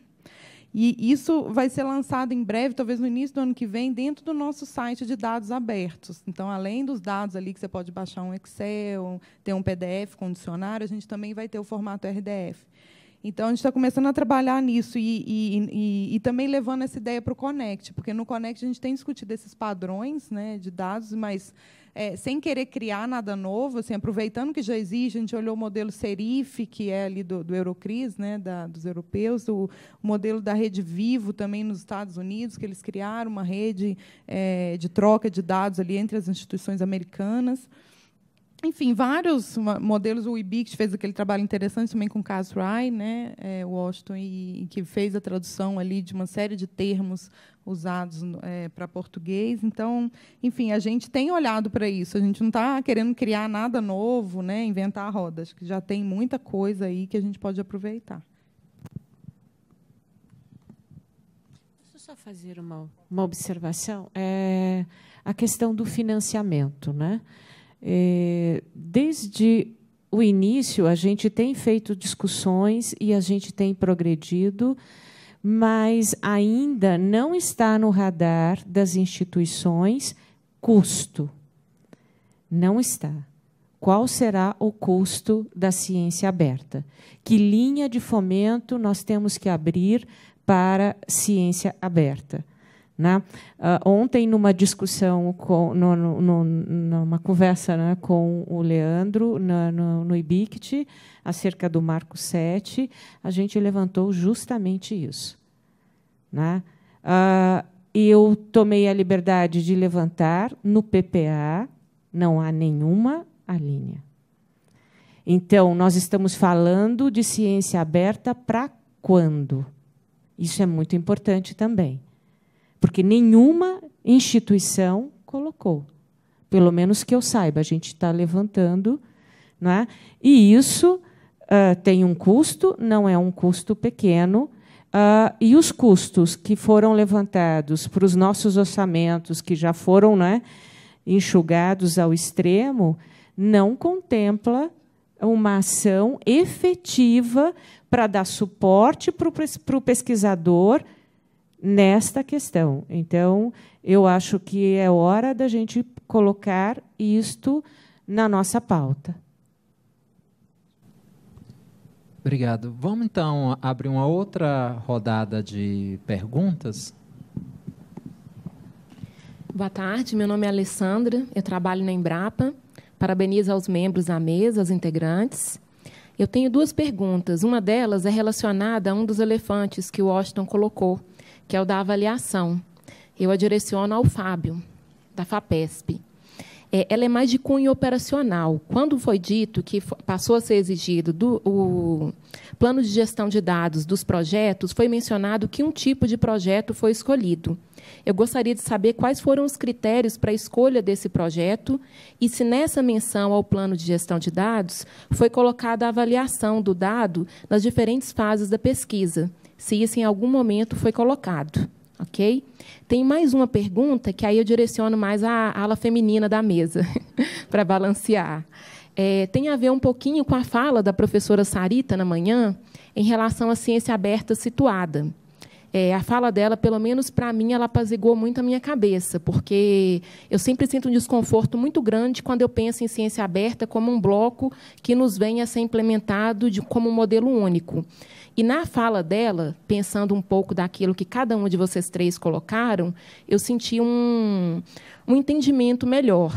E isso vai ser lançado em breve, talvez no início do ano que vem, dentro do nosso site de dados abertos. Então, além dos dados ali que você pode baixar um Excel, ter um PDF com um dicionário, a gente também vai ter o formato RDF. Então, a gente está começando a trabalhar nisso e, e, e, e também levando essa ideia para o Connect, porque no Connect a gente tem discutido esses padrões né, de dados, mas é, sem querer criar nada novo, assim, aproveitando que já existe, a gente olhou o modelo Serif, que é ali do, do Eurocris, né, da, dos europeus, o, o, modelo da Rede Vivo também nos Estados Unidos, que eles criaram uma rede é, de troca de dados ali entre as instituições americanas enfim, vários modelos. O IBIC fez aquele trabalho interessante também com o Cas Rai, né, é, Washington, e, que fez a tradução ali de uma série de termos usados é, para português. Então, enfim, a gente tem olhado para isso. A gente não está querendo criar nada novo, né? inventar rodas, que já tem muita coisa aí que a gente pode aproveitar. Deixa eu só fazer uma, uma observação. É a questão do financiamento. Né? É, desde o início, a gente tem feito discussões e a gente tem progredido mas ainda não está no radar das instituições custo. Não está. Qual será o custo da ciência aberta? Que linha de fomento nós temos que abrir para ciência aberta? Né? Uh, ontem, numa discussão, com, no, no, numa conversa né, com o Leandro na, no, no IBICT, acerca do Marco 7, a gente levantou justamente isso. Né? Uh, e eu tomei a liberdade de levantar no PPA, não há nenhuma alínea. Então, nós estamos falando de ciência aberta para quando? Isso é muito importante também porque nenhuma instituição colocou. Pelo menos que eu saiba, a gente está levantando. Não é? E isso uh, tem um custo, não é um custo pequeno. Uh, e os custos que foram levantados para os nossos orçamentos, que já foram né, enxugados ao extremo, não contempla uma ação efetiva para dar suporte para o pesquisador nesta questão. Então, eu acho que é hora da gente colocar isto na nossa pauta. Obrigado. Vamos então abrir uma outra rodada de perguntas. Boa tarde, meu nome é Alessandra, eu trabalho na Embrapa. Parabenizo aos membros da mesa, aos integrantes. Eu tenho duas perguntas. Uma delas é relacionada a um dos elefantes que o Washington colocou, que é o da avaliação. Eu a direciono ao Fábio, da FAPESP. É, ela é mais de cunho operacional. Quando foi dito que passou a ser exigido do, o plano de gestão de dados dos projetos, foi mencionado que um tipo de projeto foi escolhido. Eu gostaria de saber quais foram os critérios para a escolha desse projeto e se nessa menção ao plano de gestão de dados foi colocada a avaliação do dado nas diferentes fases da pesquisa, se isso em algum momento foi colocado. Ok? Tem mais uma pergunta que aí eu direciono mais à ala feminina da mesa, para balancear. É, tem a ver um pouquinho com a fala da professora Sarita na manhã em relação à ciência aberta situada. É, a fala dela, pelo menos para mim, ela apazigou muito a minha cabeça, porque eu sempre sinto um desconforto muito grande quando eu penso em ciência aberta como um bloco que nos venha a ser implementado de, como um modelo único. E na fala dela, pensando um pouco daquilo que cada um de vocês três colocaram, eu senti um, um entendimento melhor.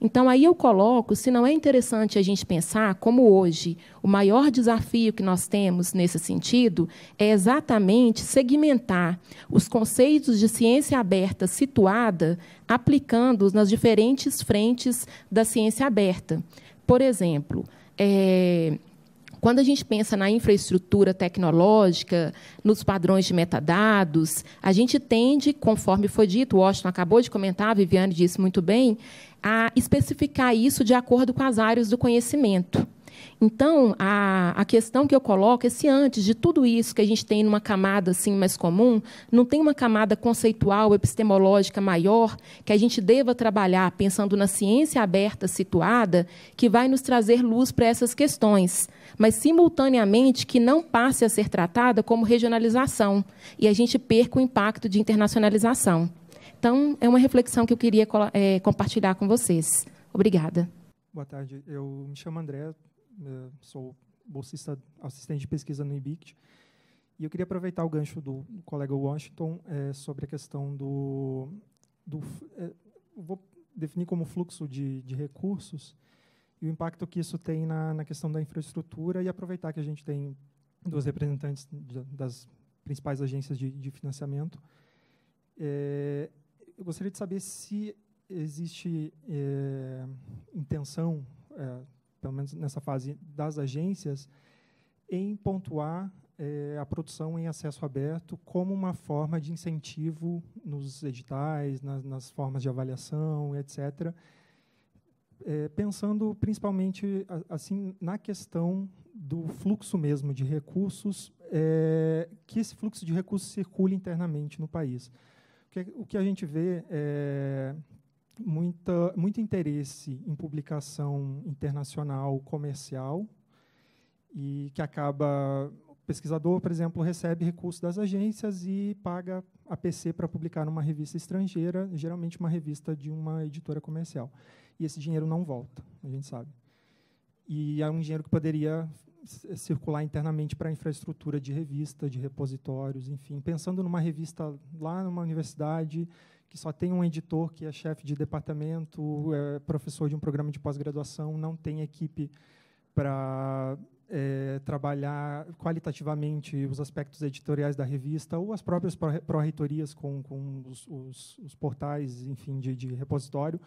Então, aí eu coloco se não é interessante a gente pensar como hoje o maior desafio que nós temos nesse sentido é exatamente segmentar os conceitos de ciência aberta situada, aplicando-os nas diferentes frentes da ciência aberta. Por exemplo, é, quando a gente pensa na infraestrutura tecnológica, nos padrões de metadados, a gente tende, conforme foi dito, o Washington acabou de comentar, a Viviane disse muito bem, a especificar isso de acordo com as áreas do conhecimento. Então, a, a questão que eu coloco é se antes de tudo isso que a gente tem numa camada assim mais comum, não tem uma camada conceitual, epistemológica maior, que a gente deva trabalhar pensando na ciência aberta situada, que vai nos trazer luz para essas questões, mas, simultaneamente, que não passe a ser tratada como regionalização e a gente perca o impacto de internacionalização. Então, é uma reflexão que eu queria é, compartilhar com vocês. Obrigada. Boa tarde, eu me chamo André, é, sou bolsista assistente de pesquisa no IBICT. E eu queria aproveitar o gancho do colega Washington é, sobre a questão do. do é, vou definir como fluxo de, de, recursos e o impacto que isso tem na, na, questão da infraestrutura, e aproveitar que a gente tem dois representantes das principais agências de, de financiamento. É, eu gostaria de saber se existe é, intenção é, pelo menos nessa fase das agências, em pontuar é, a produção em acesso aberto como uma forma de incentivo nos editais, nas, nas formas de avaliação, etc. É, eh, pensando principalmente assim na questão do fluxo mesmo de recursos, é, que esse fluxo de recursos circule internamente no país. O que, é, o que a gente vê é, muita, muito interesse em publicação internacional comercial e que acaba o pesquisador, por exemplo, recebe recursos das agências e paga a PC para publicar numa revista estrangeira, geralmente uma revista de uma editora comercial. E esse dinheiro não volta, a gente sabe. E é um dinheiro que poderia circular internamente para a infraestrutura de revista, de repositórios, enfim, pensando numa revista lá numa universidade, que só tem um editor que é chefe de departamento, é professor de um programa de pós-graduação, não tem equipe para é, trabalhar qualitativamente os aspectos editoriais da revista ou as próprias pró-reitorias com, com os, os, os, portais, enfim, de, de repositório,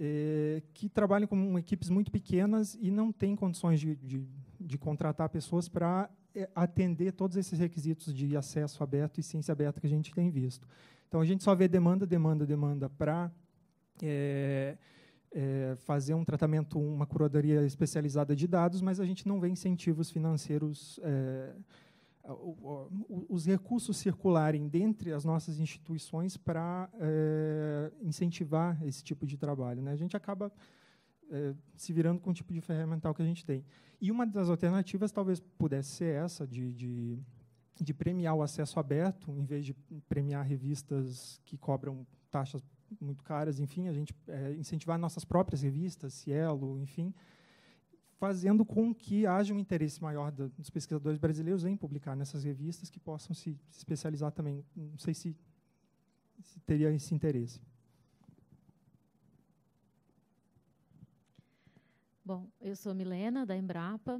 é, que trabalham com equipes muito pequenas e não têm condições de, de, de contratar pessoas para é, atender todos esses requisitos de acesso aberto e ciência aberta que a gente tem visto. Então, a gente só vê demanda, demanda, demanda para é, é, fazer um tratamento, uma curadoria especializada de dados, mas a gente não vê incentivos financeiros, é, os recursos circularem dentre as nossas instituições para é, incentivar esse tipo de trabalho. Né? A gente acaba eh, se virando com o tipo de ferramental que a gente tem. E uma das alternativas talvez pudesse ser essa, de, de, de premiar o acesso aberto, em vez de premiar revistas que cobram taxas muito caras, enfim, a gente é, incentivar nossas próprias revistas, Cielo, enfim, fazendo com que haja um interesse maior dos pesquisadores brasileiros em publicar nessas revistas que possam se, se especializar também. Não sei se, se teria esse interesse. Bom, eu sou Milena, da Embrapa,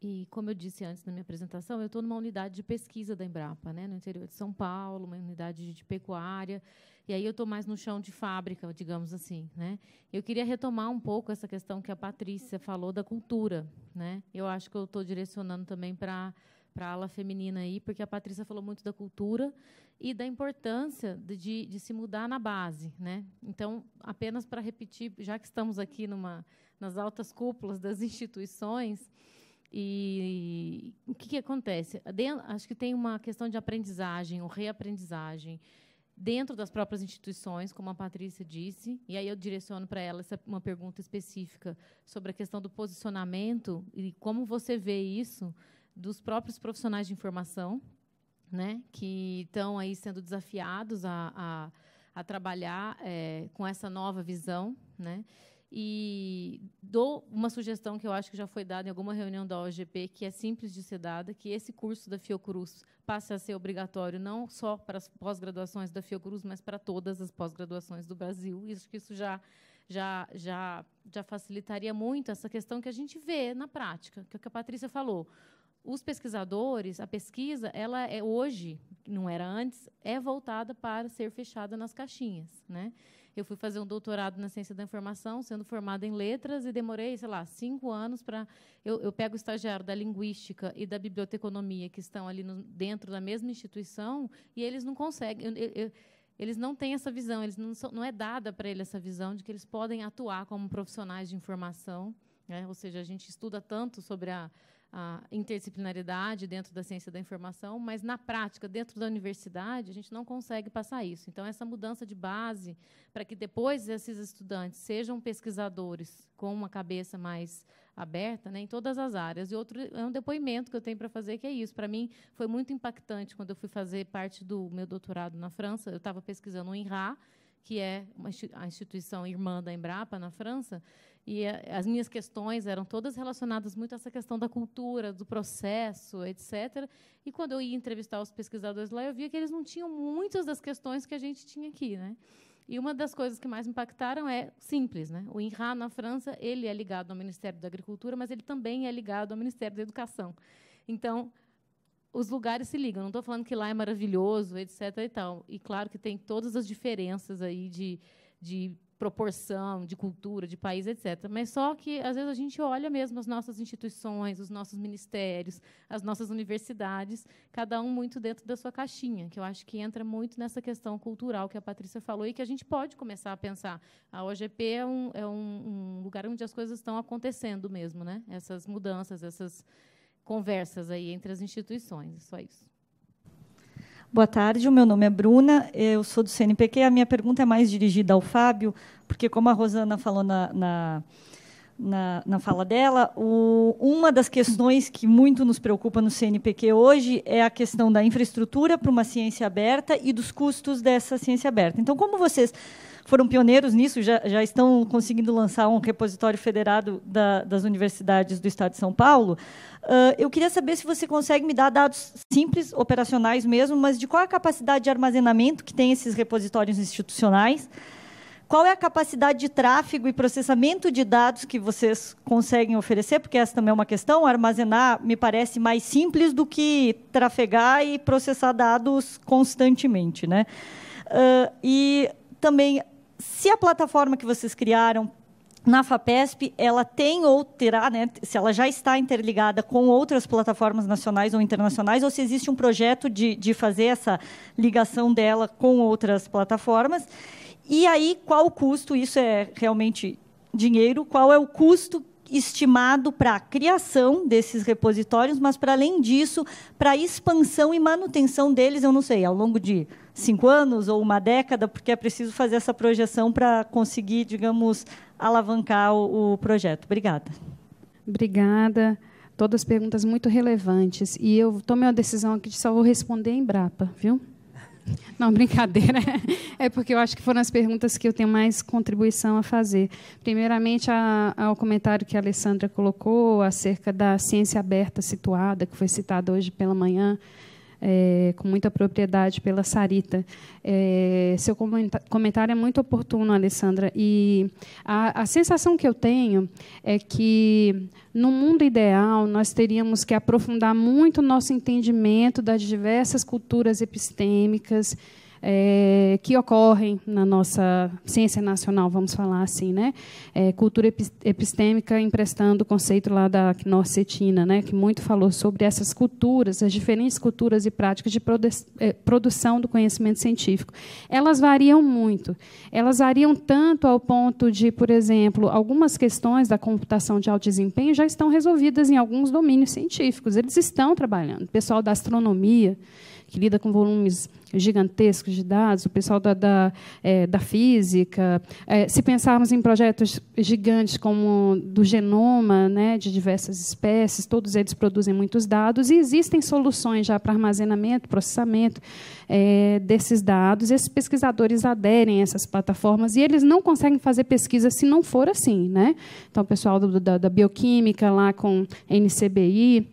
e como eu disse antes na minha apresentação, eu estou numa unidade de pesquisa da Embrapa, né, no interior de São Paulo, uma unidade de pecuária, e aí eu estou mais no chão de fábrica, digamos assim. Né? Eu queria retomar um pouco essa questão que a Patrícia falou da cultura. Né? Eu acho que eu estou direcionando também para para a ala feminina aí, porque a Patrícia falou muito da cultura e da importância de, de, de se mudar na base, né? Então, apenas para repetir, já que estamos aqui numa nas altas cúpulas das instituições. E o que, que acontece? Dentro, acho que tem uma questão de aprendizagem, ou reaprendizagem, dentro das próprias instituições, como a Patrícia disse, e aí eu direciono para ela essa, uma pergunta específica sobre a questão do posicionamento e como você vê isso dos próprios profissionais de informação, né, que estão aí sendo desafiados a, a, a trabalhar é, com essa nova visão, né, e dou uma sugestão que eu acho que já foi dada em alguma reunião da OGP, que é simples de ser dada, que esse curso da Fiocruz passe a ser obrigatório não só para as pós-graduações da Fiocruz, mas para todas as pós-graduações do Brasil. Isso que isso já já já já facilitaria muito essa questão que a gente vê na prática, que é o que a Patrícia falou. Os pesquisadores, a pesquisa, ela é hoje, não era antes, é voltada para ser fechada nas caixinhas, né? Eu fui fazer um doutorado na ciência da informação, sendo formada em letras, e demorei, sei lá, cinco anos para. Eu, eu, pego o estagiário da linguística e da biblioteconomia, que estão ali no, dentro da mesma instituição, e eles não conseguem. Eu, eu, eles não têm essa visão, eles não, são, não é dada para eles essa visão de que eles podem atuar como profissionais de informação. Né? Ou seja, a gente estuda tanto sobre a a interdisciplinaridade dentro da ciência da informação, mas na prática, dentro da universidade, a gente não consegue passar isso. Então, essa mudança de base, para que depois esses estudantes sejam pesquisadores com uma cabeça mais aberta né, em todas as áreas. E outro é um depoimento que eu tenho para fazer, que é isso. Para mim, foi muito impactante quando eu fui fazer parte do meu doutorado na França. Eu estava pesquisando um INRA, que é uma, a instituição irmã da Embrapa, na França, e a, eh, as minhas questões eram todas relacionadas muito a essa questão da cultura, do processo, etc. E quando eu ia entrevistar os pesquisadores lá, eu via que eles não tinham muitas das questões que a gente tinha aqui. Né? E uma das coisas que mais me impactaram é simples. Né? O INRA, na França, ele é ligado ao Ministério da Agricultura, mas ele também é ligado ao Ministério da Educação. Então, os lugares se ligam. Não estou falando que lá é maravilhoso, etc. E, tal. e claro que tem todas as diferenças aí de, de proporção, de cultura, de país, etc. Mas só que, às vezes, a gente olha mesmo as nossas instituições, os nossos ministérios, as nossas universidades, cada um muito dentro da sua caixinha, que eu acho que entra muito nessa questão cultural que a Patrícia falou e que a gente pode começar a pensar. A OGP é um, é um, um lugar onde as coisas estão acontecendo mesmo, né? essas mudanças, essas conversas aí entre as instituições. só isso. Boa tarde, o meu nome é Bruna, eu sou do CNPq. A minha pergunta é mais dirigida ao Fábio, porque, como a Rosana falou na, na, na, na fala dela, o, uma das questões que muito nos preocupa no CNPq hoje é a questão da infraestrutura para uma ciência aberta e dos custos dessa ciência aberta. Então, como vocês foram pioneiros nisso, já, já estão conseguindo lançar um repositório federado da, das universidades do Estado de São Paulo. Uh, eu queria saber se você consegue me dar dados simples, operacionais mesmo, mas de qual é a capacidade de armazenamento que tem esses repositórios institucionais, qual é a capacidade de tráfego e processamento de dados que vocês conseguem oferecer? Porque essa também é uma questão. Armazenar me parece mais simples do que trafegar e processar dados constantemente. Né? Uh, e também se a plataforma que vocês criaram na FAPESP, ela tem ou terá, né, se ela já está interligada com outras plataformas nacionais ou internacionais, ou se existe um projeto de, de fazer essa ligação dela com outras plataformas. E aí, qual o custo? Isso é realmente dinheiro. Qual é o custo estimado para a criação desses repositórios, mas, para além disso, para a expansão e manutenção deles, eu não sei, ao longo de cinco anos ou uma década, porque é preciso fazer essa projeção para conseguir, digamos, alavancar o, o projeto. Obrigada. Obrigada. Todas perguntas muito relevantes. E eu tomei uma decisão aqui de só vou responder em Brapa, viu? Não, brincadeira. É porque eu acho que foram as perguntas que eu tenho mais contribuição a fazer. Primeiramente, a, ao comentário que a Alessandra colocou acerca da ciência aberta situada, que foi citada hoje pela manhã é, com muita propriedade pela Sarita. É, seu comentário é muito oportuno, Alessandra, e a, a sensação que eu tenho é que, no mundo ideal, nós teríamos que aprofundar muito o nosso entendimento das diversas culturas epistêmicas, é, que ocorrem na nossa ciência nacional, vamos falar assim, né? É, cultura epistêmica emprestando o conceito lá da Knorr-Cetina, né? Que muito falou sobre essas culturas, as diferentes culturas e práticas de produ é, produção do conhecimento científico. Elas variam muito. Elas variam tanto ao ponto de, por exemplo, algumas questões da computação de alto desempenho já estão resolvidas em alguns domínios científicos. Eles estão trabalhando. O pessoal da astronomia que lida com volumes gigantescos de dados, o pessoal da, da, é, da física. É, se pensarmos em projetos gigantes como do genoma né, de diversas espécies, todos eles produzem muitos dados e existem soluções já para armazenamento, processamento é, desses dados. Esses pesquisadores aderem a essas plataformas e eles não conseguem fazer pesquisa se não for assim. Né? Então, o pessoal do, da, da bioquímica lá com NCBI,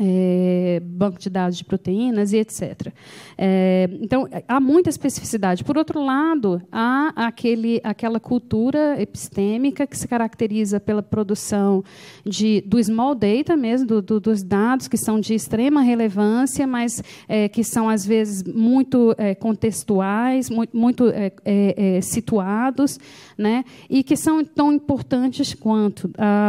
é, banco de dados de proteínas e etc. É, então, há muita especificidade. Por outro lado, há aquele, aquela cultura epistêmica que se caracteriza pela produção de, do small data mesmo, do, do, dos dados que são de extrema relevância, mas é, que são, às vezes, muito é, contextuais, muito, muito é, é, situados, né? e que são tão importantes quanto. A,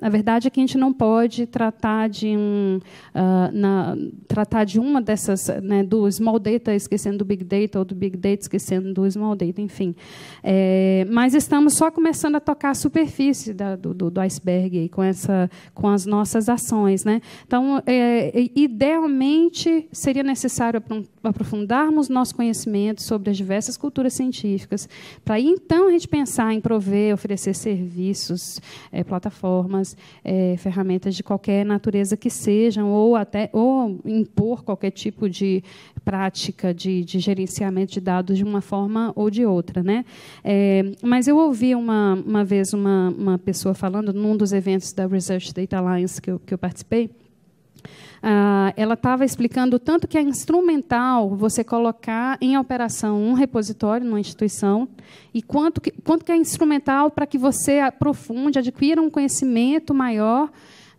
ah, a verdade é que a gente não pode tratar de um uh, na, tratar de uma dessas, né, do small data esquecendo do big data, ou do big data esquecendo do small data, enfim. É, mas estamos só começando a tocar a superfície da, do, do, iceberg aí, com, essa, com as nossas ações. Né? Então, é, é idealmente, seria necessário aprofundarmos nosso conhecimento sobre as diversas culturas científicas, para aí, então, a gente pensar em prover, oferecer serviços, é, plataformas, é, ferramentas de qualquer natureza que seja, sejam ou até ou impor qualquer tipo de prática de, de gerenciamento de dados de uma forma ou de outra, né? É, mas eu ouvi uma, uma vez uma, uma pessoa falando num dos eventos da Research Data Alliance que eu, que eu participei. Uh, ela estava explicando tanto que é instrumental você colocar em operação um repositório numa instituição e quanto que, quanto que é instrumental para que você aprofunde, adquira um conhecimento maior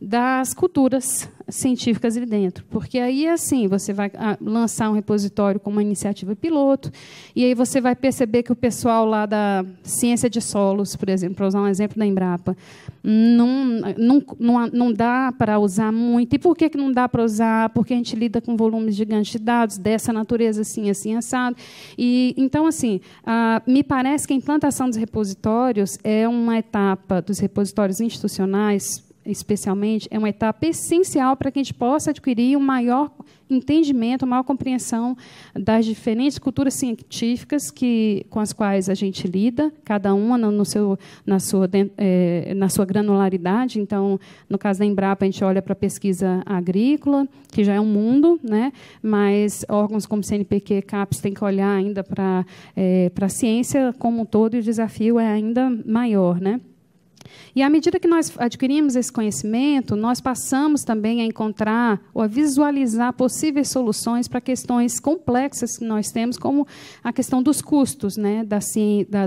das culturas científicas ali dentro. Porque aí, assim, você vai ah, lançar um repositório com uma iniciativa piloto, e aí você vai perceber que o pessoal lá da ciência de solos, por exemplo, para usar um exemplo da Embrapa, não, não, não, não dá para usar muito. E por que, que não dá para usar? Porque a gente lida com volumes gigantes de dados dessa natureza, assim, assim, assado. E, então, assim, me parece que a implantação dos repositórios é uma etapa dos repositórios institucionais especialmente, é uma etapa essencial para que a gente possa adquirir um maior entendimento, uma maior compreensão das diferentes culturas científicas que, com as quais a gente lida, cada uma no seu, na, sua, é, na sua granularidade. Então, no caso da Embrapa, a gente olha para a pesquisa agrícola, que já é um mundo, né? mas órgãos como CNPq, CAPES, têm que olhar ainda para, é, para a ciência como um todo, e o desafio é ainda maior. Né? E à medida que nós adquirimos esse conhecimento, nós passamos também a encontrar ou a visualizar possíveis soluções para questões complexas que nós temos, como a questão dos custos né, da,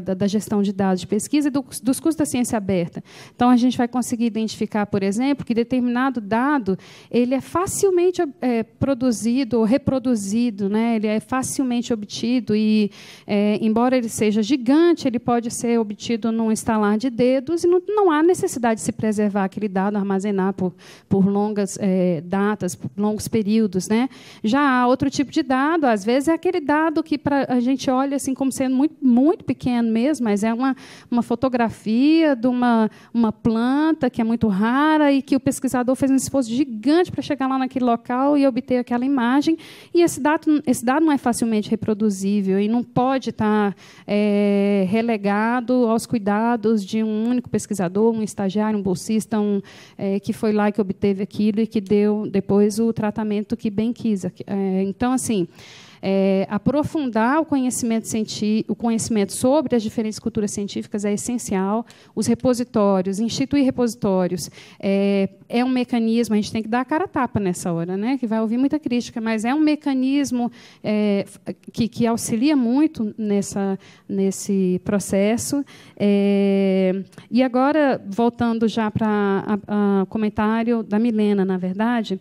da, da gestão de dados de pesquisa e do, dos custos da ciência aberta. Então, a gente vai conseguir identificar, por exemplo, que determinado dado ele é facilmente é, produzido ou reproduzido, né, ele é facilmente obtido e, é, embora ele seja gigante, ele pode ser obtido num instalar de dedos e não não há necessidade de se preservar aquele dado, armazenar por, por longas é, datas, por longos períodos. Né? Já há outro tipo de dado, às vezes é aquele dado que pra, a gente olha assim como sendo muito, muito pequeno mesmo, mas é uma, uma fotografia de uma, uma planta que é muito rara e que o pesquisador fez um esforço gigante para chegar lá naquele local e obter aquela imagem. E esse dado, esse dado não é facilmente reproduzível e não pode estar tá, é, relegado aos cuidados de um único pesquisador pesquisador, um estagiário, um bolsista, um, é, que foi lá que obteve aquilo e que deu depois o tratamento que bem quis. É, então, assim, é, aprofundar o conhecimento, o conhecimento sobre as diferentes culturas científicas é essencial. Os repositórios, instituir repositórios é, é um mecanismo, a gente tem que dar a cara a tapa nessa hora, né? que vai ouvir muita crítica, mas é um mecanismo é, que, que, auxilia muito nessa, nesse processo. É, e agora, voltando já para o comentário da Milena, na verdade,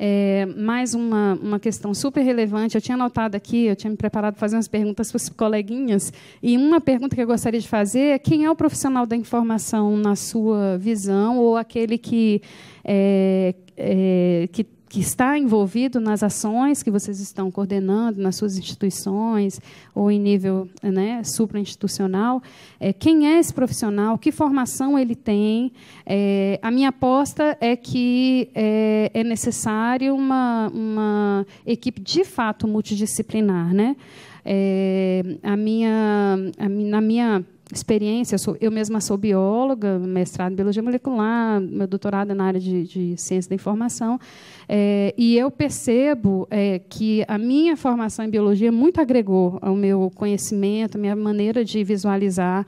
é, mais uma, uma questão super relevante. Eu tinha anotado aqui, eu tinha me preparado para fazer umas perguntas para os coleguinhas. E uma pergunta que eu gostaria de fazer é quem é o profissional da informação na sua visão ou aquele que é, é, que que está envolvido nas ações que vocês estão coordenando nas suas instituições ou em nível né, suprainstitucional, é, quem é esse profissional, que formação ele tem. É, a minha aposta é que é, é necessário uma, uma equipe de fato multidisciplinar. Né? É, a minha, a, na minha experiência, eu, sou, eu, mesma sou bióloga, mestrado em biologia molecular, meu doutorado é na área de, de ciência da informação, é, e eu percebo é, que a minha formação em biologia muito agregou ao meu conhecimento, à minha maneira de visualizar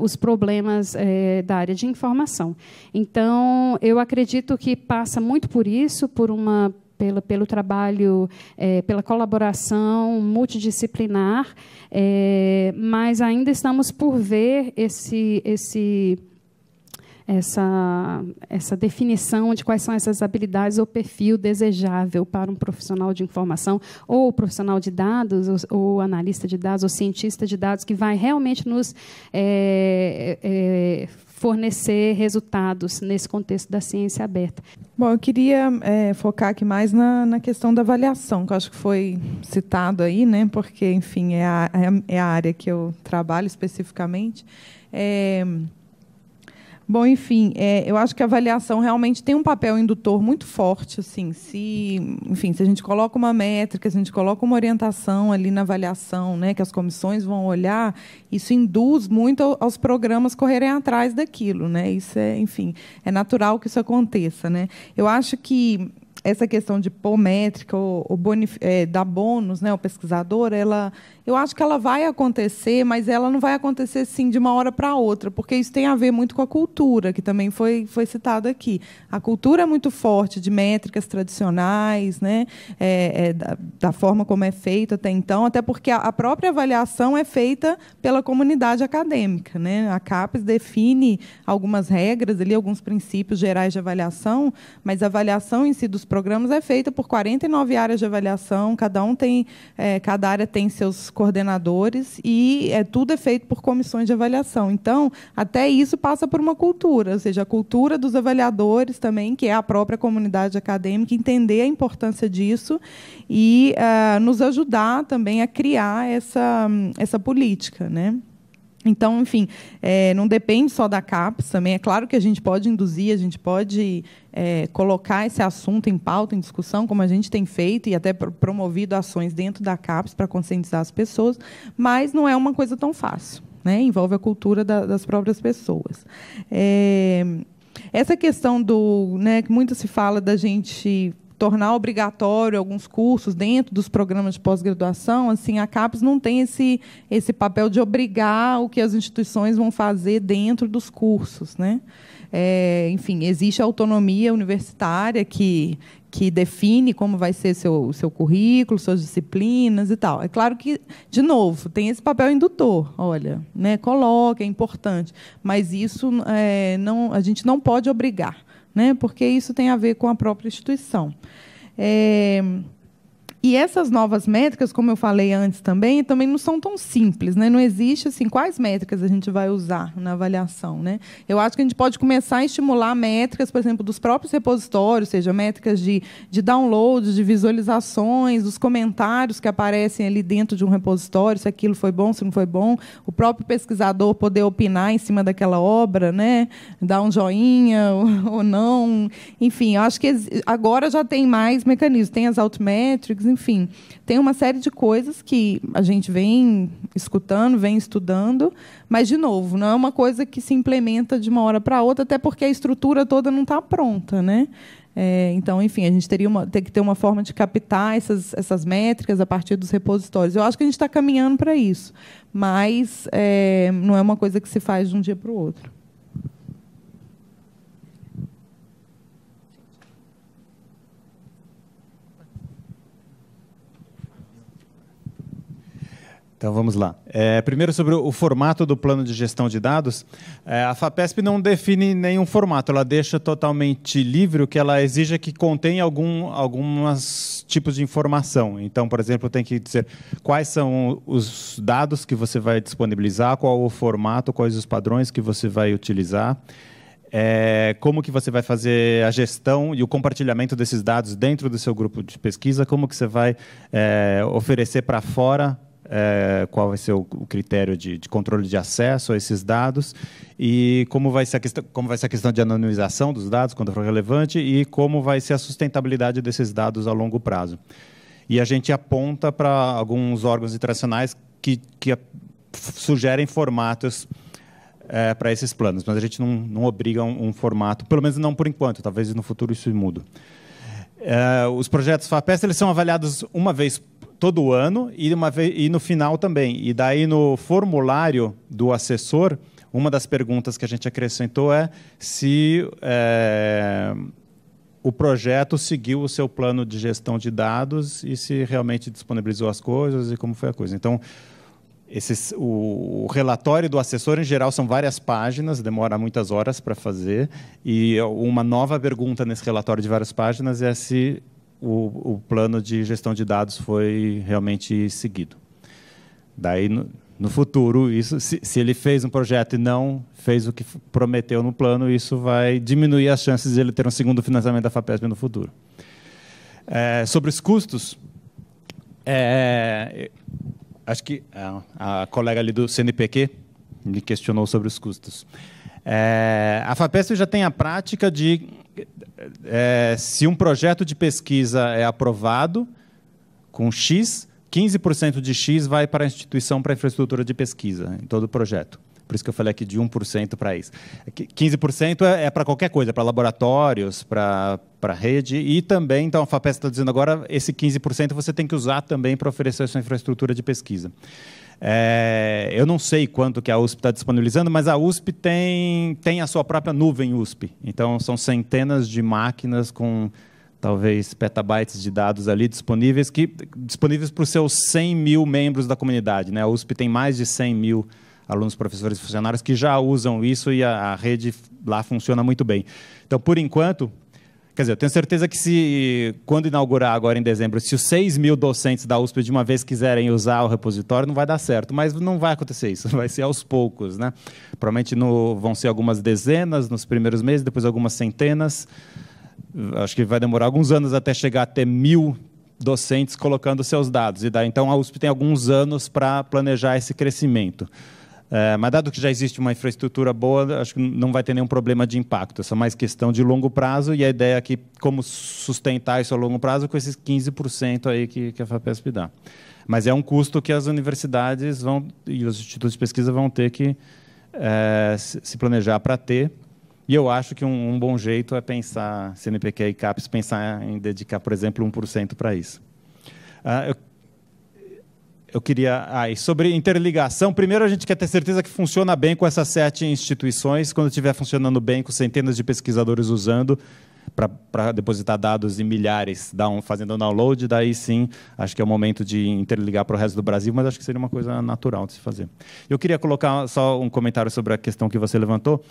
os problemas é, da área de informação. Então, eu acredito que passa muito por isso, por uma pelo trabalho, é, pela colaboração multidisciplinar, é, mas ainda estamos por ver esse, esse essa, essa definição de quais são essas habilidades ou perfil desejável para um profissional de informação, ou profissional de dados, ou, ou analista de dados, ou cientista de dados, que vai realmente nos é, é, fornecer resultados nesse contexto da ciência aberta. Bom, eu queria é, focar aqui mais na, na, questão da avaliação, que eu acho que foi citado aí, né? Porque, enfim, é a, é a é área que eu trabalho especificamente. É, Bom, enfim, é, eu acho que a avaliação realmente tem um papel indutor muito forte, assim, se, enfim, se a gente coloca uma métrica, se a gente coloca uma orientação ali na avaliação, né, que as comissões vão olhar, isso induz muito aos programas correrem atrás daquilo, né? Isso é, enfim, é natural que isso aconteça, né? Eu acho que essa questão de pôr métrica ou, ou é, dar bônus né, ao pesquisador, ela, eu acho que ela vai acontecer, mas ela não vai acontecer assim de uma hora para outra, porque isso tem a ver muito com a cultura, que também foi, foi citado aqui. A cultura é muito forte de métricas tradicionais, né? É, é, da, da, forma como é feito até então, até porque a, a, própria avaliação é feita pela comunidade acadêmica. Né? A CAPES define algumas regras, ali, alguns princípios gerais de avaliação, mas a avaliação em si dos programas é feita por 49 áreas de avaliação, cada um tem, é, cada área tem seus coordenadores e é, tudo é feito por comissões de avaliação. Então, até isso passa por uma cultura, ou seja, a cultura dos avaliadores também, que é a própria comunidade acadêmica, entender a importância disso e uh, nos ajudar também a criar essa, essa política. Né? Então, enfim, é, não depende só da CAPES também. É claro que a gente pode induzir, a gente pode é, colocar esse assunto em pauta, em discussão, como a gente tem feito e até promovido ações dentro da CAPES para conscientizar as pessoas, mas não é uma coisa tão fácil. Né? Envolve a cultura da, das próprias pessoas. É, essa questão do. Né, que muito se fala da gente tornar obrigatório alguns cursos dentro dos programas de pós-graduação, assim, a CAPES não tem esse, esse papel de obrigar o que as instituições vão fazer dentro dos cursos. Né? É, enfim, existe a autonomia universitária que, que define como vai ser seu seu currículo, suas disciplinas e tal. É claro que, de novo, tem esse papel indutor, olha, né? Coloca, é importante, mas isso é, não, a gente não pode obrigar né? porque isso tem a ver com a própria instituição. É, e essas novas métricas, como eu falei antes também, também não são tão simples, né? Não existe assim quais métricas a gente vai usar na avaliação, né? Eu acho que a gente pode começar a estimular métricas, por exemplo, dos próprios repositórios, ou seja, métricas de, de downloads, de visualizações, dos comentários que aparecem ali dentro de um repositório, se aquilo foi bom, se não foi bom, o próprio pesquisador poder opinar em cima daquela obra, né? Dar um joinha ou, não. Enfim, eu acho que agora já tem mais mecanismos, tem as altmetrics, enfim, tem uma série de coisas que a gente vem escutando, vem estudando, mas, de novo, não é uma coisa que se implementa de uma hora para outra, até porque a estrutura toda não está pronta. Né? É, então, enfim, a gente teria uma, ter que ter uma forma de captar essas, essas métricas a partir dos repositórios. Eu acho que a gente está caminhando para isso, mas é, não é uma coisa que se faz de um dia para o outro. Então vamos lá. É, primeiro sobre o formato do plano de gestão de dados. É, a FAPESP não define nenhum formato, ela deixa totalmente livre o que ela exige que contém algum, alguns tipos de informação. Então, por exemplo, tem que dizer quais são os dados que você vai disponibilizar, qual o formato, quais os padrões que você vai utilizar. É, como que você vai fazer a gestão e o compartilhamento desses dados dentro do seu grupo de pesquisa, como que você vai é, oferecer para fora é, qual vai ser o, o critério de, de, controle de acesso a esses dados e como vai, ser a questão, como vai ser a questão de anonimização dos dados, quando for relevante, e como vai ser a sustentabilidade desses dados a longo prazo. E a gente aponta para alguns órgãos internacionais que, que sugerem formatos é, eh, para esses planos, mas a gente não, não obriga um, um, formato, pelo menos não por enquanto, talvez no futuro isso mude. É, os projetos FAPES eles são avaliados uma vez todo ano e, uma, e no final também. E daí no formulário do assessor, uma das perguntas que a gente acrescentou é se é, o projeto seguiu o seu plano de gestão de dados e se realmente disponibilizou as coisas e como foi a coisa. Então, esses, o, o, relatório do assessor, em geral, são várias páginas, demora muitas horas para fazer. E eh, uma nova pergunta nesse relatório de várias páginas é se o, o plano de gestão de dados foi realmente seguido. Daí, no, no futuro, isso, se, se, ele fez um projeto e não fez o que prometeu no plano, isso vai diminuir as chances de ele ter um segundo financiamento da FAPESP no futuro. É, sobre os custos, é, é acho que a, a, colega ali do CNPq me questionou sobre os custos. É, a FAPESP já tem a prática de é, se um projeto de pesquisa é aprovado com X, 15% de X vai para a instituição para a infraestrutura de pesquisa em todo o projeto. Por isso que eu falei aqui de 1% para é isso. 15% é, é para qualquer coisa, para laboratórios, para rede. E também, então, a FAPES está dizendo agora, esse 15% você tem que usar também para oferecer a sua infraestrutura de pesquisa. É, eu não sei quanto que a USP está disponibilizando, mas a USP tem, tem a sua própria nuvem USP. Então, são centenas de máquinas com talvez petabytes de dados ali disponíveis que disponíveis para os seus 100 mil membros da comunidade. Né? A USP tem mais de 100 mil alunos, professores e funcionários que já usam isso e a, a rede lá funciona muito bem. Então, por enquanto, Quer dizer, eu tenho certeza que se, quando inaugurar agora em dezembro, se os 6 mil docentes da USP de uma vez quiserem usar o repositório, não vai dar certo. Mas não vai acontecer isso, vai ser aos poucos. Né? Provavelmente no, vão ser algumas dezenas nos primeiros meses, depois algumas centenas. Acho que vai demorar alguns anos até chegar até mil docentes colocando seus dados. E daí, então, a USP tem alguns anos para planejar esse crescimento. É, mas dado que já existe uma infraestrutura boa, acho que não vai ter nenhum problema de impacto. Essa é mais questão de longo prazo e a ideia é que como sustentar isso a longo prazo com esses 15% aí que, que a FAPESP dá. Mas é um custo que as universidades vão e os institutos de pesquisa vão ter que é, se planejar para ter. E eu acho que um, um, bom jeito é pensar, CNPq e CAPES, pensar em dedicar, por exemplo, 1% para isso. Ah, eu eu queria. ah, sobre interligação, primeiro a gente quer ter certeza que funciona bem com essas sete instituições. Quando estiver funcionando bem, com centenas de pesquisadores usando para depositar dados em milhares, fazendo download, daí sim acho que é o momento de interligar para o resto do Brasil, mas acho que seria uma coisa natural de se fazer. Eu queria colocar só um comentário sobre a questão que você levantou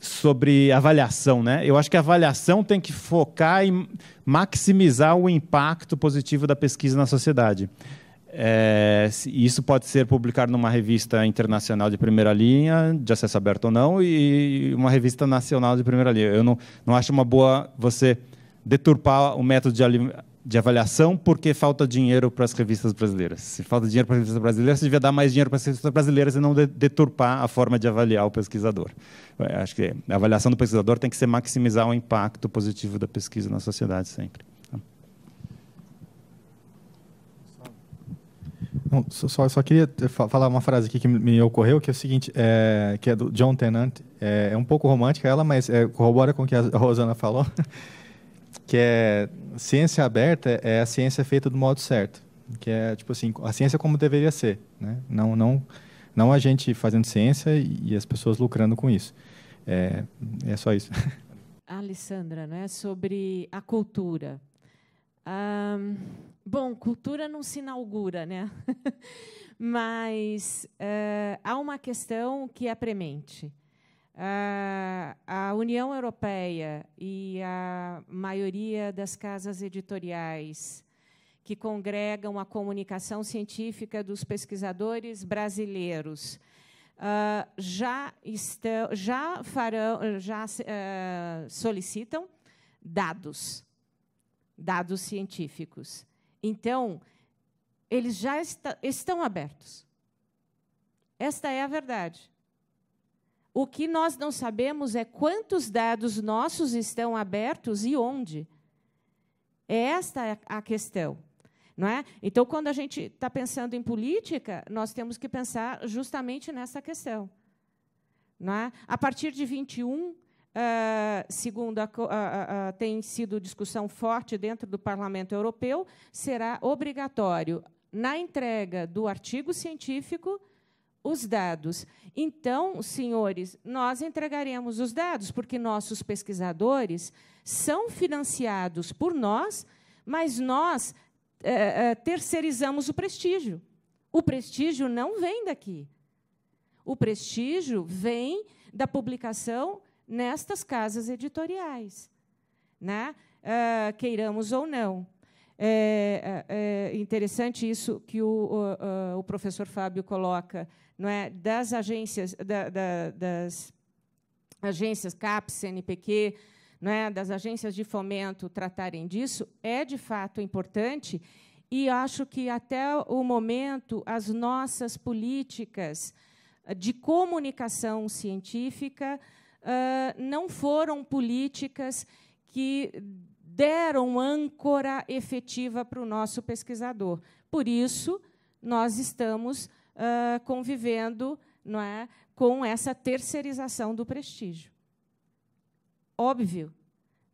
sobre avaliação, né? Eu acho que a avaliação tem que focar em maximizar o impacto positivo da pesquisa na sociedade. É, isso pode ser publicado numa revista internacional de primeira linha, de acesso aberto ou não, e uma revista nacional de primeira linha. Eu não, não acho uma boa você deturpar o método de, de avaliação porque falta dinheiro para as revistas brasileiras. Se falta dinheiro para as revistas brasileiras, você devia dar mais dinheiro para as revistas brasileiras e não de, deturpar a forma de avaliar o pesquisador. Eu acho que a avaliação do pesquisador tem que ser maximizar o impacto positivo da pesquisa na sociedade sempre. Não, só, só queria falar uma frase aqui que me ocorreu, que é o seguinte, é, que é do John Tennant. É, é um pouco romântica ela, mas é, corrobora com o que a Rosana falou, que é ciência aberta é a ciência feita do modo certo, que é tipo assim a ciência como deveria ser, né? Não, não, não a gente fazendo ciência e, as pessoas lucrando com isso. É, é só isso. Alessandra, né? Sobre a cultura. Um Bom, cultura não se inaugura, né? Mas uh, há uma questão que é premente. Uh, a União Europeia e a maioria das casas editoriais que congregam a comunicação científica dos pesquisadores brasileiros uh, já, estão, já, farão, já solicitam dados, dados científicos. Então, eles já está, estão abertos. Esta é a verdade. O que nós não sabemos é quantos dados nossos estão abertos e onde. É esta a questão. Não é? Então, quando a gente está pensando em política, nós temos que pensar justamente nessa questão. Não é? A partir de 21, ah, segundo a, a, a, tem sido discussão forte dentro do Parlamento Europeu, será obrigatório na entrega do artigo científico os dados. Então, senhores, nós entregaremos os dados porque nossos pesquisadores são financiados por nós, mas nós eh, eh, terceirizamos o prestígio. O prestígio não vem daqui. O prestígio vem da publicação nestas casas editoriais, né? Uh, queiramos ou não. É, é, é, interessante isso que o, o, ah, o, professor Fábio coloca, não é? Das agências, da, da, das agências CAPES, CNPq, não é? Das agências de fomento tratarem disso é de fato importante e acho que até o momento as nossas políticas de comunicação científica não foram políticas que deram âncora efetiva para o nosso pesquisador. Por isso, nós estamos convivendo não é, com essa terceirização do prestígio. Óbvio.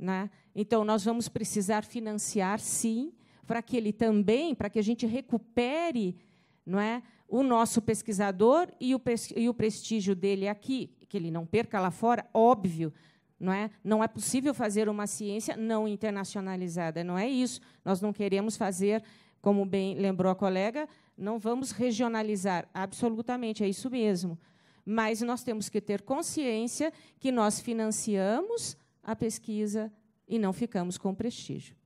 É? Então, nós vamos precisar financiar, sim, para que ele também, para que a gente recupere não é, o nosso pesquisador e o, e o prestígio dele aqui que ele não perca lá fora, óbvio, não é? Não é possível fazer uma ciência não internacionalizada, não é isso. Nós não queremos fazer, como bem lembrou a colega, não vamos regionalizar, absolutamente, é isso mesmo. Mas nós temos que ter consciência que nós financiamos a pesquisa e não ficamos com prestígio.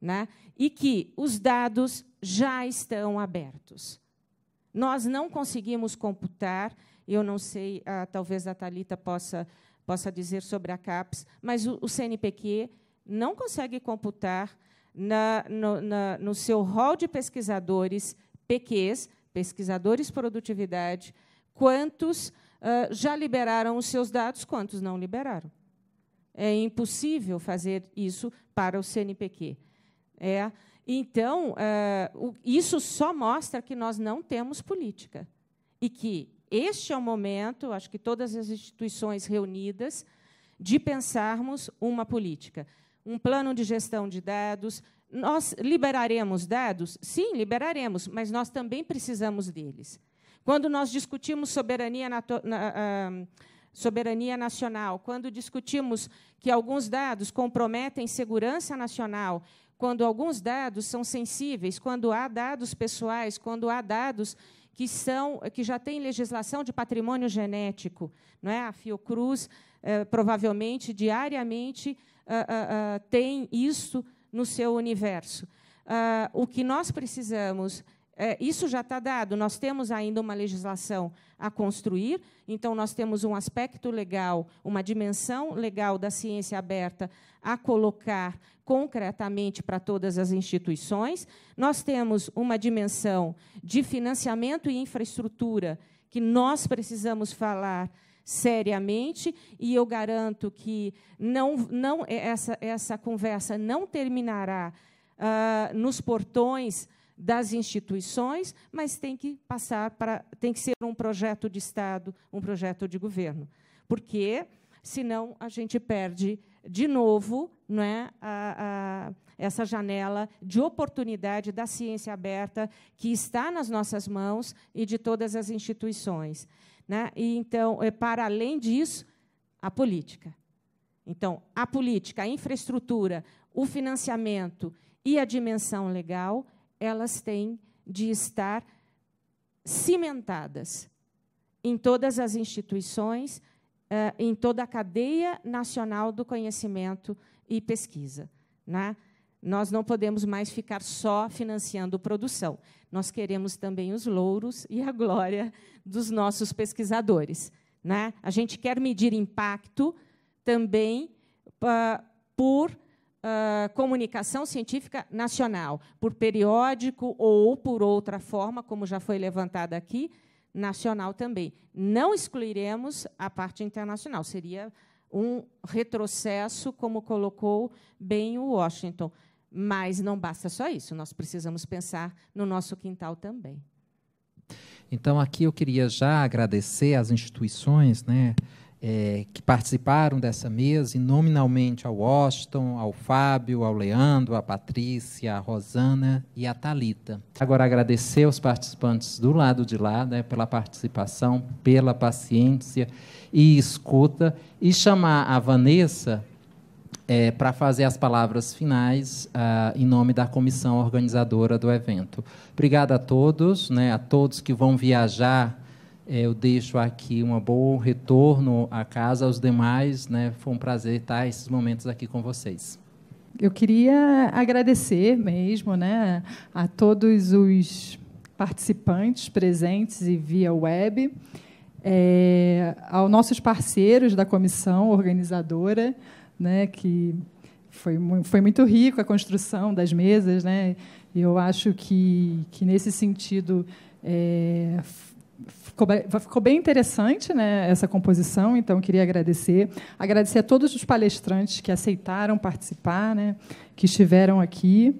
Né? E que os dados já estão abertos. Nós não conseguimos computar eu não sei, ah, talvez a Talita possa possa dizer sobre a CAPES, mas o, o CNPq não consegue computar na, no, na, no seu rol de pesquisadores PQs, pesquisadores produtividade, quantos ah, já liberaram os seus dados, quantos não liberaram. É impossível fazer isso para o CNPq. É, então, ah, isso só mostra que nós não temos política e que este é o momento, acho que todas as instituições reunidas, de pensarmos uma política, um plano de gestão de dados. Nós liberaremos dados? Sim, liberaremos, mas nós também precisamos deles. Quando nós discutimos soberania, na, na, ah, soberania nacional, quando discutimos que alguns dados comprometem segurança nacional, quando alguns dados são sensíveis, quando há dados pessoais, quando há dados que, são, que já têm legislação de patrimônio genético. Não é? A Fiocruz, eh, provavelmente, diariamente, ah, ah, ah, tem isso no seu universo. o que nós precisamos é, isso já está dado, nós temos ainda uma legislação a construir, então nós temos um aspecto legal, uma dimensão legal da ciência aberta a colocar concretamente para todas as instituições. Nós temos uma dimensão de financiamento e infraestrutura que nós precisamos falar seriamente e eu garanto que não, não é, essa, essa conversa não terminará uh, nos portões das instituições, mas tem que passar para tem que ser um projeto de Estado, um projeto de governo, porque senão a gente perde de novo não é, a, a, essa janela de oportunidade da ciência aberta que está nas nossas mãos e de todas as instituições. Né? E, então, é, para além disso, a política. Então, a política, a infraestrutura, o financiamento e a dimensão legal elas têm de estar cimentadas em todas as instituições, eh, em toda a cadeia nacional do conhecimento e pesquisa. Né? Nós não podemos mais ficar só financiando produção. Nós queremos também os louros e a glória dos nossos pesquisadores. Né? A gente quer medir impacto também ah, por comunicação científica nacional, por periódico ou por outra forma, como já foi levantado aqui, nacional também. Não excluiremos a parte internacional, seria um retrocesso, como colocou bem o Washington. Mas não basta só isso, nós precisamos pensar no nosso quintal também. Então, aqui eu queria já agradecer às instituições, né, é, que participaram dessa mesa, e nominalmente ao Washington, ao Fábio, ao Leandro, à Patrícia, à Rosana e à Talita. Agora agradecer aos participantes do lado de lá né, pela participação, pela paciência e escuta, e chamar a Vanessa é, para fazer as palavras finais ah, em nome da comissão organizadora do evento. Obrigado a todos, né, a todos que vão viajar é, eu deixo aqui um bom retorno à casa, aos demais. Né? Foi um prazer estar esses momentos aqui com vocês. Eu queria agradecer mesmo né, a todos os participantes presentes e via web, é, aos nossos parceiros da comissão organizadora, né, que foi, foi muito rico a construção das mesas. Né? Eu acho que, que nesse sentido, é, Ficou, ficou bem interessante né, essa composição, então queria agradecer. Agradecer a todos os palestrantes que aceitaram participar, né, que estiveram aqui.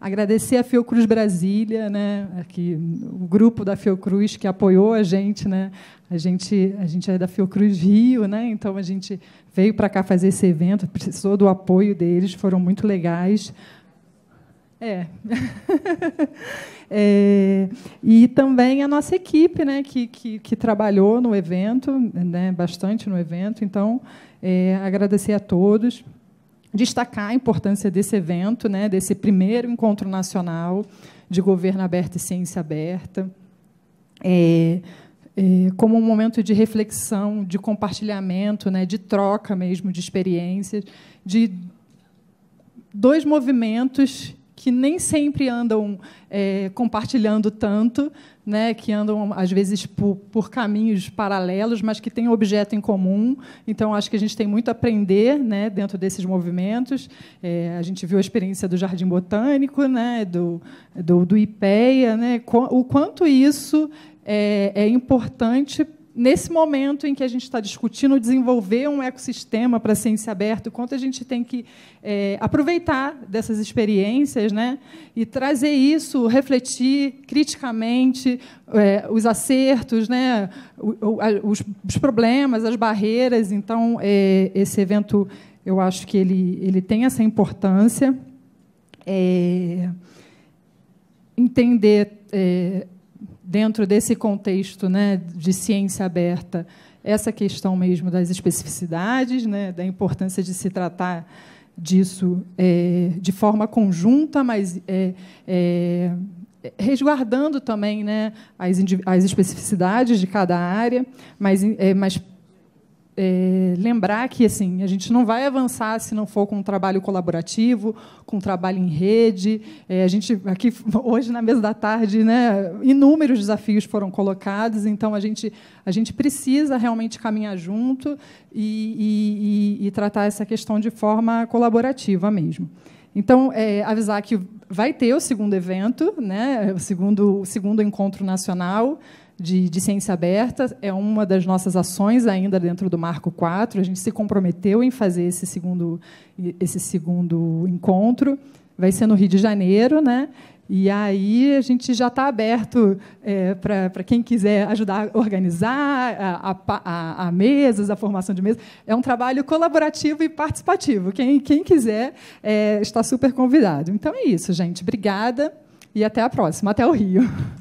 Agradecer a Fiocruz Brasília, né, aqui, o grupo da Fiocruz que apoiou a gente. Né, a, gente a gente é da Fiocruz Rio, né, então a gente veio para cá fazer esse evento, precisou do apoio deles, foram muito legais. É. É, e também a nossa equipe, né, que, que, que trabalhou no evento, né, bastante no evento. Então, é, agradecer a todos, destacar a importância desse evento, né, desse primeiro encontro nacional de governo aberto e ciência aberta. É, é como um momento de reflexão, de compartilhamento, né, de troca mesmo de experiências, de dois movimentos que nem sempre andam é, compartilhando tanto, né, que andam, às vezes, por, por, caminhos paralelos, mas que têm objeto em comum. Então, acho que a gente tem muito a aprender né, dentro desses movimentos. É, a gente viu a experiência do Jardim Botânico, né, do, do, do IPEA, né, o quanto isso é, é importante nesse momento em que a gente está discutindo desenvolver um ecossistema para ciência aberta, o quanto a gente tem que é, aproveitar dessas experiências né, e trazer isso, refletir criticamente é, os acertos, né, os, os, problemas, as barreiras. Então, é, esse evento, eu acho que ele, ele tem essa importância. É, entender é, dentro desse contexto né, de ciência aberta, essa questão mesmo das especificidades, né, da importância de se tratar disso é, de forma conjunta, mas é, é, resguardando também né, as, as especificidades de cada área, mas, é, mas é, lembrar que assim a gente não vai avançar se não for com um trabalho colaborativo, com um trabalho em rede. É, a gente aqui hoje na mesa da tarde, né, inúmeros desafios foram colocados, então a gente a gente precisa realmente caminhar junto e, e, e tratar essa questão de forma colaborativa mesmo. Então, é, avisar que vai ter o segundo evento, né, o, segundo, o segundo encontro nacional, de, de ciência aberta. É uma das nossas ações ainda dentro do Marco 4. A gente se comprometeu em fazer esse segundo, esse segundo encontro. Vai ser no Rio de Janeiro, né? E aí a gente já está aberto é, para quem quiser ajudar a organizar a, a, a, mesas, a formação de mesas. É um trabalho colaborativo e participativo. Quem, quem quiser é, está super convidado. Então é isso, gente. Obrigada e até a próxima. Até o Rio.